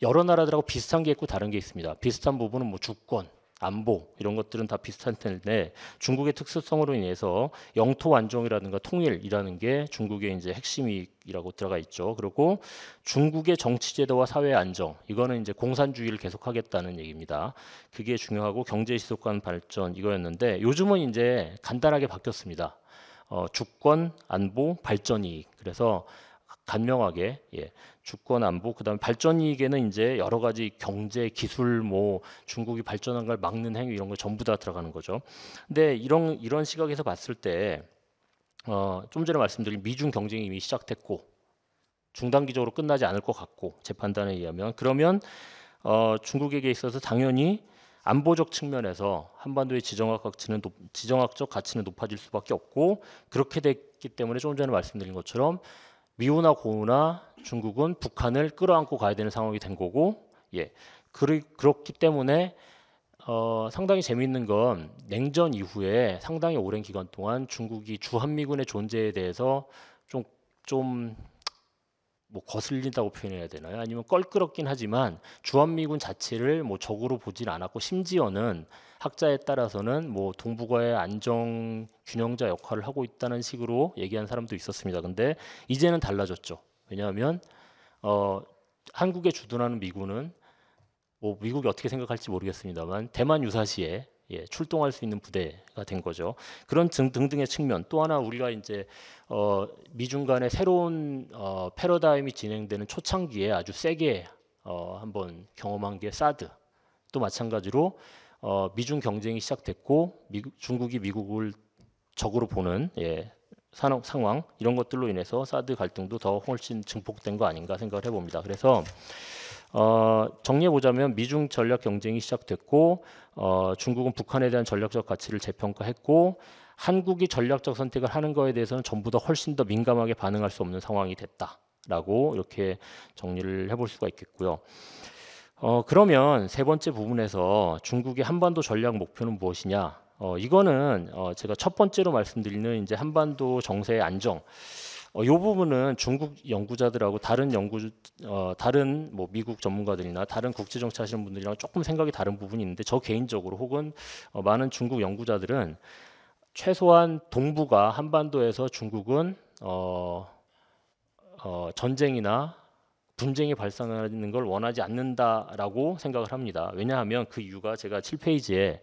D: 여러 나라들하고 비슷한 게 있고 다른 게 있습니다. 비슷한 부분은 뭐 주권, 안보 이런 것들은 다 비슷한 텐데 중국의 특수성으로 인해서 영토 완종이라든가 통일이라는 게 중국의 이제 핵심이라고 들어가 있죠. 그리고 중국의 정치 제도와 사회 안정 이거는 이제 공산주의를 계속하겠다는 얘기입니다. 그게 중요하고 경제 지속간 발전 이거였는데 요즘은 이제 간단하게 바뀌었습니다. 어, 주권 안보 발전이 그래서 간명하게 예, 주권 안보, 그다음에 발전 이익에는 이제 여러 가지 경제, 기술, 뭐 중국이 발전한 걸 막는 행위 이런 걸 전부 다 들어가는 거죠. 근데 이런 이런 시각에서 봤을 때, 어좀 전에 말씀드린 미중 경쟁이 이미 시작됐고 중단기적으로 끝나지 않을 것 같고 재 판단에 의하면 그러면 어, 중국에게 있어서 당연히 안보적 측면에서 한반도의 지정학 가치는 높, 지정학적 가치는 높아질 수밖에 없고 그렇게 됐기 때문에 조금 전에 말씀드린 것처럼 미우나 고우나 중국은 북한을 끌어안고 가야 되는 상황이 된 거고 예 그리, 그렇기 때문에 어, 상당히 재미있는 건 냉전 이후에 상당히 오랜 기간 동안 중국이 주한미군의 존재에 대해서 좀 좀 뭐 거슬린다고 표현해야 되나요? 아니면 껄끄럽긴 하지만 주한미군 자체를 뭐 적으로 보진 않았고 심지어는 학자에 따라서는 뭐 동북아의 안정 균형자 역할을 하고 있다는 식으로 얘기한 사람도 있었습니다. 근데 이제는 달라졌죠. 왜냐하면 어, 한국에 주둔하는 미군은 뭐 미국이 어떻게 생각할지 모르겠습니다만 대만 유사시에 예, 출동할 수 있는 부대가 된 거죠. 그런 등등의 측면 또 하나 우리가 이제 어, 미중 간의 새로운 어, 패러다임이 진행되는 초창기에 아주 세게 어, 한번 경험한 게 사드 또 마찬가지로 어, 미중 경쟁이 시작됐고 미국, 중국이 미국을 적으로 보는 예, 산업 상황 이런 것들로 인해서 사드 갈등도 더 훨씬 증폭된 거 아닌가 생각을 해봅니다. 그래서 어, 정리해 보자면 미중 전략 경쟁이 시작됐고 어, 중국은 북한에 대한 전략적 가치를 재평가했고 한국이 전략적 선택을 하는 거에 대해서는 전부 다 훨씬 더 민감하게 반응할 수 없는 상황이 됐다라고 이렇게 정리를 해볼 수가 있겠고요. 어, 그러면 세 번째 부분에서 중국의 한반도 전략 목표는 무엇이냐? 어, 이거는 어, 제가 첫 번째로 말씀드리는 이제 한반도 정세의 안정. 어, 이 부분은 중국 연구자들하고 다른 연구 어, 다른 뭐 미국 전문가들이나 다른 국제 정치 하시는 분들이랑 조금 생각이 다른 부분이 있는데 저 개인적으로 혹은 어, 많은 중국 연구자들은 최소한 동북아 한반도에서 중국은 어, 어, 전쟁이나 분쟁이 발생하는 걸 원하지 않는다라고 생각을 합니다. 왜냐하면 그 이유가 제가 7페이지에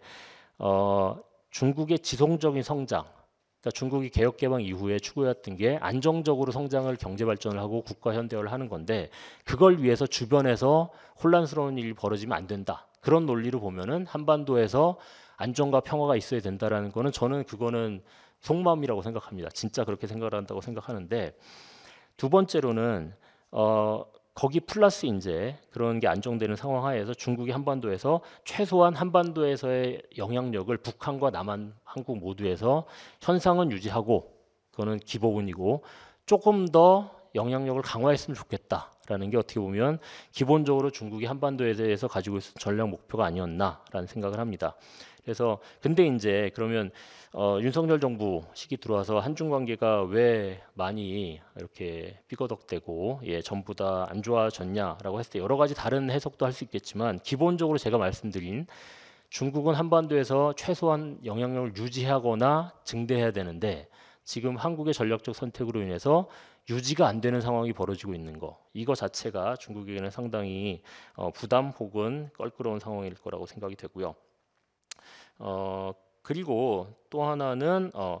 D: 어, 중국의 지속적인 성장, 그러니까 중국이 개혁 개방 이후에 추구했던 게 안정적으로 성장을 경제 발전을 하고 국가 현대화를 하는 건데 그걸 위해서 주변에서 혼란스러운 일이 벌어지면 안 된다. 그런 논리로 보면은 한반도에서 안정과 평화가 있어야 된다라는 거는 저는 그거는 속마음이라고 생각합니다. 진짜 그렇게 생각을 한다고 생각하는데 두 번째로는 어, 거기 플러스 이제 그런 게 안정되는 상황 하에서 중국이 한반도에서 최소한 한반도에서의 영향력을 북한과 남한, 한국 모두에서 현상은 유지하고 그거는 기본이고 조금 더 영향력을 강화했으면 좋겠다라는 게 어떻게 보면 기본적으로 중국이 한반도에 대해서 가지고 있는 전략 목표가 아니었나라는 생각을 합니다. 그래서 근데 이제 그러면 어, 윤석열 정부 시기 들어와서 한중 관계가 왜 많이 이렇게 삐거덕대고 예, 전부 다 안 좋아졌냐라고 했을 때 여러 가지 다른 해석도 할 수 있겠지만 기본적으로 제가 말씀드린 중국은 한반도에서 최소한 영향력을 유지하거나 증대해야 되는데 지금 한국의 전략적 선택으로 인해서 유지가 안 되는 상황이 벌어지고 있는 거 이거 자체가 중국에게는 상당히 어, 부담 혹은 껄끄러운 상황일 거라고 생각이 되고요. 어, 그리고 또 하나는 어,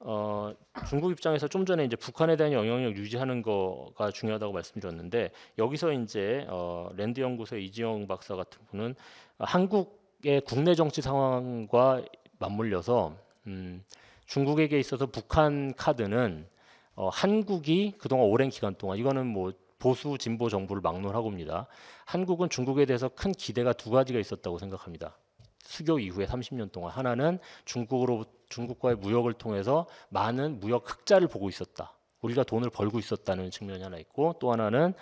D: 어, 중국 입장에서 좀 전에 이제 북한에 대한 영향력 유지하는 거가 중요하다고 말씀드렸는데 여기서 이제 어, 랜드 연구소의 이지영 박사 같은 분은 한국의 국내 정치 상황과 맞물려서 음, 중국에게 있어서 북한 카드는 어, 한국이 그동안 오랜 기간 동안 이거는 뭐 보수 진보 정부를 막론하고입니다. 한국은 중국에 대해서 큰 기대가 두 가지가 있었다고 생각합니다. 수교 이후에 30년 동안 하나는 중국으로 중국과의 무역을 통해서 많은 무역 흑자를 보고 있었다. 우리가 돈을 벌고 있었다는 측면이 하나 있고 또 하나는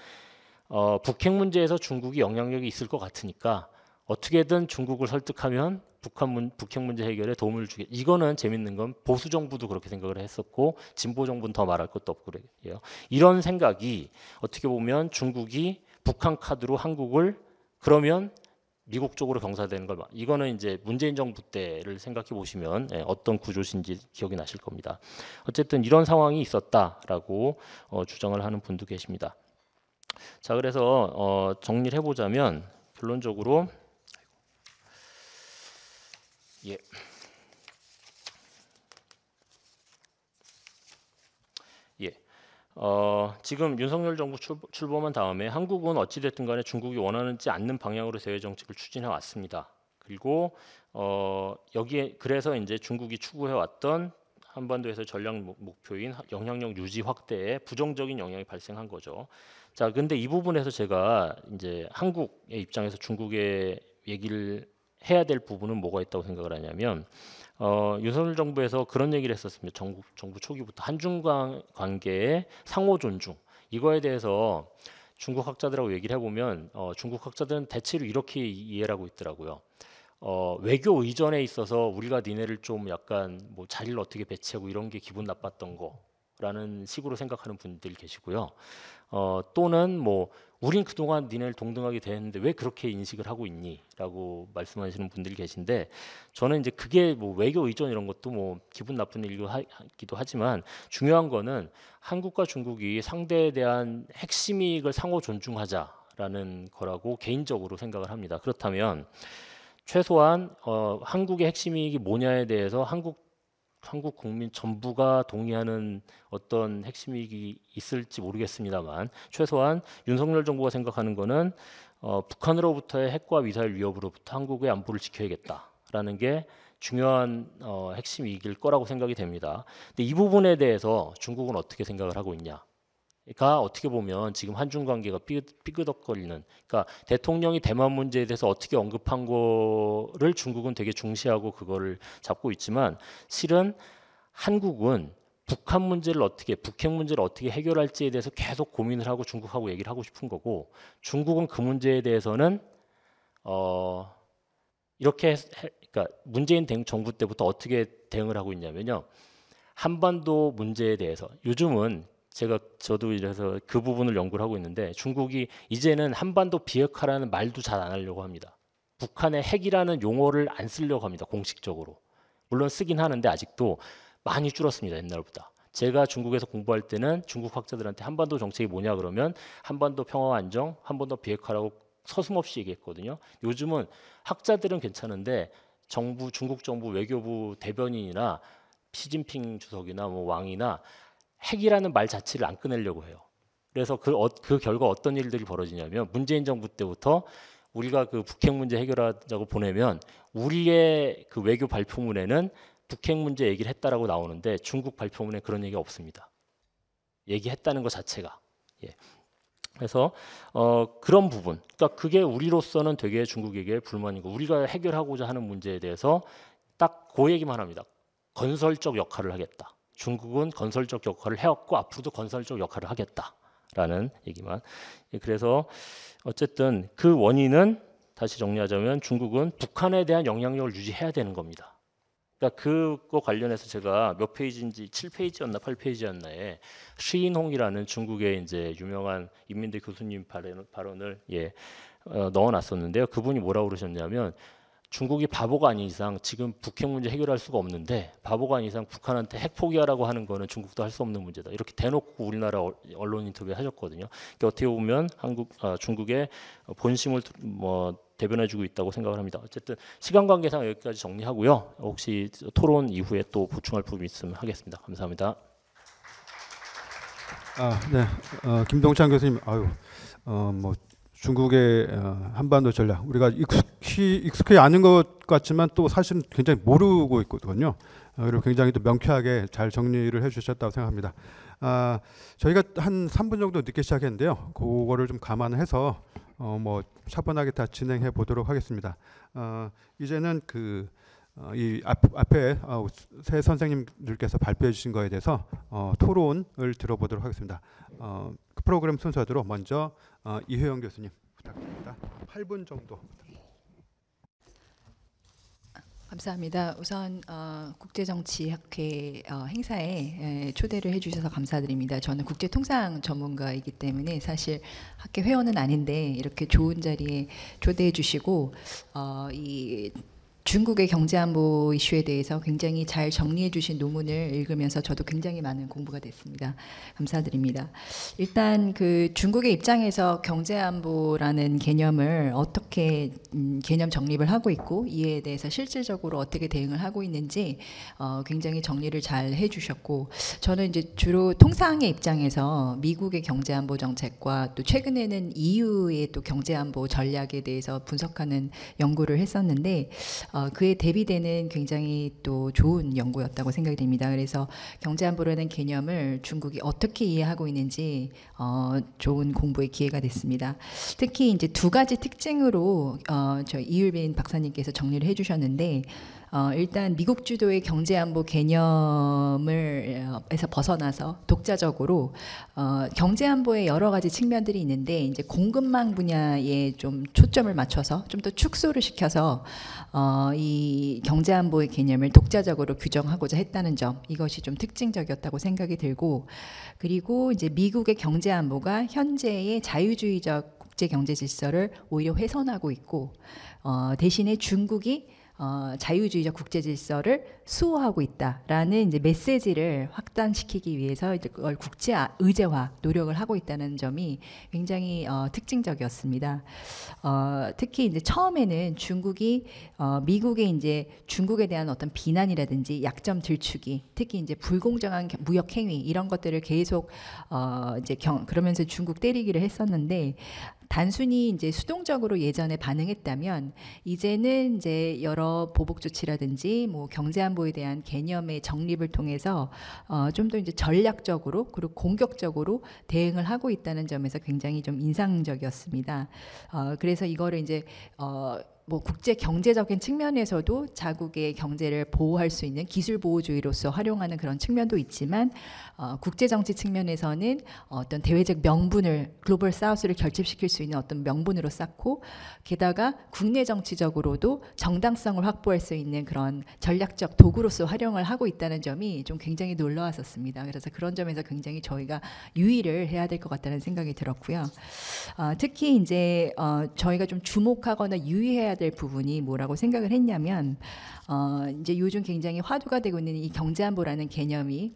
D: 어, 북핵 문제에서 중국이 영향력이 있을 것 같으니까 어떻게든 중국을 설득하면 북한 문, 북핵 문제 해결에 도움을 주게. 이거는 재밌는 건 보수 정부도 그렇게 생각을 했었고 진보 정부는 더 말할 것도 없고 그래요. 이런 생각이 어떻게 보면 중국이 북한 카드로 한국을 그러면 미국 쪽으로 경사되는 걸 이거는 이제 문재인 정부 때를 생각해 보시면 예, 어떤 구조신지 기억이 나실 겁니다. 어쨌든 이런 상황이 있었다라고 어, 주장을 하는 분도 계십니다. 자 그래서 어, 정리를 해보자면 결론적으로 예. 어, 지금 윤석열 정부 출범, 한 다음에 한국은 어찌됐든 간에 중국이 원하는지 않는 방향으로 대외 정책을 추진해 왔습니다. 그리고 어, 여기에 그래서 이제 중국이 추구해 왔던 한반도에서 전략 목표인 영향력 유지 확대에 부정적인 영향이 발생한 거죠. 자, 근데 이 부분에서 제가 이제 한국의 입장에서 중국의 얘기를 해야 될 부분은 뭐가 있다고 생각을 하냐면 어, 윤석열 정부에서 그런 얘기를 했었습니다. 정부, 정부 초기부터 한중 관계의 상호 존중 이거에 대해서 중국 학자들하고 얘기를 해보면 어, 중국 학자들은 대체로 이렇게 이해를 하고 있더라고요. 어, 외교 의전에 있어서 우리가 니네를 좀 약간 뭐 자리를 어떻게 배치하고 이런 게 기분 나빴던 거라는 식으로 생각하는 분들 계시고요. 어, 또는 뭐 우린 그동안 니네를 동등하게 대했는데 왜 그렇게 인식을 하고 있니? 라고 말씀하시는 분들이 계신데 저는 이제 그게 뭐 외교 의존 이런 것도 뭐 기분 나쁜 일기도 하지만 중요한 거는 한국과 중국이 상대에 대한 핵심 이익을 상호 존중하자라는 거라고 개인적으로 생각을 합니다. 그렇다면 최소한 어, 한국의 핵심 이익이 뭐냐에 대해서 한국 한국 국민 전부가 동의하는 어떤 핵심이익이 있을지 모르겠습니다만 최소한 윤석열 정부가 생각하는 것은 어, 북한으로부터의 핵과 미사일 위협으로부터 한국의 안보를 지켜야겠다라는 게 중요한 어, 핵심이익일 거라고 생각이 됩니다. 근데 이 부분에 대해서 중국은 어떻게 생각을 하고 있냐? 그러니까 어떻게 보면 지금 한중 관계가 삐그덕거리는 그러니까 대통령이 대만 문제에 대해서 어떻게 언급한 거를 중국은 되게 중시하고 그거를 잡고 있지만 실은 한국은 북한 문제를 어떻게 북핵 문제를 어떻게 해결할지에 대해서 계속 고민을 하고 중국하고 얘기를 하고 싶은 거고 중국은 그 문제에 대해서는 어 이렇게 그러니까 문재인 정부 때부터 어떻게 대응을 하고 있냐면요. 한반도 문제에 대해서 요즘은 제가 저도 이래서 그 부분을 연구를 하고 있는데 중국이 이제는 한반도 비핵화라는 말도 잘 안 하려고 합니다. 북한의 핵이라는 용어를 안 쓰려고 합니다. 공식적으로. 물론 쓰긴 하는데 아직도 많이 줄었습니다. 옛날보다. 제가 중국에서 공부할 때는 중국 학자들한테 한반도 정책이 뭐냐 그러면 한반도 평화 안정, 한반도 비핵화라고 서슴없이 얘기했거든요. 요즘은 학자들은 괜찮은데 정부 중국 정부 외교부 대변인이나 시진핑 주석이나 뭐 왕이나 핵이라는 말 자체를 안 꺼내려고 해요. 그래서 그, 어, 그 결과 어떤 일들이 벌어지냐면 문재인 정부 때부터 우리가 그 북핵 문제 해결하자고 보내면 우리의 그 외교 발표문에는 북핵 문제 얘기를 했다라고 나오는데 중국 발표문에 그런 얘기가 없습니다. 얘기했다는 것 자체가. 예. 그래서 어, 그런 부분, 그러니까 그게 우리로서는 되게 중국에게 불만이고 우리가 해결하고자 하는 문제에 대해서 딱 그 얘기만 합니다. 건설적 역할을 하겠다. 중국은 건설적 역할을 해왔고 앞으로도 건설적 역할을 하겠다라는 얘기만. 예, 그래서 어쨌든 그 원인은 다시 정리하자면 중국은 북한에 대한 영향력을 유지해야 되는 겁니다. 그러니까 그거 관련해서 제가 몇 페이지인지 7페이지였나 8페이지였나에 시인홍이라는 중국의 이제 유명한 인민대 교수님 발언을 예, 어, 넣어놨었는데요. 그분이 뭐라고 그러셨냐면 중국이 바보가 아닌 이상 지금 북핵 문제 해결할 수가 없는데 바보가 아닌 이상 북한한테 핵 포기하라고 하는 거는 중국도 할 수 없는 문제다. 이렇게 대놓고 우리나라 언론 인터뷰 하셨거든요. 그러니까 어떻게 보면 한국 아, 중국의 본심을 뭐 대변해주고 있다고 생각을 합니다. 어쨌든 시간 관계상 여기까지 정리하고요. 혹시 토론 이후에 또 보충할 부분 이 있으면 하겠습니다. 감사합니다. 아, 네.
A: 어, 김동찬 교수님, 아유, 어, 뭐 중국의 어, 한반도 전략 우리가 익숙히 익숙히 아는 것 같지만 또 사실은 굉장히 모르고 있거든요. 어, 그리고 굉장히 또 명쾌하게 잘 정리를 해주셨다고 생각합니다. 아, 저희가 한 3분 정도 늦게 시작했는데요. 그거를 좀 감안해서 어, 뭐 차분하게 다 진행해 보도록 하겠습니다. 어, 이제는 그 어, 이 앞, 앞에 어, 새 선생님들께서 발표해 주신 거에 대해서 어, 토론을 들어보도록 하겠습니다. 어, 그 프로그램 순서대로 먼저 어, 이효영 교수님 부탁드립니다. 8분 정도.
E: 감사합니다. 우선 어, 국제정치학회 어, 행사에 에, 초대를 해주셔서 감사드립니다. 저는 국제통상 전문가이기 때문에 사실 학회 회원은 아닌데 이렇게 좋은 자리에 초대해주시고 어, 이 중국의 경제 안보 이슈에 대해서 굉장히 잘 정리해 주신 논문을 읽으면서 저도 굉장히 많은 공부가 됐습니다. 감사드립니다. 일단 그 중국의 입장에서 경제 안보라는 개념을 어떻게 음, 개념 정립을 하고 있고 이에 대해서 실질적으로 어떻게 대응을 하고 있는지 어, 굉장히 정리를 잘 해 주셨고 저는 이제 주로 통상의 입장에서 미국의 경제 안보 정책과 또 최근에는 EU의 또 경제 안보 전략에 대해서 분석하는 연구를 했었는데 어, 그에 대비되는 굉장히 또 좋은 연구였다고 생각이 됩니다. 그래서 경제안보라는 개념을 중국이 어떻게 이해하고 있는지 어, 좋은 공부의 기회가 됐습니다. 특히 이제 두 가지 특징으로 어, 저 이율빈 박사님께서 정리를 해주셨는데 어, 일단 미국 주도의 경제 안보 개념을 어, 에서 벗어나서 독자적으로 어, 경제 안보의 여러 가지 측면들이 있는데 이제 공급망 분야에 좀 초점을 맞춰서 좀 더 축소를 시켜서 어, 이 경제 안보의 개념을 독자적으로 규정하고자 했다는 점 이것이 좀 특징적이었다고 생각이 들고 그리고 이제 미국의 경제 안보가 현재의 자유주의적 국제 경제 질서를 오히려 훼손하고 있고 어, 대신에 중국이 어, 자유주의적 국제 질서를 수호하고 있다라는 이제 메시지를 확산시키기 위해서 이제 그걸 국제 아, 의제화 노력을 하고 있다는 점이 굉장히 어, 특징적이었습니다. 어, 특히 이제 처음에는 중국이 어, 미국의 이제 중국에 대한 어떤 비난이라든지 약점 들추기, 특히 이제 불공정한 무역 행위 이런 것들을 계속 어, 이제 경, 그러면서 중국 때리기를 했었는데 단순히 이제 수동적으로 예전에 반응했다면 이제는 이제 여러 보복 조치라든지 뭐 경제 안보에 대한 개념의 정립을 통해서 어, 좀더 이제 전략적으로 그리고 공격적으로 대응을 하고 있다는 점에서 굉장히 좀 인상적이었습니다. 어, 그래서 이거를 이제 어, 뭐 국제 경제적인 측면에서도 자국의 경제를 보호할 수 있는 기술 보호주의로서 활용하는 그런 측면도 있지만 어, 국제 정치 측면에서는 어떤 대외적 명분을 글로벌 사우스를 결집시킬 수 있는 어떤 명분으로 쌓고 게다가 국내 정치적으로도 정당성을 확보할 수 있는 그런 전략적 도구로서 활용을 하고 있다는 점이 좀 굉장히 놀라웠었습니다. 그래서 그런 점에서 굉장히 저희가 유의를 해야 될 것 같다는 생각이 들었고요. 어, 특히 이제 어, 저희가 좀 주목하거나 유의해야 될 부분이 뭐라고 생각을 했냐면 어, 이제 요즘 굉장히 화두가 되고 있는 이 경제안보라는 개념이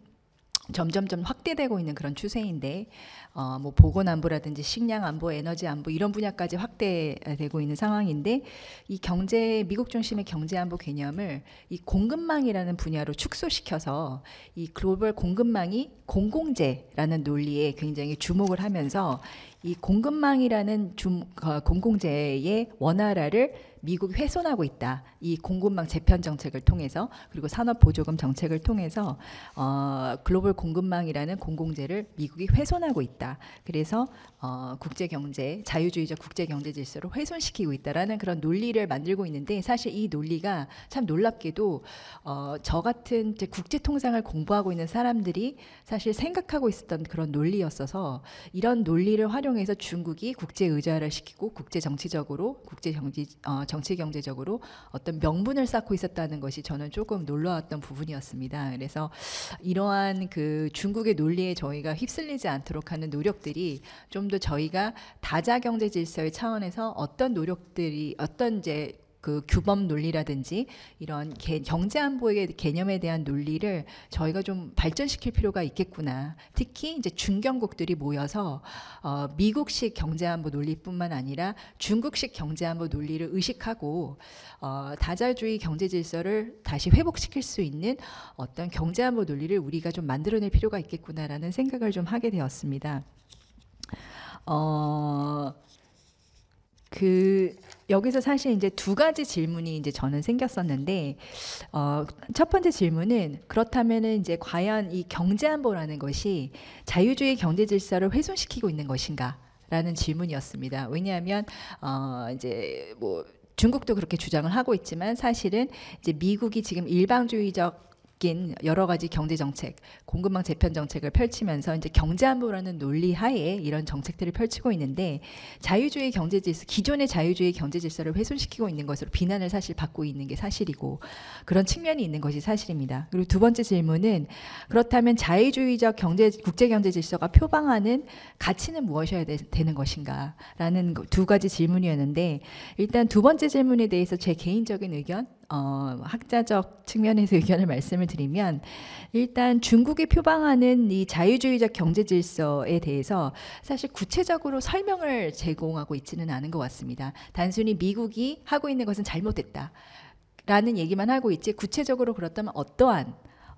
E: 점점점 확대되고 있는 그런 추세인데 어, 뭐 보건 안보라든지 식량 안보, 에너지 안보 이런 분야까지 확대되고 있는 상황인데 이 경제 미국 중심의 경제 안보 개념을 이 공급망이라는 분야로 축소시켜서 이 글로벌 공급망이 공공재라는 논리에 굉장히 주목을 하면서 이 공급망이라는 주, 어, 공공재의 원활화를 미국이 훼손하고 있다. 이 공급망 재편 정책을 통해서 그리고 산업 보조금 정책을 통해서 어, 글로벌 공급망이라는 공공재를 미국이 훼손하고 있다. 그래서 어, 국제 경제 자유주의적 국제 경제 질서를 훼손시키고 있다라는 그런 논리를 만들고 있는데 사실 이 논리가 참 놀랍게도 어, 저 같은 국제 통상을 공부하고 있는 사람들이 사실 생각하고 있었던 그런 논리였어서 이런 논리를 활용해서 중국이 국제 의자를 시키고 국제 정치적으로 국제 정치 어, 정치 경제적으로 어떤 명분을 쌓고 있었다는 것이 저는 조금 놀라웠던 부분이었습니다. 그래서 이러한 그 중국의 논리에 저희가 휩쓸리지 않도록 하는 노력들이 좀 더 저희가 다자 경제 질서의 차원에서 어떤 노력들이 어떤 이제 그 규범 논리라든지 이런 개, 경제 안보의 개념에 대한 논리를 저희가 좀 발전시킬 필요가 있겠구나. 특히 이제 중견국들이 모여서 어, 미국식 경제 안보 논리뿐만 아니라 중국식 경제 안보 논리를 의식하고 어, 다자주의 경제 질서를 다시 회복시킬 수 있는 어떤 경제 안보 논리를 우리가 좀 만들어낼 필요가 있겠구나라는 생각을 좀 하게 되었습니다. 어, 그 여기서 사실 이제 두 가지 질문이 이제 저는 생겼었는데 어, 첫 번째 질문은 그렇다면은 이제 과연 이 경제 안보라는 것이 자유주의 경제 질서를 훼손시키고 있는 것인가? 라는 질문이었습니다. 왜냐하면 어 이제 뭐 중국도 그렇게 주장을 하고 있지만 사실은 이제 미국이 지금 일방주의적 바뀐 여러 가지 경제 정책, 공급망 재편 정책을 펼치면서 이제 경제 안보라는 논리 하에 이런 정책들을 펼치고 있는데 자유주의 경제 질서, 기존의 자유주의 경제 질서를 훼손시키고 있는 것으로 비난을 사실 받고 있는 게 사실이고 그런 측면이 있는 것이 사실입니다. 그리고 두 번째 질문은 그렇다면 자유주의적 경제 국제 경제 질서가 표방하는 가치는 무엇이어야 되, 는 것인가라는 두 가지 질문이었는데 일단 두 번째 질문에 대해서 제 개인적인 의견 어, 학자적 측면에서 의견을 말씀을 드리면 일단 중국이 표방하는 이 자유주의적 경제 질서에 대해서 사실 구체적으로 설명을 제공하고 있지는 않은 것 같습니다. 단순히 미국이 하고 있는 것은 잘못됐다. 라는 얘기만 하고 있지 구체적으로 그렇다면 어떠한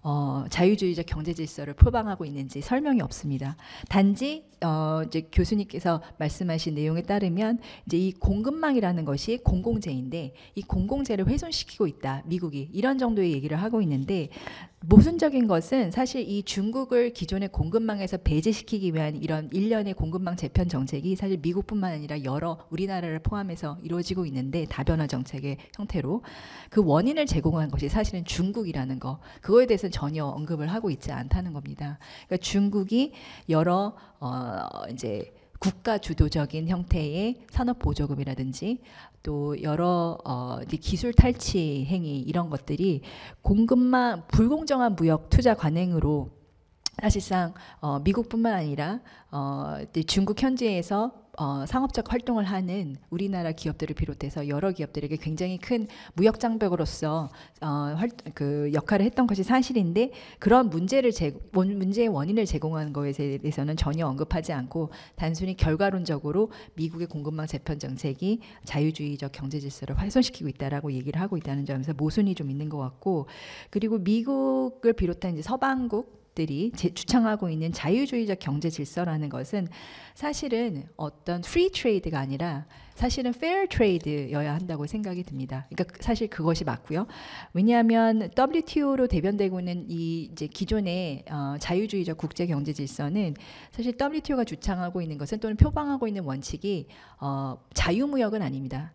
E: 어, 자유주의적 경제 질서를 표방하고 있는지 설명이 없습니다. 단지 어, 이제 교수님께서 말씀하신 내용에 따르면 이제 이 공급망이라는 것이 공공재인데 이 공공재를 훼손시키고 있다 미국이 이런 정도의 얘기를 하고 있는데 모순적인 것은 사실 이 중국을 기존의 공급망에서 배제시키기 위한 이런 일련의 공급망 재편 정책이 사실 미국뿐만 아니라 여러 우리나라를 포함해서 이루어지고 있는데 다변화 정책의 형태로 그 원인을 제공한 것이 사실은 중국이라는 거 그거에 대해서는 전혀 언급을 하고 있지 않다는 겁니다. 그러니까 중국이 여러 어 이제 국가 주도적인 형태의 산업 보조금이라든지 또 여러 어, 기술 탈취 행위 이런 것들이 공급망 불공정한 무역 투자 관행으로 사실상 어, 미국뿐만 아니라 어, 중국 현지에서 어, 상업적 활동을 하는 우리나라 기업들을 비롯해서 여러 기업들에게 굉장히 큰 무역 장벽으로서 어, 활, 그 역할을 했던 것이 사실인데 그런 문제를 제, 문제의 원인을 제공하는 것에 대해서는 전혀 언급하지 않고 단순히 결과론적으로 미국의 공급망 재편 정책이 자유주의적 경제 질서를 훼손시키고 있다라고 얘기를 하고 있다는 점에서 모순이 좀 있는 것 같고 그리고 미국을 비롯한 이제 서방국 세들이 제, 주창하고 있는 자유주의적 경제 질서라는 것은 사실은 어떤 프리 트레이드가 아니라 사실은 페어 트레이드여야 한다고 생각이 듭니다. 그러니까 그, 사실 그것이 맞고요. 왜냐하면 WTO로 대변되고 는이 이제 기존의 어, 자유주의적 국제 경제 질서는 사실 WTO가 주창하고 있는 것은 또는 표방하고 있는 원칙이 어, 자유무역은 아닙니다.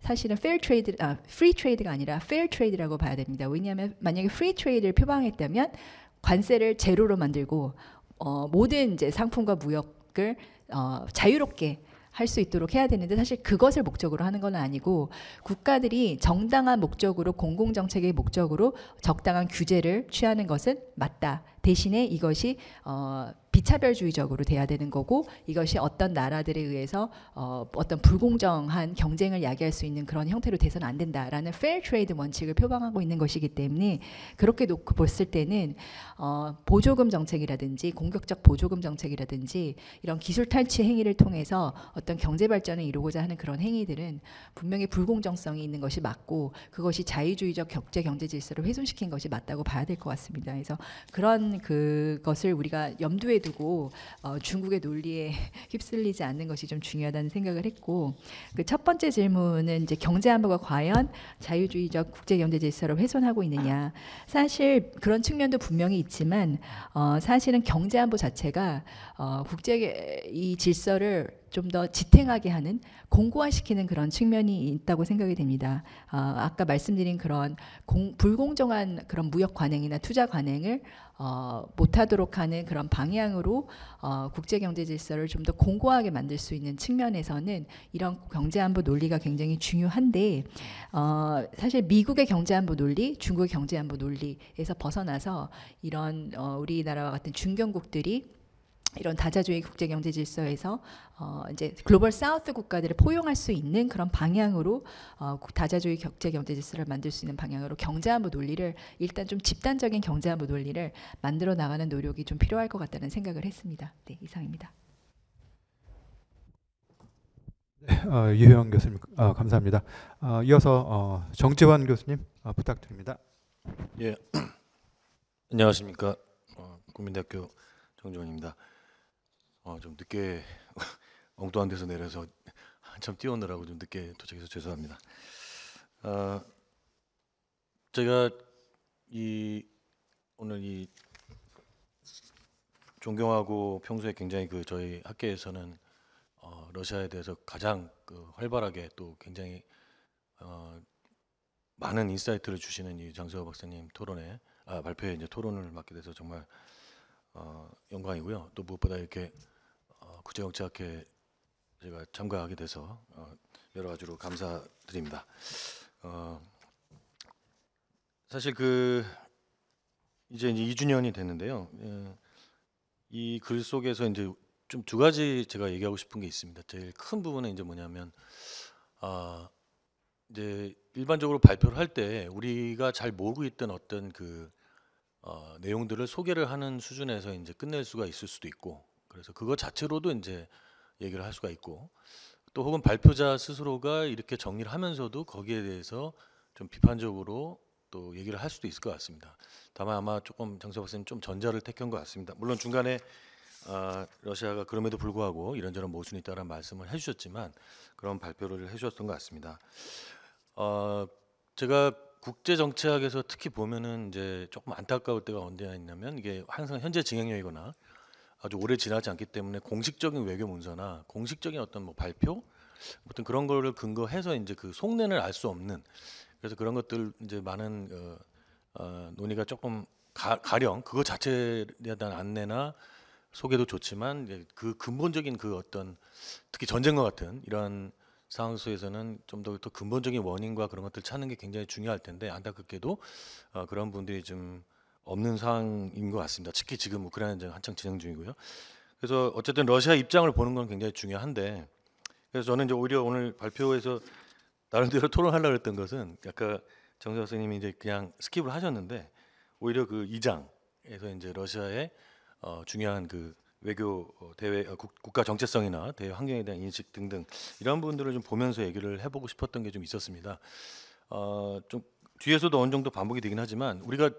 E: 사실은 fair trade, 아, free trade가 아니라 fair trade라고 봐야 됩니다. 왜냐하면 만약에 free trade를 표방했다면 관세를 제로로 만들고 어, 모든 이제 상품과 무역을 어, 자유롭게 할 수 있도록 해야 되는데 사실 그것을 목적으로 하는 건 아니고 국가들이 정당한 목적으로 공공정책의 목적으로 적당한 규제를 취하는 것은 맞다. 대신에 이것이 어, 비차별주의적으로 돼야 되는 거고 이것이 어떤 나라들에 의해서 어, 어떤 불공정한 경쟁을 야기할 수 있는 그런 형태로 돼서는 안 된다라는 페어 트레이드 원칙을 표방하고 있는 것이기 때문에 그렇게 놓고 봤을 때는 어, 보조금 정책이라든지 공격적 보조금 정책이라든지 이런 기술 탈취 행위를 통해서 어떤 경제 발전을 이루고자 하는 그런 행위들은 분명히 불공정성이 있는 것이 맞고 그것이 자유주의적 격제 경제 질서를 훼손시킨 것이 맞다고 봐야 될 것 같습니다. 그래서 그런 그것을 우리가 염두에 두 두고 어, 중국의 논리에 휩쓸리지 않는 것이 좀 중요하다는 생각을 했고 그 첫 번째 질문은 이제 경제 안보가 과연 자유주의적 국제 경제 질서를 훼손하고 있느냐 사실 그런 측면도 분명히 있지만 어, 사실은 경제 안보 자체가 어, 국제 이 질서를 좀 더 지탱하게 하는 공고화시키는 그런 측면이 있다고 생각이 됩니다. 어, 아까 말씀드린 그런 공, 불공정한 그런 무역 관행이나 투자 관행을 어, 못하도록 하는 그런 방향으로 어, 국제 경제 질서를 좀 더 공고하게 만들 수 있는 측면에서는 이런 경제 안보 논리가 굉장히 중요한데 어, 사실 미국의 경제 안보 논리, 중국의 경제 안보 논리에서 벗어나서 이런 어, 우리나라와 같은 중견국들이 이런 다자주의 국제 경제 질서에서 어 이제 글로벌 사우스 국가들을 포용할 수 있는 그런 방향으로 어 다자주의 국제 경제 질서를 만들 수 있는 방향으로 경제안보 논리를 일단 좀 집단적인 경제안보 논리를 만들어 나가는 노력이 좀 필요할 것 같다는 생각을 했습니다. 네, 이상입니다.
A: 네, 어, 유형 교수님 어, 감사합니다. 어, 이어서 어, 정재환 교수님 어, 부탁드립니다.
F: 예, 안녕하십니까 어, 국민대학교 정재환입니다. 어, 좀 늦게 엉뚱한 데서 내려서 한참 뛰어오느라고 좀 늦게 도착해서 죄송합니다. 어, 제가 이 오늘 이 존경하고 평소에 굉장히 그 저희 학계에서는 어, 러시아에 대해서 가장 그 활발하게 또 굉장히 어, 많은 인사이트를 주시는 이 장세호 박사님 토론에 아, 발표에 이제 토론을 맡게 돼서 정말 어, 영광이고요. 또 무엇보다 이렇게 어, 국제영자학회 제가 참가하게 돼서 어, 여러 가지로 감사드립니다. 어, 사실 그 이제, 이제 2주년이 됐는데요. 예, 이글 속에서 이제 좀 두 가지 제가 얘기하고 싶은 게 있습니다. 제일 큰 부분은 이제 뭐냐면 아 이제 일반적으로 발표를 할 때 우리가 잘 모르고 있던 어떤 그 어, 내용들을 소개를 하는 수준에서 이제 끝낼 수가 있을 수도 있고 그래서 그거 자체로도 이제 얘기를 할 수가 있고 또 혹은 발표자 스스로가 이렇게 정리를 하면서도 거기에 대해서 좀 비판적으로 또 얘기를 할 수도 있을 것 같습니다. 다만 아마 조금 정세 박사님 좀 전자를 택한 것 같습니다. 물론 중간에 아, 러시아가 그럼에도 불구하고 이런저런 모순이 있다는 말씀을 해주셨지만 그런 발표를 해주셨던 것 같습니다. 어, 제가 국제 정치학에서 특히 보면은 이제 조금 안타까울 때가 언제나 있냐면 이게 항상 현재 진행형이거나 아주 오래 지나지 않기 때문에 공식적인 외교 문서나 공식적인 어떤 뭐 발표 어떤 그런 거를 근거해서 이제 그 속내는 알 수 없는 그래서 그런 것들 이제 많은 어, 어, 논의가 조금 가, 가령 그거 자체에 대한 안내나 소개도 좋지만 이제 그 근본적인 그 어떤 특히 전쟁과 같은 이런 상황 속에서는 좀더더 근본적인 원인과 그런 것들 찾는 게 굉장히 중요할 텐데 안타깝게도 어, 그런 분들이 좀 없는 상황인 것 같습니다. 특히 지금 우크라이나 전쟁 한창 진행 중이고요. 그래서 어쨌든 러시아 입장을 보는 건 굉장히 중요한데 그래서 저는 이제 오히려 오늘 발표에서 나름대로 토론하려고 했던 것은 아까 정세 선생님이 이제 그냥 스킵을 하셨는데 오히려 그 2장에서 이제 러시아의 어, 중요한 그 외교 어, 대외 어, 국, 가 정체성이나 대외 환경에 대한 인식 등등 이런 부분들을 좀 보면서 얘기를 해보고 싶었던 게 좀 있었습니다. 어, 좀 뒤에서도 어느 정도 반복이 되긴 하지만 우리가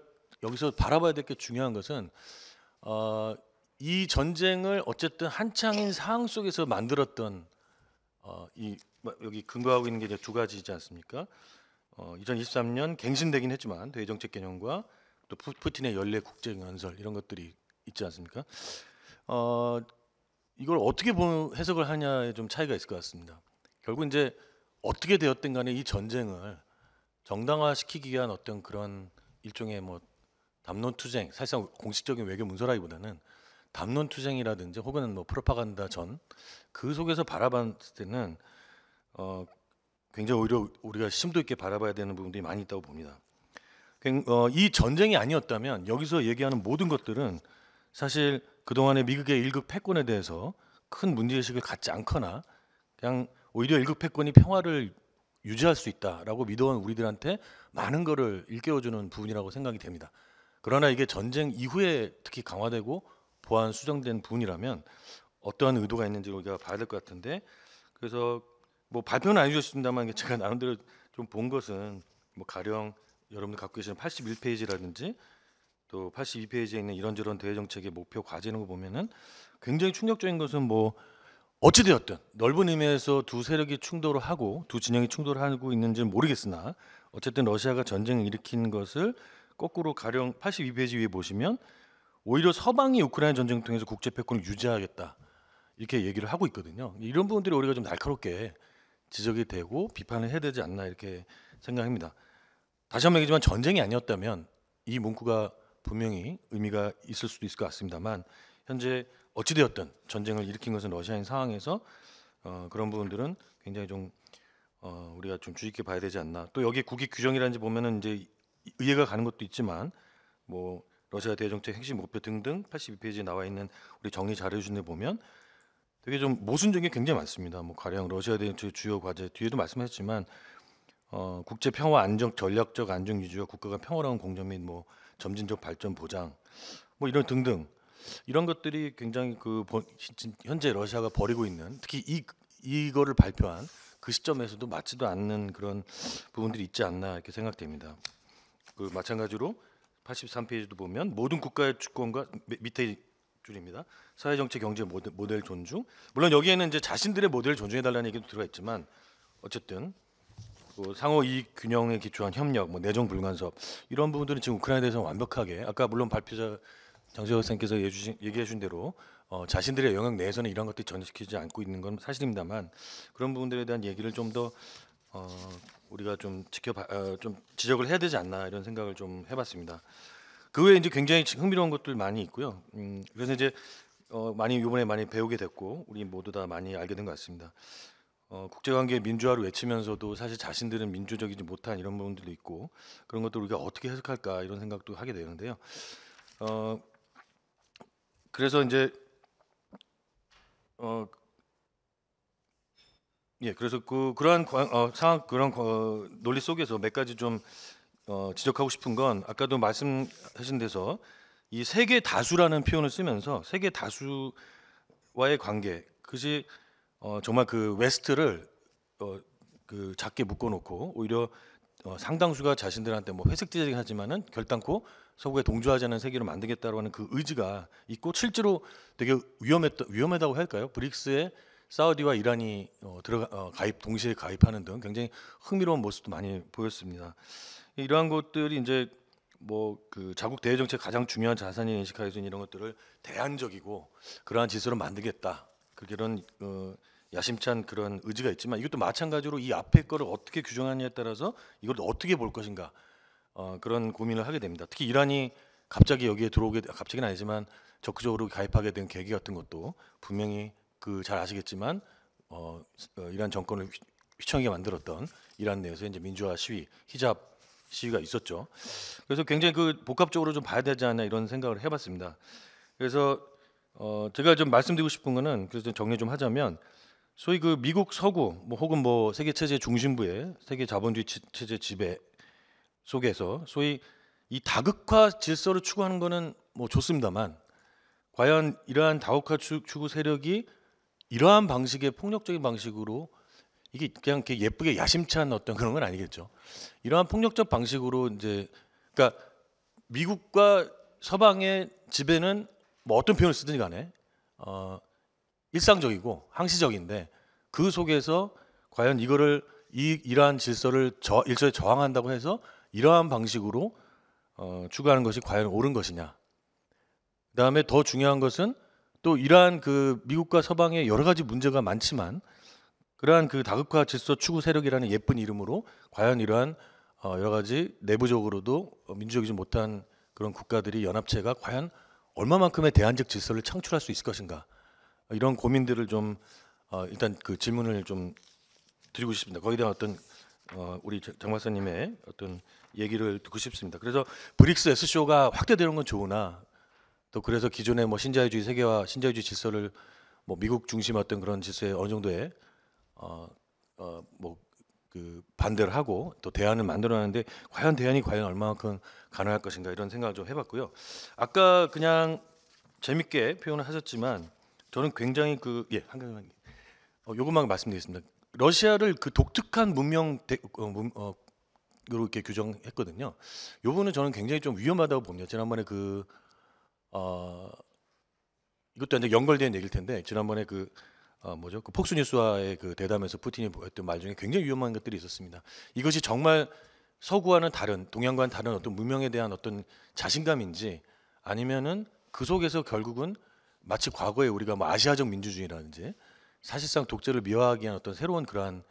F: 여기서 바라봐야 될 게 중요한 것은 어, 이 전쟁을 어쨌든 한창인 상황 속에서 만들었던 어, 이 뭐, 여기 근거하고 있는 게 두 가지지 않습니까? 어, 2023년 갱신되긴 했지만 대외정책 개념과 또 푸틴의 연례 국제 연설 이런 것들이 있지 않습니까? 어, 이걸 어떻게 보, 해석을 하냐에 좀 차이가 있을 것 같습니다. 결국 이제 어떻게 되었든 간에 이 전쟁을 정당화시키기 위한 어떤 그런 일종의 뭐 담론 투쟁 사실상 공식적인 외교 문서라기보다는 담론 투쟁이라든지 혹은 뭐 프로파간다 전 그 속에서 바라봤을 때는 어 굉장히 오히려 우리가 심도 있게 바라봐야 되는 부분들이 많이 있다고 봅니다. 어, 이 전쟁이 아니었다면 여기서 얘기하는 모든 것들은 사실 그동안의 미국의 일극 패권에 대해서 큰 문제의식을 갖지 않거나 그냥 오히려 일극 패권이 평화를 유지할 수 있다라고 믿어온 우리들한테 많은 거를 일깨워주는 부분이라고 생각이 됩니다. 그러나 이게 전쟁 이후에 특히 강화되고 보안 수정된 부분이라면 어떠한 의도가 있는지 우리가 봐야 될 것 같은데 그래서 뭐 발표는 안 해주셨습니다만 제가 나름대로 좀 본 것은 뭐 가령 여러분들 갖고 계시는 81페이지라든지 또 82페이지에 있는 이런저런 대외 정책의 목표 과제 는거 보면은 굉장히 충격적인 것은 뭐 어찌 되었든 넓은 의미에서 두 세력이 충돌을 하고 두 진영이 충돌을 하고 있는지는 모르겠으나 어쨌든 러시아가 전쟁을 일으킨 것을 거꾸로 가령 82페이지 위에 보시면 오히려 서방이 우크라이나 전쟁 통해서 국제 패권을 유지하겠다 이렇게 얘기를 하고 있거든요. 이런 부분들이 우리가 좀 날카롭게 지적이 되고 비판을 해야 되지 않나 이렇게 생각합니다. 다시 한 번 얘기지만 전쟁이 아니었다면 이 문구가 분명히 의미가 있을 수도 있을 것 같습니다만 현재 어찌되었든 전쟁을 일으킨 것은 러시아인 상황에서 어, 그런 부분들은 굉장히 좀 어, 우리가 좀 주의깊게 봐야 되지 않나. 또 여기 국익 규정이라는지 보면은 이제 이해가 가는 것도 있지만 뭐 러시아 대외정책 핵심 목표 등등 82페이지에 나와 있는 우리 정리 자료 중에 보면 되게 좀 모순적인 게 굉장히 많습니다. 뭐 가령 러시아 대외정책 주요 과제 뒤에도 말씀하셨지만 어, 국제 평화 안정 전략적 안정 유지와 국가가 평화로운 공존 및 뭐 점진적 발전 보장 뭐 이런 등등 이런 것들이 굉장히 그 현재 러시아가 버리고 있는 특히 이 이거를 발표한 그 시점에서도 맞지도 않는 그런 부분들이 있지 않나 이렇게 생각됩니다. 그 마찬가지로 83페이지도 보면 모든 국가의 주권과 밑에 줄입니다. 사회정치 경제 모델, 모델 존중. 물론 여기에는 이제 자신들의 모델 을 존중해 달라는 얘기도 들어가 있지만 어쨌든 그 상호 이익 균형에 기초한 협력, 뭐 내정 불간섭 이런 부분들은 지금 우크라이나에 대해서 완벽하게 아까 물론 발표자 장재호 선생께서 얘기해 준 대로 어, 자신들의 영역 내에서는 이런 것들이 전시키지 않고 있는 건 사실입니다만 그런 부분들에 대한 얘기를 좀 더 어, 우리가 좀 지켜봐 어, 좀 지적을 해야 되지 않나 이런 생각을 좀 해봤습니다. 그 외에 이제 굉장히 흥미로운 것들 많이 있고요. 음, 그래서 이제 어, 많이 이번에 많이 배우게 됐고 우리 모두 다 많이 알게 된 것 같습니다. 어, 국제관계 민주화를 외치면서도 사실 자신들은 민주적이지 못한 이런 부분들도 있고 그런 것들 우리가 어떻게 해석할까 이런 생각도 하게 되는데요. 어, 그래서 이제 어, 예, 그래서 그 그러한 어, 상황 그런 어, 논리 속에서 몇 가지 좀 어, 지적하고 싶은 건 아까도 말씀하신 데서 이 세계 다수라는 표현을 쓰면서 세계 다수와의 관계 그지 어, 정말 그 웨스트를 어, 그 작게 묶어놓고 오히려 어, 상당수가 자신들한테 뭐 회색지대긴 하지만은 결단코 서구에 동조하지 않은 세계로 만들겠다고 하는 그 의지가 있고 실제로 되게 위험했다 위험하다고 할까요? 브릭스의 사우디와 이란이 어, 들어가 어, 가입 동시에 가입하는 등 굉장히 흥미로운 모습도 많이 보였습니다. 이러한 것들이 이제 뭐 그 자국 대외 정책 가장 중요한 자산인 인식하에서 이런 것들을 대안적이고 그러한 지수로 만들겠다. 그런 어, 야심찬 그런 의지가 있지만 이것도 마찬가지로 이 앞에 거를 어떻게 규정하느냐에 따라서 이걸 어떻게 볼 것인가 어, 그런 고민을 하게 됩니다. 특히 이란이 갑자기 여기에 들어오게 아, 갑자기는 아니지만 적극적으로 가입하게 된 계기 같은 것도 분명히 그잘 아시겠지만 어, 어, 이란 정권을 휘청이게 만들었던 이란 내에서 이제 민주화 시위, 히잡 시위가 있었죠. 그래서 굉장히 그 복합적으로 좀 봐야 되지 않나 이런 생각을 해봤습니다. 그래서 어, 제가 좀 말씀드리고 싶은 거는 그래서 좀 정리 좀 하자면 소위 그 미국 서구 뭐 혹은 뭐 세계 체제 중심부의 세계 자본주의 체제 지배 속에서 소위 이 다극화 질서를 추구하는 거는 뭐 좋습니다만 과연 이러한 다국화 추구 세력이 이러한 방식의 폭력적인 방식으로 이게 그냥 이렇게 예쁘게 야심찬 어떤 그런 건 아니겠죠. 이러한 폭력적 방식으로 이제 그러니까 미국과 서방의 지배는 뭐 어떤 표현을 쓰든 간에 어, 일상적이고 항시적인데 그 속에서 과연 이거를 이 이러한 질서를 저 일절에 저항한다고 해서 이러한 방식으로 어, 추구하는 것이 과연 옳은 것이냐. 그다음에 더 중요한 것은 또 이러한 그 미국과 서방의 여러 가지 문제가 많지만 그러한 그 다극화 질서 추구 세력이라는 예쁜 이름으로 과연 이러한 어 여러 가지 내부적으로도 민주적이지 못한 그런 국가들이 연합체가 과연 얼마만큼의 대안적 질서를 창출할 수 있을 것인가 이런 고민들을 좀 어 일단 그 질문을 좀 드리고 싶습니다. 거기에 대한 어떤 어 우리 장 박사님의 어떤 얘기를 듣고 싶습니다. 그래서 브릭스 SCO가 확대되는 건 좋으나 또 그래서 기존의 뭐 신자유주의 세계와 신자유주의 질서를 뭐 미국 중심 어떤 그런 질서에 어느 정도의 어어 뭐 그 반대를 하고 또 대안을 만들어놨는데 과연 대안이 과연 얼마만큼 가능할 것인가 이런 생각을 좀 해봤고요. 아까 그냥 재밌게 표현을 하셨지만 저는 굉장히 그 예한 가지만 어, 요것만 말씀드리겠습니다. 러시아를 그 독특한 문명 대, 어, 문, 어, 이렇게 규정했거든요. 요번에 저는 굉장히 좀 위험하다고 봅니다. 지난번에 그 어, 이것도 이제 연결된 얘기일 텐데 지난번에 그 어, 뭐죠? 그 폭스 뉴스와의 그 대담에서 푸틴이 보였던말 중에 굉장히 위험한 것들이 있었습니다. 이것이 정말 서구와는 다른 동양과는 다른 어떤 문명에 대한 어떤 자신감인지 아니면은 그 속에서 결국은 마치 과거에 우리가 뭐 아시아적 민주주의라든지 사실상 독재를 미화하기 위한 어떤 새로운 그러한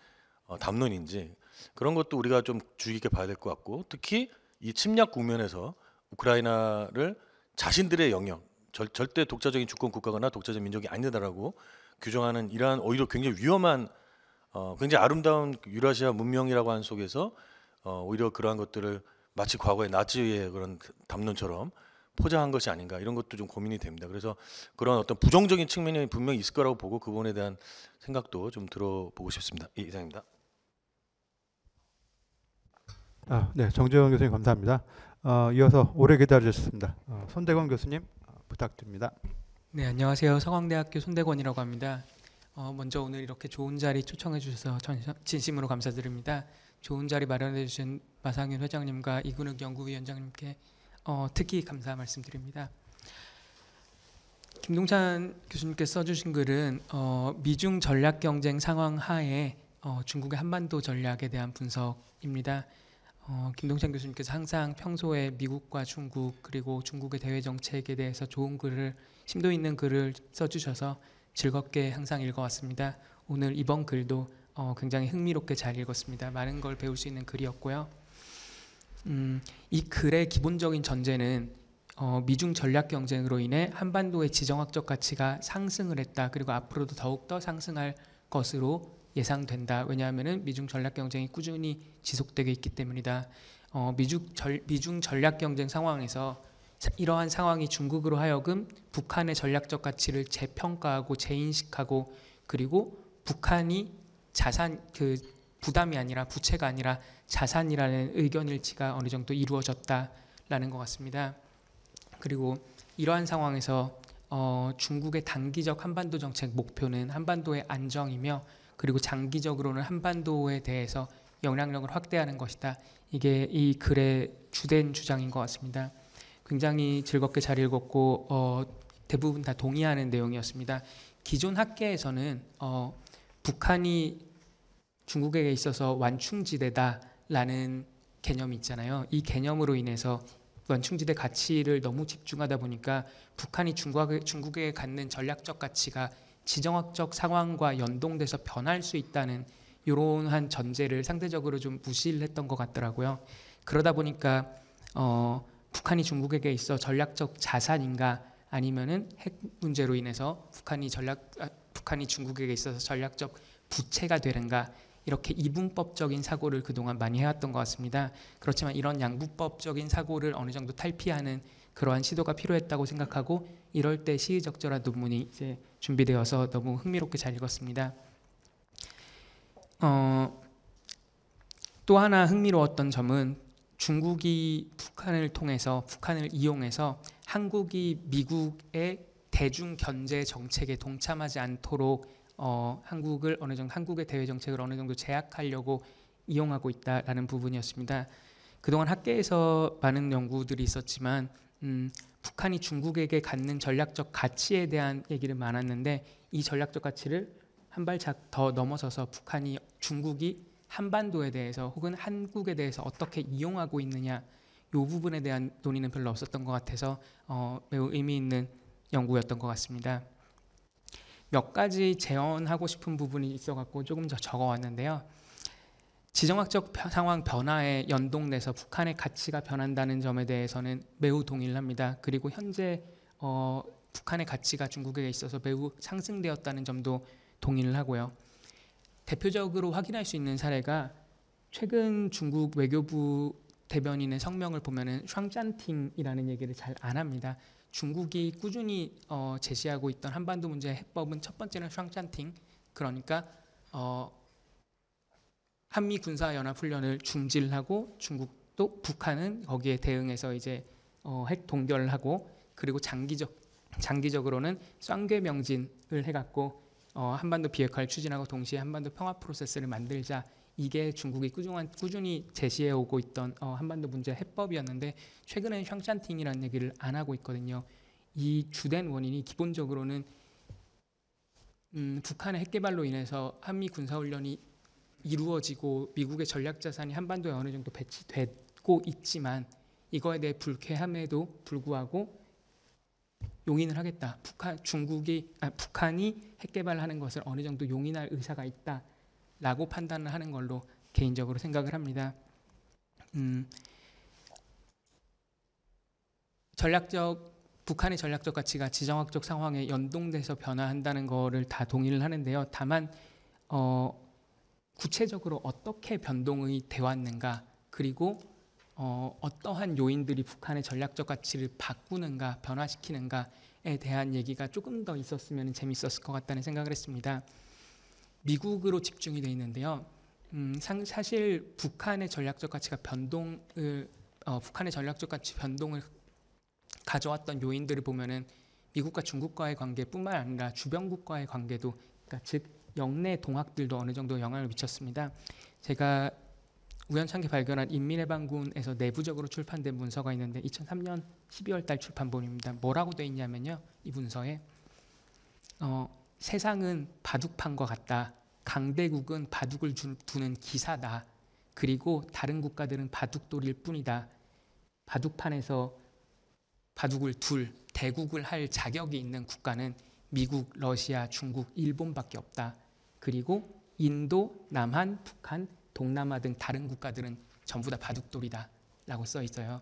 F: 어, 담론인지 그런 것도 우리가 좀 주의 깊게 봐야 될 것 같고 특히 이 침략 국면에서 우크라이나를 자신들의 영역, 절, 절대 독자적인 주권 국가거나 독자적 민족이 아니다라고 규정하는 이러한 오히려 굉장히 위험한 어, 굉장히 아름다운 유라시아 문명이라고 하는 속에서 어, 오히려 그러한 것들을 마치 과거의 나치의 그런 그 담론처럼 포장한 것이 아닌가 이런 것도 좀 고민이 됩니다. 그래서 그런 어떤 부정적인 측면이 분명히 있을 거라고 보고 그 부분에 대한 생각도 좀 들어보고 싶습니다. 예, 이상입니다.
A: 아, 네, 정재영 교수님 감사합니다. 어, 이어서 오래 기다리셨습니다
F: 어, 손대건
G: 교수님 어, 부탁드립니다. 네, 안녕하세요. 서강대학교 손대건이라고 합니다. 어, 먼저 오늘 이렇게 좋은 자리 초청해 주셔서 진심으로 감사드립니다. 좋은 자리 마련해 주신 마상윤 회장님과 이근욱 연구위원장님께 어, 특히 감사 말씀드립니다. 김동찬 교수님께 써주신 글은 어, 미중 전략 경쟁 상황 하에 어, 중국의 한반도 전략에 대한 분석입니다. 어, 김동찬 교수님께서 항상 평소에 미국과 중국 그리고 중국의 대외 정책에 대해서 좋은 글을 심도 있는 글을 써주셔서 즐겁게 항상 읽어왔습니다. 오늘 이번 글도 어, 굉장히 흥미롭게 잘 읽었습니다. 많은 걸 배울 수 있는 글이었고요. 음, 이 글의 기본적인 전제는 어, 미중 전략 경쟁으로 인해 한반도의 지정학적 가치가 상승을 했다. 그리고 앞으로도 더욱더 상승할 것으로 예상된다. 왜냐하면은 미중 전략 경쟁이 꾸준히 지속되고 있기 때문이다. 어, 미중, 절, 미중 전략 경쟁 상황에서 이러한 상황이 중국으로 하여금 북한의 전략적 가치를 재평가하고 재인식하고 그리고 북한이 자산 그 부담이 아니라 부채가 아니라 자산이라는 의견 일치가 어느 정도 이루어졌다라는 것 같습니다. 그리고 이러한 상황에서 어, 중국의 단기적 한반도 정책 목표는 한반도의 안정이며 그리고 장기적으로는 한반도에 대해서 영향력을 확대하는 것이다. 이게 이 글의 주된 주장인 것 같습니다. 굉장히 즐겁게 잘 읽었고 어, 대부분 다 동의하는 내용이었습니다. 기존 학계에서는 어, 북한이 중국에 있어서 완충지대다라는 개념이 있잖아요. 이 개념으로 인해서 완충지대 가치를 너무 집중하다 보니까 북한이 중국에, 중국에 갖는 전략적 가치가 지정학적 상황과 연동돼서 변할 수 있다는 이러한 전제를 상대적으로 좀 무시를 했던 것 같더라고요. 그러다 보니까 어, 북한이 중국에게 있어 전략적 자산인가 아니면은 핵 문제로 인해서 북한이 전략 아, 북한이 중국에게 있어서 전략적 부채가 되는가 이렇게 이분법적인 사고를 그동안 많이 해왔던 것 같습니다. 그렇지만 이런 양분법적인 사고를 어느 정도 탈피하는 그러한 시도가 필요했다고 생각하고 이럴 때 시의적절한 논문이 이제 준비되어서 너무 흥미롭게 잘 읽었습니다. 어, 또 하나 흥미로웠던 점은 중국이 북한을 통해서 북한을 이용해서 한국이 미국의 대중 견제 정책에 동참하지 않도록 어, 한국을 어느 정도 한국의 대외 정책을 어느 정도 제약하려고 이용하고 있다라는 부분이었습니다. 그동안 학계에서 많은 연구들이 있었지만 음, 북한이 중국에게 갖는 전략적 가치에 대한 얘기를 많았는데 이 전략적 가치를 한발더 넘어서서 북한이 중국이 한반도에 대해서 혹은 한국에 대해서 어떻게 이용하고 있느냐 이 부분에 대한 논의는 별로 없었던 것 같아서 어, 매우 의미 있는 연구였던 것 같습니다. 몇 가지 재언하고 싶은 부분이 있어갖고 조금 더 적어왔는데요. 지정학적 상황 변화에 연동돼서 북한의 가치가 변한다는 점에 대해서는 매우 동일합니다. 그리고 현재 어, 북한의 가치가 중국에 있어서 매우 상승되었다는 점도 동의를하고요 대표적으로 확인할 수 있는 사례가 최근 중국 외교부 대변인의 성명을 보면은 샹짠팅이라는 얘기를 잘 안 합니다. 중국이 꾸준히 어, 제시하고 있던 한반도 문제 해법은 첫 번째는 샹찬팅 그러니까 어, 한미 군사 연합 훈련을 중질하고 중국도 북한은 거기에 대응해서 이제 어, 핵동결 하고 그리고 장기적 장기적으로는 쌍계 명진을 해갖고 어, 한반도 비핵화를 추진하고 동시에 한반도 평화 프로세스를 만들자 이게 중국이 꾸준한, 꾸준히 제시해오고 있던 어, 한반도 문제 해법이었는데 최근엔 샹샨팅이라는 얘기를 안 하고 있거든요. 이 주된 원인이 기본적으로는 음, 북한의 핵개발로 인해서 한미 군사훈련이 이루어지고 미국의 전략자산이 한반도에 어느 정도 배치됐고 있지만 이거에 대해 불쾌함에도 불구하고 용인을 하겠다. 북한, 중국이, 아, 북한이 핵개발하는 것을 어느 정도 용인할 의사가 있다. 라고 판단을 하는 걸로 개인적으로 생각을 합니다. 음, 전략적 북한의 전략적 가치가 지정학적 상황에 연동돼서 변화한다는 것을 다 동의를 하는데요. 다만 어, 구체적으로 어떻게 변동이 되었는가 그리고 어, 어떠한 요인들이 북한의 전략적 가치를 바꾸는가 변화시키는가에 대한 얘기가 조금 더 있었으면 재밌었을 것 같다는 생각을 했습니다. 미국으로 집중이 돼 있는데요. 음, 상, 사실 북한의 전략적 가치가 변동을 어, 북한의 전략적 가치 변동을 가져왔던 요인들을 보면은 미국과 중국과의 관계뿐만 아니라 주변국과의 관계도 그러니까 즉 영내 동학들도 어느 정도 영향을 미쳤습니다. 제가 우연찮게 발견한 인민해방군에서 내부적으로 출판된 문서가 있는데 2003년 12월 달 출판본입니다. 뭐라고 돼 있냐면요. 이 문서에 어, 세상은 바둑판과 같다. 강대국은 바둑을 두는 기사다. 그리고 다른 국가들은 바둑돌일 뿐이다. 바둑판에서 바둑을 둘, 대국을 할 자격이 있는 국가는 미국, 러시아, 중국, 일본밖에 없다. 그리고 인도, 남한, 북한, 동남아 등 다른 국가들은 전부 다 바둑돌이다. 라고 써 있어요.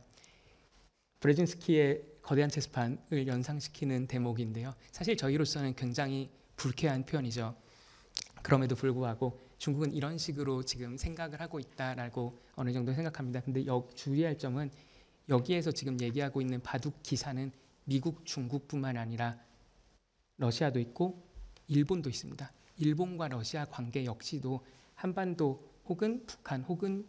G: 브레진스키의 거대한 체스판을 연상시키는 대목인데요. 사실 저희로서는 굉장히 불쾌한 표현이죠. 그럼에도 불구하고 중국은 이런 식으로 지금 생각을 하고 있다라고 어느 정도 생각합니다. 근데 여, 주의할 점은 여기에서 지금 얘기하고 있는 바둑 기사는 미국, 중국뿐만 아니라 러시아도 있고 일본도 있습니다. 일본과 러시아 관계 역시도 한반도 혹은 북한 혹은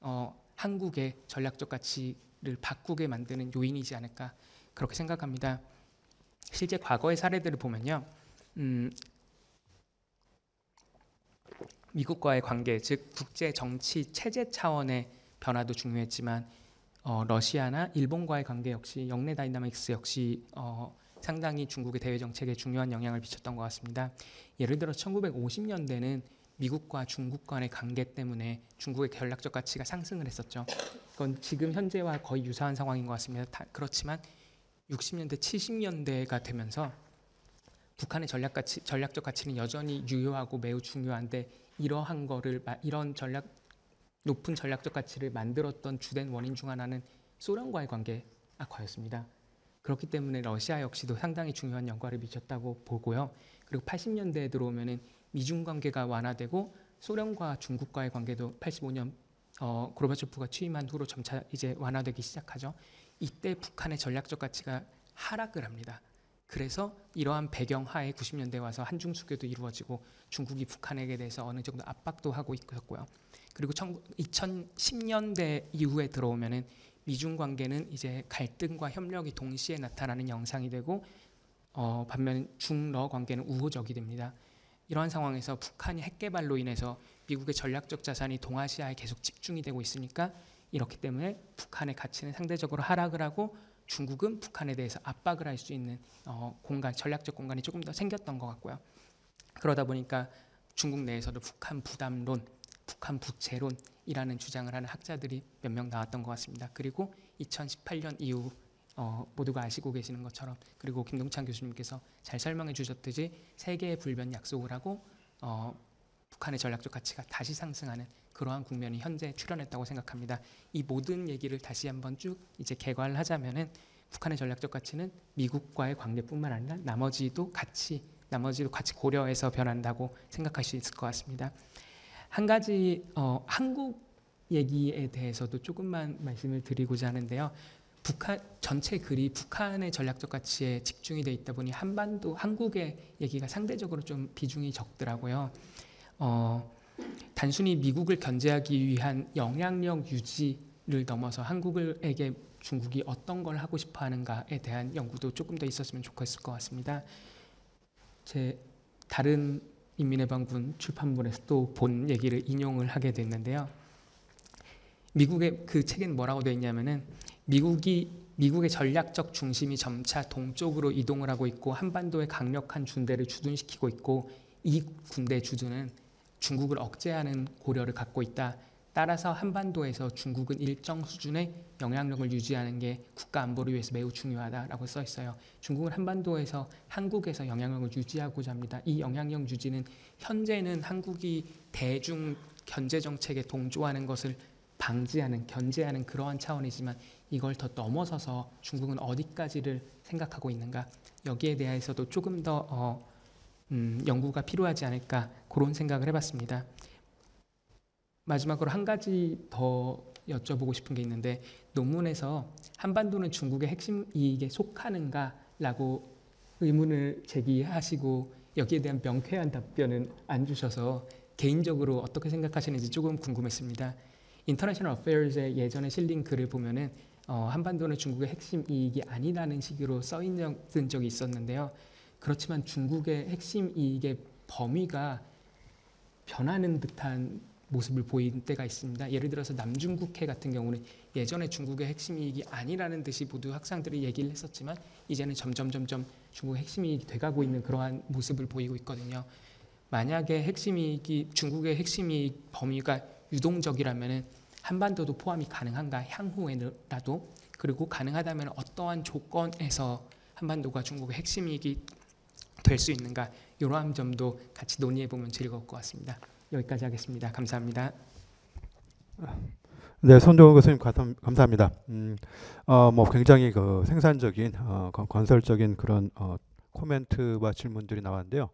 G: 어, 한국의 전략적 가치를 바꾸게 만드는 요인이지 않을까 그렇게 생각합니다. 실제 과거의 사례들을 보면요. 음, 미국과의 관계, 즉 국제 정치 체제 차원의 변화도 중요했지만 어, 러시아나 일본과의 관계 역시 영내 다이나믹스 역시 어, 상당히 중국의 대외 정책에 중요한 영향을 미쳤던 것 같습니다. 예를 들어 1950년대는 미국과 중국 간의 관계 때문에 중국의 전략적 가치가 상승을 했었죠. 그건 지금 현재와 거의 유사한 상황인 것 같습니다. 다, 그렇지만 60년대, 70년대가 되면서 북한의 전략 가치, 전략적 가치는 여전히 유효하고 매우 중요한데 이러한 거를 이런 전략 높은 전략적 가치를 만들었던 주된 원인 중 하나는 소련과의 관계 악화였습니다. 그렇기 때문에 러시아 역시도 상당히 중요한 연관을 미쳤다고 보고요. 그리고 80년대에 들어오면은 미중 관계가 완화되고 소련과 중국과의 관계도 85년 어, 고르바초프가 취임한 후로 점차 이제 완화되기 시작하죠. 이때 북한의 전략적 가치가 하락을 합니다. 그래서 이러한 배경 하에 90년대 와서 한중 수교도 이루어지고 중국이 북한에게 대해서 어느 정도 압박도 하고 있었고요. 그리고 2010년대 이후에 들어오면은 미중 관계는 이제 갈등과 협력이 동시에 나타나는 영상이 되고 어 반면 중러 관계는 우호적이 됩니다. 이러한 상황에서 북한이 핵 개발로 인해서 미국의 전략적 자산이 동아시아에 계속 집중이 되고 있으니까 이렇기 때문에 북한의 가치는 상대적으로 하락을 하고 중국은 북한에 대해서 압박을 할 수 있는 어, 공간, 전략적 공간이 조금 더 생겼던 것 같고요. 그러다 보니까 중국 내에서도 북한 부담론, 북한 부채론이라는 주장을 하는 학자들이 몇 명 나왔던 것 같습니다. 그리고 2018년 이후 어, 모두가 아시고 계시는 것처럼 그리고 김동찬 교수님께서 잘 설명해 주셨듯이 세계의 불변 약속을 하고 어, 북한의 전략적 가치가 다시 상승하는 그러한 국면이 현재 출현했다고 생각합니다. 이 모든 얘기를 다시 한번 쭉 이제 개괄하자면은 북한의 전략적 가치는 미국과의 관계뿐만 아니라 나머지도 같이 나머지도 같이 고려해서 변한다고 생각할 수 있을 것 같습니다. 한 가지 어, 한국 얘기에 대해서도 조금만 말씀을 드리고자 하는데요. 북한 전체 글이 북한의 전략적 가치에 집중이 돼 있다 보니 한반도 한국의 얘기가 상대적으로 좀 비중이 적더라고요. 어, 단순히 미국을 견제하기 위한 영향력 유지를 넘어서 한국에게 중국이 어떤 걸 하고 싶어 하는가에 대한 연구도 조금 더 있었으면 좋겠을 것 같습니다. 제 다른 인민해방군 출판물에서 또 본 얘기를 인용을 하게 됐는데요. 미국의 그 책엔 뭐라고 되어 있냐면은 미국이 미국의 전략적 중심이 점차 동쪽으로 이동을 하고 있고 한반도에 강력한 군대를 주둔시키고 있고 이 군대 주둔은 중국을 억제하는 고려를 갖고 있다. 따라서 한반도에서 중국은 일정 수준의 영향력을 유지하는 게 국가 안보를 위해서 매우 중요하다라고 써 있어요. 중국은 한반도에서 한국에서 영향력을 유지하고자 합니다. 이 영향력 유지는 현재는 한국이 대중 견제 정책에 동조하는 것을 방지하는 견제하는 그러한 차원이지만 이걸 더 넘어서서 중국은 어디까지를 생각하고 있는가 여기에 대해서도 조금 더 어, 음, 연구가 필요하지 않을까 그런 생각을 해봤습니다. 마지막으로 한 가지 더 여쭤보고 싶은 게 있는데 논문에서 한반도는 중국의 핵심 이익에 속하는가라고 의문을 제기하시고 여기에 대한 명쾌한 답변은 안 주셔서 개인적으로 어떻게 생각하시는지 조금 궁금했습니다. 인터내셔널 어페어즈의 예전에 실린 글을 보면은 어, 한반도는 중국의 핵심 이익이 아니라는 식으로 써 있는 적이 있었는데요. 그렇지만 중국의 핵심 이익의 범위가 변하는 듯한 모습을 보인 때가 있습니다. 예를 들어서 남중국해 같은 경우는 예전에 중국의 핵심 이익이 아니라는 듯이 모두 학상들이 얘기를 했었지만 이제는 점점 점점 중국 핵심 이익이 돼가고 있는 그러한 모습을 보이고 있거든요. 만약에 핵심 이익이 중국의 핵심 이익 범위가 유동적이라면은 한반도도 포함이 가능한가 향후에라도 그리고 가능하다면 어떠한 조건에서 한반도가 중국의 핵심 이익이 될수 있는가 이러한 점도 같이 논의해 보면 즐거울 것 같습니다. 여기까지 하겠습니다. 감사합니다. 네, 손종호
A: 교수님 감사합니다. 음, 어, 뭐 굉장히 그 생산적인 어, 건설적인 그런 어, 코멘트와 질문들이 나왔는데요.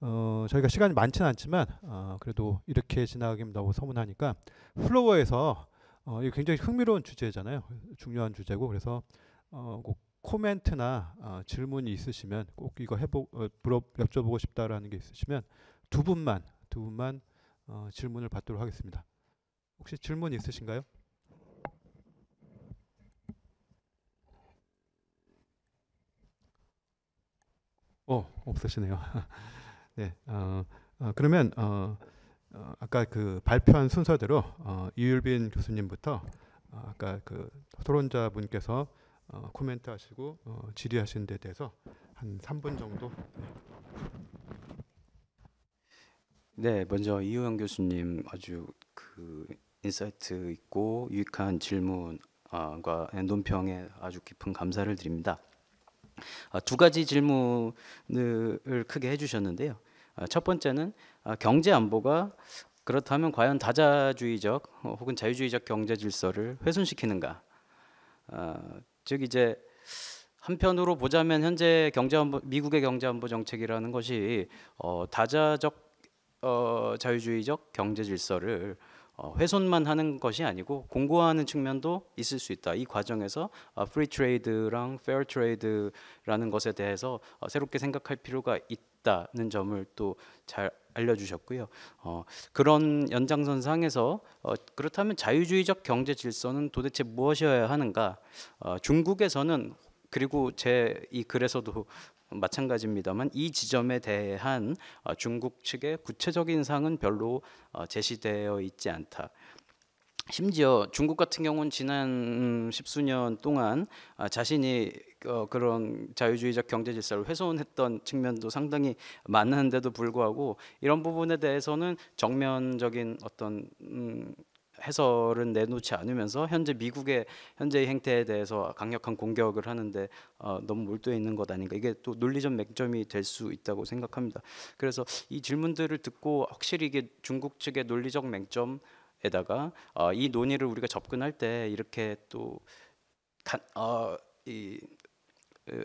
A: 어, 저희가 시간이 많지는 않지만 어, 그래도 이렇게 지나가기 너무 서문하니까 플로어에서 어, 이 굉장히 흥미로운 주제잖아요. 중요한 주제고 그래서 어, 꼭 코멘트나 어, 질문이 있으시면 꼭 이거 해보 어, 물어 여쭤보고 싶다라는 게 있으시면 두 분만 두 분만 어, 질문을 받도록 하겠습니다. 혹시 질문 있으신가요? 어 없으시네요. 네, 어, 어, 그러면 어, 어, 아까 그 발표한 순서대로 어, 이율빈 교수님부터 어, 아까 그 토론자분께서 어, 코멘트 하시고 어, 질의하신 데 대해서 한 3분 정도
B: 네 먼저 이우영 교수님 아주 그 인사이트 있고 유익한 질문과 논평에 아주 깊은 감사를 드립니다 아, 두 가지 질문을 크게 해주셨는데요 아, 첫 번째는 아, 경제 안보가 그렇다면 과연 다자주의적 혹은 자유주의적 경제 질서를 훼손시키는가 즉 이제 한편으로 보자면 현재 경제 미국의 경제 안보 정책이라는 것이 어, 다자적 어, 자유주의적 경제 질서를 어, 훼손만 하는 것이 아니고 공고하는 측면도 있을 수 있다. 이 과정에서 어, 프리 트레이드랑 페어 트레이드라는 것에 대해서 어, 새롭게 생각할 필요가 있다. 있다는 점을 또 잘 알려주셨고요. 어, 그런 연장선상에서 어, 그렇다면 자유주의적 경제 질서는 도대체 무엇이어야 하는가? 어, 중국에서는 그리고 제 이 글에서도 마찬가지입니다만 이 지점에 대한 어, 중국 측의 구체적인 상은 별로 어, 제시되어 있지 않다. 심지어 중국 같은 경우는 지난 십수년 동안 아, 자신이 어, 그런 자유주의적 경제 질서를 훼손했던 측면도 상당히 많은데도 불구하고 이런 부분에 대해서는 정면적인 어떤 음, 해설은 내놓지 않으면서 현재 미국의 현재의 행태에 대해서 강력한 공격을 하는데 어, 너무 몰두해 있는 것 아닌가 이게 또 논리적 맹점이 될 수 있다고 생각합니다. 그래서 이 질문들을 듣고 확실히 이게 중국 측의 논리적 맹점에다가 어, 이 논의를 우리가 접근할 때 이렇게 또 가, 어, 이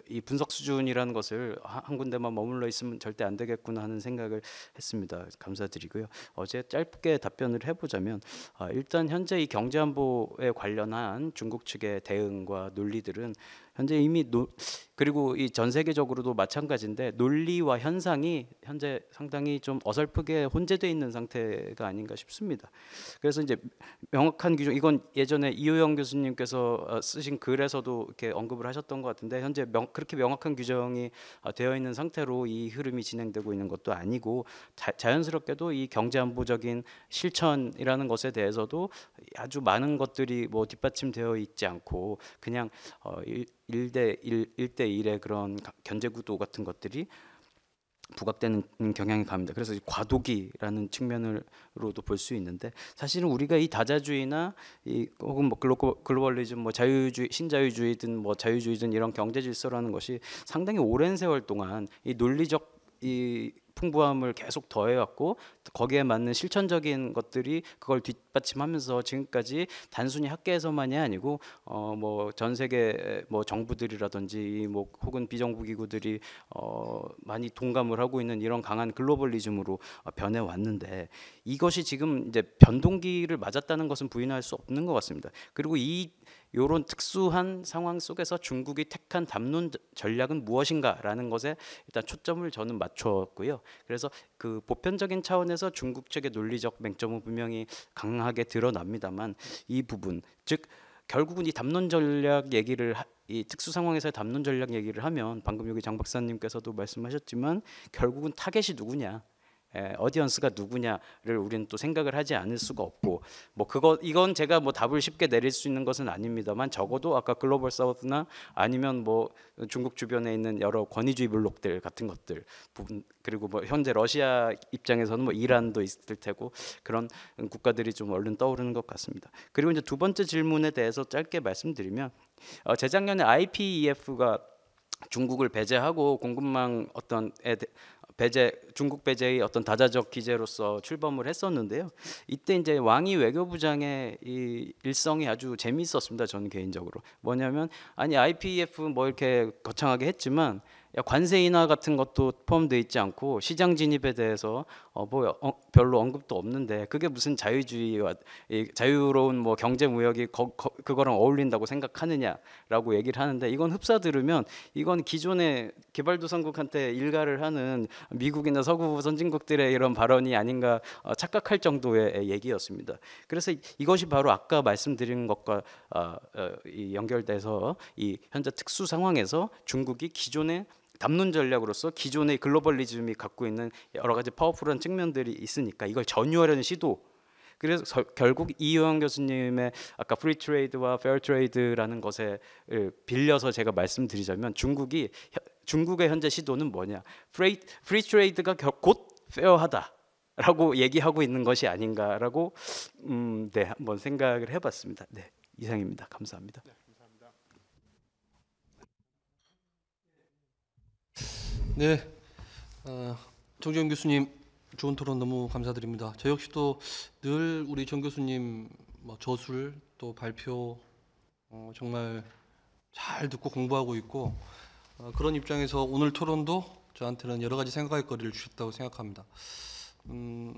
B: 이 분석 수준이라는 것을 한 군데만 머물러 있으면 절대 안 되겠구나 하는 생각을 했습니다. 감사드리고요. 어제 짧게 답변을 해보자면 아, 일단 현재 이 경제안보에 관련한 중국 측의 대응과 논리들은 현재 이미 노, 그리고 이 전 세계적으로도 마찬가지인데 논리와 현상이 현재 상당히 좀 어설프게 혼재되어 있는 상태가 아닌가 싶습니다. 그래서 이제 명확한 규정 이건 예전에 이호영 교수님께서 어, 쓰신 글에서도 이렇게 언급을 하셨던 것 같은데 현재 명, 그렇게 명확한 규정이 어, 되어 있는 상태로 이 흐름이 진행되고 있는 것도 아니고 자, 연스럽게도이 경제 안보적인 실천이라는 것에 대해서도 아주 많은 것들이 뭐 뒷받침되어 있지 않고 그냥 어, 1대1 1대1의 그런 견제 구도 같은 것들이 부각되는 경향이 갑니다. 그래서 과도기라는 측면으로도 볼 수 있는데 사실은 우리가 이 다자주의나 이 혹은 뭐 글로벌리즘, 뭐 자유주의, 신자유주의든 뭐 자유주의든 이런 경제 질서라는 것이 상당히 오랜 세월 동안 이 논리적 이 풍부함을 계속 더해왔고 거기에 맞는 실천적인 것들이 그걸 뒷받침하면서 지금까지 단순히 학계에서만이 아니고 어뭐전 세계 뭐 정부들이라든지 뭐 혹은 비정부 기구들이 어 많이 동감을 하고 있는 이런 강한 글로벌리즘으로 어, 변해 왔는데 이것이 지금 이제 변동기를 맞았다는 것은 부인할 수 없는 것 같습니다. 그리고 이 이런 특수한 상황 속에서 중국이 택한 담론 전략은 무엇인가라는 것에 일단 초점을 저는 맞췄고요. 그래서 그 보편적인 차원에서 중국 측의 논리적 맹점은 분명히 강하게 드러납니다만 이 부분 즉 결국은 이 담론 전략 얘기를 이 특수 상황에서의 담론 전략 얘기를 하면 방금 여기 장 박사님께서도 말씀하셨지만 결국은 타겟이 누구냐 어디언스가 누구냐를 우리는 또 생각을 하지 않을 수가 없고 뭐 그거 이건 제가 뭐 답을 쉽게 내릴 수 있는 것은 아닙니다만 적어도 아까 글로벌 사우스나 아니면 뭐 중국 주변에 있는 여러 권위주의 블록들 같은 것들 부분 그리고 뭐 현재 러시아 입장에서는 뭐 이란도 있을 테고 그런 국가들이 좀 얼른 떠오르는 것 같습니다. 그리고 이제 두 번째 질문에 대해서 짧게 말씀드리면 어, 재작년에 IPEF가 중국을 배제하고 공급망 어떤 배제 중국 배제의 어떤 다자적 기제로서 출범을 했었는데요. 이때 이제 왕이 외교부장의 이 일성이 아주 재미있었습니다. 저는 개인적으로 뭐냐면 아니 i p f 뭐 이렇게 거창하게 했지만 관세 인하 같은 것도 포함되어 있지 않고 시장 진입에 대해서 어, 뭐 어, 별로 언급도 없는데 그게 무슨 자유주의와 이, 자유로운 뭐 경제 무역이 거, 거, 그거랑 어울린다고 생각하느냐라고 얘기를 하는데 이건 흡사 들으면 이건 기존의 개발도상국한테 일가를 하는 미국이나 서구 선진국들의 이런 발언이 아닌가 어, 착각할 정도의 얘기였습니다. 그래서 이것이 바로 아까 말씀드린 것과 어, 어, 이 연결돼서 이 현재 특수 상황에서 중국이 기존의 담론 전략으로서 기존의 글로벌리즘이 갖고 있는 여러 가지 파워풀한 측면들이 있으니까 이걸 전유하려는 시도 그래서 저, 결국 이효영 교수님의 아까 프리 트레이드와 페어 트레이드라는 것에 빌려서 제가 말씀드리자면 중국이 중국의 현재 시도는 뭐냐 프레 프리 트레이드가 겨, 곧 페어하다 라고 얘기하고 있는 것이 아닌가라고 음, 네 한번 생각을 해봤습니다. 네 이상입니다. 감사합니다. 네.
C: 네, 어, 정재영 교수님 좋은 토론 너무 감사드립니다. 저 역시도 늘 우리 정 교수님 뭐 저술 또 발표 어, 정말 잘 듣고 공부하고 있고 어, 그런 입장에서 오늘 토론도 저한테는 여러 가지 생각할 거리를 주셨다고 생각합니다. 음,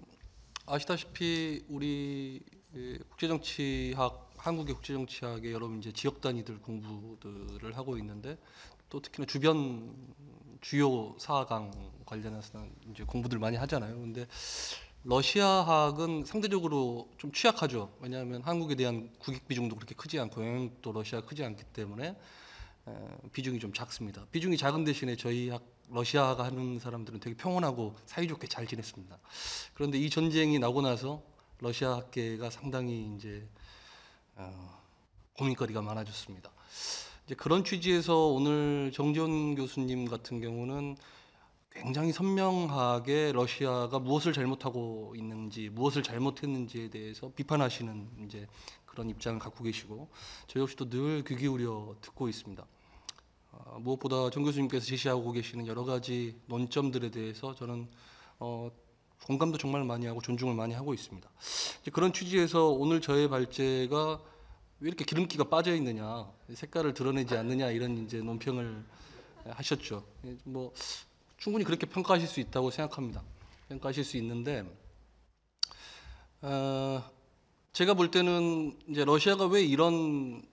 C: 아시다시피 우리 예, 국제정치학 한국의 국제정치학의 여러 이제 지역 단위들 공부들을 하고 있는데 또 특히나 주변 주요 사강 관련해서는 이제 공부들 많이 하잖아요. 근데 러시아학은 상대적으로 좀 취약하죠. 왜냐하면 한국에 대한 국익 비중도 그렇게 크지 않고 영향도 러시아 크지 않기 때문에 비중이 좀 작습니다. 비중이 작은 대신에 저희 학 러시아가 하는 사람들은 되게 평온하고 사이좋게 잘 지냈습니다. 그런데 이 전쟁이 나고 나서 러시아 학계가 상당히 이제 어, 고민거리가 많아졌습니다. 이제 그런 취지에서 오늘 정지훈 교수님 같은 경우는 굉장히 선명하게 러시아가 무엇을 잘못하고 있는지 무엇을 잘못했는지에 대해서 비판하시는 이제 그런 입장을 갖고 계시고 저희 역시도 늘 귀 기울여 듣고 있습니다. 어, 무엇보다 정 교수님께서 제시하고 계시는 여러 가지 논점들에 대해서 저는 어, 공감도 정말 많이 하고 존중을 많이 하고 있습니다. 이제 그런 취지에서 오늘 저의 발제가 왜 이렇게 기름기가 빠져 있느냐 색깔을 드러내지 않느냐 이런 이제 논평을 하셨죠. 예, 뭐 충분히 그렇게 평가하실 수 있다고 생각합니다. 평가하실 수 있는데 어, 제가 볼 때는 이제 러시아가 왜 이런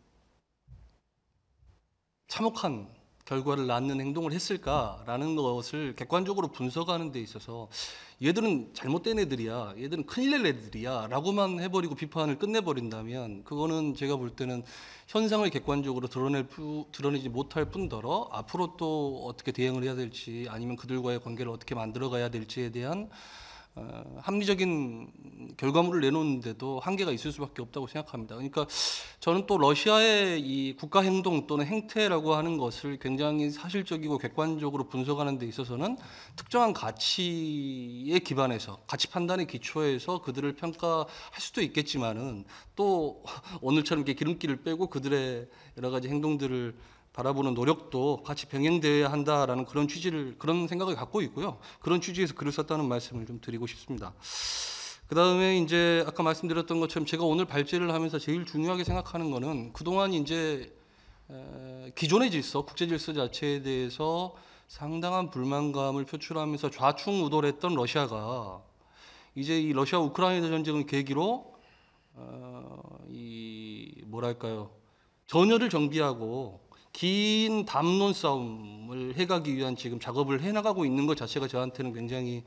C: 참혹한 결과를 낳는 행동을 했을까라는 것을 객관적으로 분석하는 데 있어서 얘들은 잘못된 애들이야, 얘들은 큰일 낼 애들이야 라고만 해버리고 비판을 끝내버린다면 그거는 제가 볼 때는 현상을 객관적으로 드러낼 푸, 드러내지 못할 뿐더러 앞으로 또 어떻게 대응을 해야 될지 아니면 그들과의 관계를 어떻게 만들어가야 될지에 대한 어, 합리적인 결과물을 내놓는데도 한계가 있을 수밖에 없다고 생각합니다. 그러니까 저는 또 러시아의 이 국가 행동 또는 행태라고 하는 것을 굉장히 사실적이고 객관적으로 분석하는 데 있어서는 특정한 가치에 기반해서 가치 판단의 기초에서 그들을 평가할 수도 있겠지만은 또 오늘처럼 이렇게 기름기를 빼고 그들의 여러 가지 행동들을 바라보는 노력도 같이 병행돼야 한다라는 그런 취지를 그런 생각을 갖고 있고요. 그런 취지에서 글을 썼다는 말씀을 좀 드리고 싶습니다. 그 다음에 이제 아까 말씀드렸던 것처럼 제가 오늘 발제를 하면서 제일 중요하게 생각하는 거는 그동안 이제 기존의 질서, 국제 질서 자체에 대해서 상당한 불만감을 표출하면서 좌충우돌했던 러시아가 이제 이 러시아 우크라이나 전쟁을 계기로 어, 이 뭐랄까요 전열을 정비하고 긴 담론 싸움을 해가기 위한 지금 작업을 해나가고 있는 것 자체가 저한테는 굉장히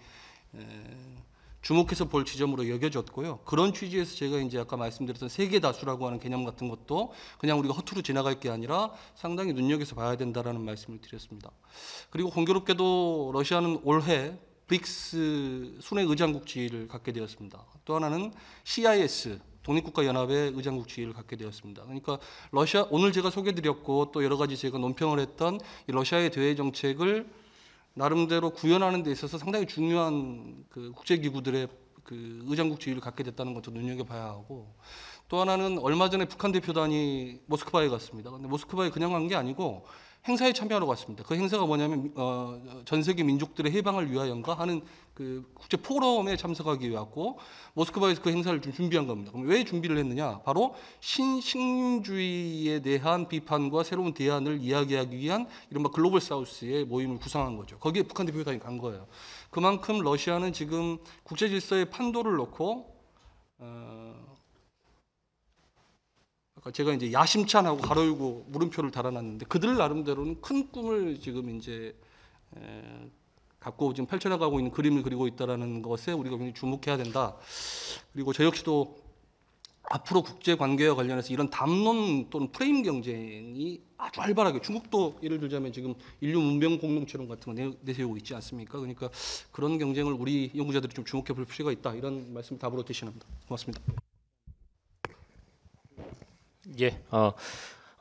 C: 주목해서 볼 지점으로 여겨졌고요. 그런 취지에서 제가 이제 아까 말씀드렸던 세계 다수라고 하는 개념 같은 것도 그냥 우리가 허투루 지나갈 게 아니라 상당히 눈여겨서 봐야 된다라는 말씀을 드렸습니다. 그리고 공교롭게도 러시아는 올해 브릭스 순회 의장국지를 위 갖게 되었습니다. 또 하나는 CIS 독립국가연합의 의장국 지위를 갖게 되었습니다. 그러니까 러시아 오늘 제가 소개드렸고 또 여러 가지 제가 논평을 했던 러시아의 대외 정책을 나름대로 구현하는 데 있어서 상당히 중요한 그 국제기구들의 그의장국 지위를 갖게 됐다는 것도 눈여겨봐야 하고 또 하나는 얼마 전에 북한 대표단이 모스크바에 갔습니다. 근데 모스크바에 그냥 간 게 아니고 행사에 참여하러 갔습니다. 그 행사가 뭐냐면 어, 전 세계 민족들의 해방을 위하여인가 하는 그 국제 포럼에 참석하기 위해 왔고 모스크바에서 그 행사를 좀 준비한 겁니다. 그럼 왜 준비를 했느냐? 바로 신식민주의에 대한 비판과 새로운 대안을 이야기하기 위한 이른바 글로벌 사우스의 모임을 구성한 거죠. 거기에 북한 대표단이 간 거예요. 그만큼 러시아는 지금 국제 질서의 판도를 놓고 어, 아까 제가 이제 야심찬하고 가로유고 물음표를 달아놨는데 그들 나름대로는 큰 꿈을 지금 이제 에, 갖고 지금 펼쳐나가고 있는 그림을 그리고 있다라는 것에 우리가 굉장히 주목해야 된다. 그리고 저 역시도 앞으로 국제 관계와 관련해서 이런 담론 또는 프레임 경쟁이 아주 활발하게 중국도 예를 들자면 지금 인류 문명 공동체론 같은 거 내세우고 있지 않습니까? 그러니까 그런 경쟁을 우리 연구자들이 좀 주목해 볼 필요가 있다. 이런 말씀 답으로 대신합니다. 고맙습니다.
D: 예. 어.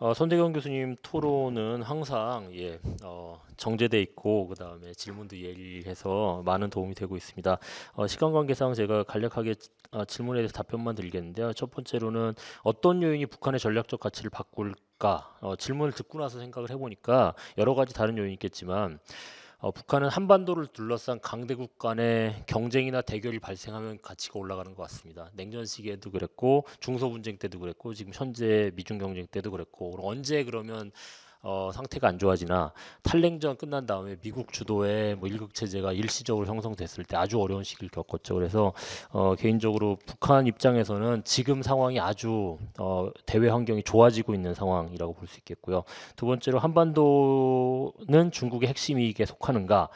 D: 어, 손대경 교수님 토론은 항상 예, 어, 정제돼 있고 그 다음에 질문도 예리해서 많은 도움이 되고 있습니다. 어, 시간 관계상 제가 간략하게 어, 질문에 대해서 답변만 드리겠는데요. 첫 번째로는 어떤 요인이 북한의 전략적 가치를 바꿀까? 어, 질문을 듣고 나서 생각을 해보니까 여러 가지 다른 요인이 있겠지만 어, 북한은 한반도를 둘러싼 강대국 간의 경쟁이나 대결이 발생하면 가치가 올라가는 것 같습니다. 냉전 시기에도 그랬고 중소 분쟁 때도 그랬고 지금 현재 미중 경쟁 때도 그랬고 언제 그러면 어, 상태가 안 좋아지나 탈냉전 끝난 다음에 미국 주도의 뭐 일극 체제가 일시적으로 형성됐을 때 아주 어려운 시기를 겪었죠. 그래서 어, 개인적으로 북한 입장에서는 지금 상황이 아주 어, 대외 환경이 좋아지고 있는 상황이라고 볼 수 있겠고요. 두 번째로 한반도는 중국의 핵심 이익에 속하는가?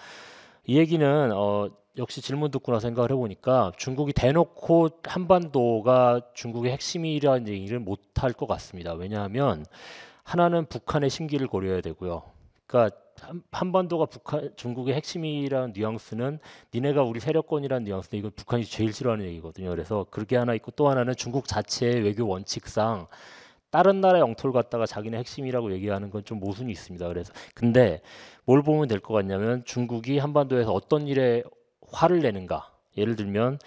D: 이 얘기는 어, 역시 질문 듣고나 생각을 해보니까 중국이 대놓고 한반도가 중국의 핵심이라는 얘기를 못할 것 같습니다. 왜냐하면 하나는 북한의 심기를 고려해야 되고요. 그러니까 한반도가 북한 중국의 핵심이라는 뉘앙스는 니네가 우리 세력권이라는 뉘앙스인데 이건 북한이 제일 싫어하는 얘기거든요. 그래서 그렇게 하나 있고 또 하나는 중국 자체의 외교 원칙상 다른 나라의 영토를 갖다가 자기네 핵심이라고 얘기하는 건 좀 모순이 있습니다. 그래서 근데 뭘 보면 될 것 같냐면 중국이 한반도에서 어떤 일에 화를 내는가. 예를 들면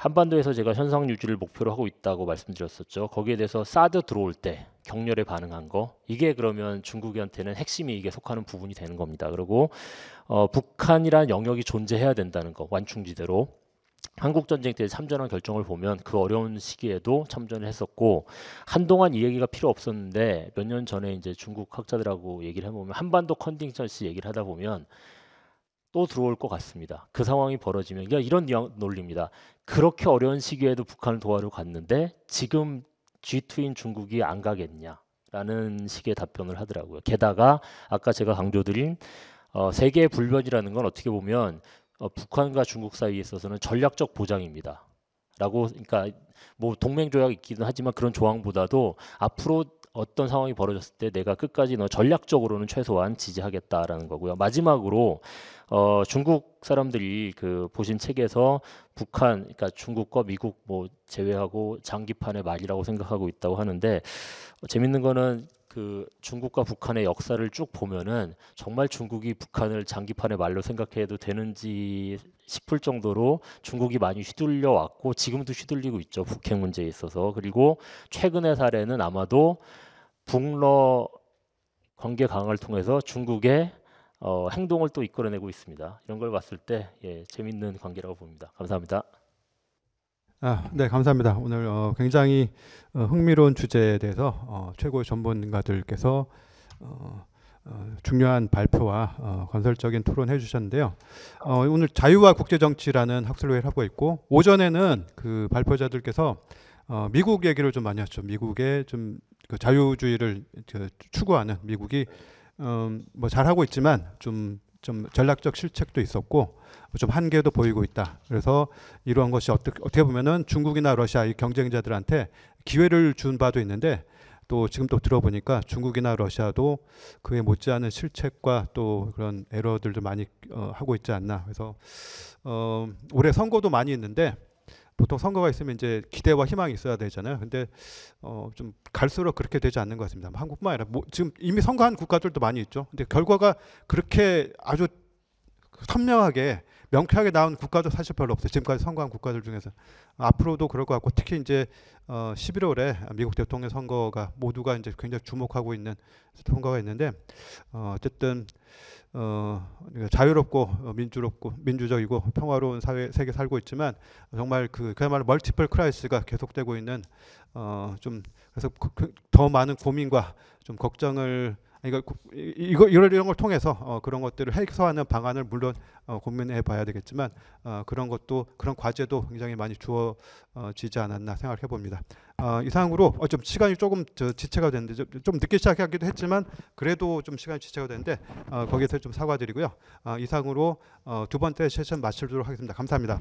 D: 한반도에서 제가 현상 유지를 목표로 하고 있다고 말씀드렸었죠. 거기에 대해서 사드 들어올 때 격렬에 반응한 거 이게 그러면 중국한테는 핵심이 이게 속하는 부분이 되는 겁니다. 그리고 어, 북한이란 영역이 존재해야 된다는 거 완충지대로 한국 전쟁 때 참전한 결정을 보면 그 어려운 시기에도 참전을 했었고 한동안 이 얘기가 필요 없었는데 몇 년 전에 이제 중국 학자들하고 얘기를 해보면 한반도 컨딩션시 얘기를 하다 보면 또 들어올 것 같습니다. 그 상황이 벌어지면 그러니까 이런 논리입니다. 그렇게 어려운 시기에도 북한을 도와러 주 갔는데 지금 G2인 중국이 안 가겠냐라는 식의 답변을 하더라고요. 게다가 아까 제가 강조드린 어, 세계의 불변이라는 건 어떻게 보면 어, 북한과 중국 사이에 있어서는 전략적 보장입니다. 라고 그러니까 뭐 동맹 조약이 있기는 하지만 그런 조항보다도 앞으로 어떤 상황이 벌어졌을 때 내가 끝까지 너 전략적으로는 최소한 지지하겠다라는 거고요. 마지막으로 어, 중국 사람들이 그 보신 책에서 북한, 그러니까 중국과 미국 뭐 제외하고 장기판의 말이라고 생각하고 있다고 하는데 어, 재밌는 거는 그 중국과 북한의 역사를 쭉 보면은 정말 중국이 북한을 장기판의 말로 생각해도 되는지 싶을 정도로 중국이 많이 휘둘려 왔고 지금도 휘둘리고 있죠 북핵 문제에 있어서 그리고 최근의 사례는 아마도 북러 관계 강화를 통해서 중국의 어, 행동을 또 이끌어내고 있습니다. 이런 걸 봤을 때 예, 재밌는 관계라고 봅니다. 감사합니다.
A: 아, 네, 감사합니다. 오늘 어, 굉장히 어, 흥미로운 주제에 대해서 어, 최고 의 전문가들께서 어, 어, 중요한 발표와 어, 건설적인 토론해 주셨는데요. 어, 오늘 자유와 국제정치라는 학술회를 하고 있고 오전에는 그 발표자들께서 어, 미국 얘기를 좀 많이 하죠. 미국의 좀 그 자유주의를 그 추구하는 미국이 음, 뭐 잘하고 있지만 좀, 좀 전략적 실책도 있었고 좀 한계도 보이고 있다. 그래서 이러한 것이 어떻게, 어떻게 보면은 중국이나 러시아 이 경쟁자들한테 기회를 준 바도 있는데 또 지금 또 들어보니까 중국이나 러시아도 그에 못지않은 실책과 또 그런 에러들도 많이 어, 하고 있지 않나. 그래서 어, 올해 선거도 많이 있는데 보통 선거가 있으면 이제 기대와 희망이 있어야 되잖아요. 근데 어좀 갈수록 그렇게 되지 않는 것 같습니다. 한국뿐만 아니라 뭐 지금 이미 선거한 국가들도 많이 있죠. 근데 결과가 그렇게 아주 선명하게 명쾌하게 나온 국가도 사실 별로 없어요. 지금까지 선거한 국가들 중에서 앞으로도 그럴 것 같고 특히 이제 어 11월에 미국 대통령 선거가 모두가 이제 굉장히 주목하고 있는 선거가 있는데 어 어쨌든 어, 그러니까 자유롭고 어, 민주롭고 민주적이고 평화로운 사회 세계 살고 있지만 정말 그 그야말로 멀티플 크라이스가 계속되고 있는 어, 좀 그래서 그, 그, 더 많은 고민과 좀 걱정을 이거 이거 이런 걸 통해서 어, 그런 것들을 해소하는 방안을 물론 어, 고민해 봐야 되겠지만 어, 그런 것도 그런 과제도 굉장히 많이 주어지지 않았나 생각해 봅니다. 어, 이상으로 어, 좀 시간이 조금 지체가 됐는데 좀, 좀, 늦게 시작하기도 했지만 그래도 좀 시간이 지체가 됐는데 어, 거기에서 좀 사과드리고요. 어, 이상으로 어, 두 번째 세션 마치도록 하겠습니다. 감사합니다.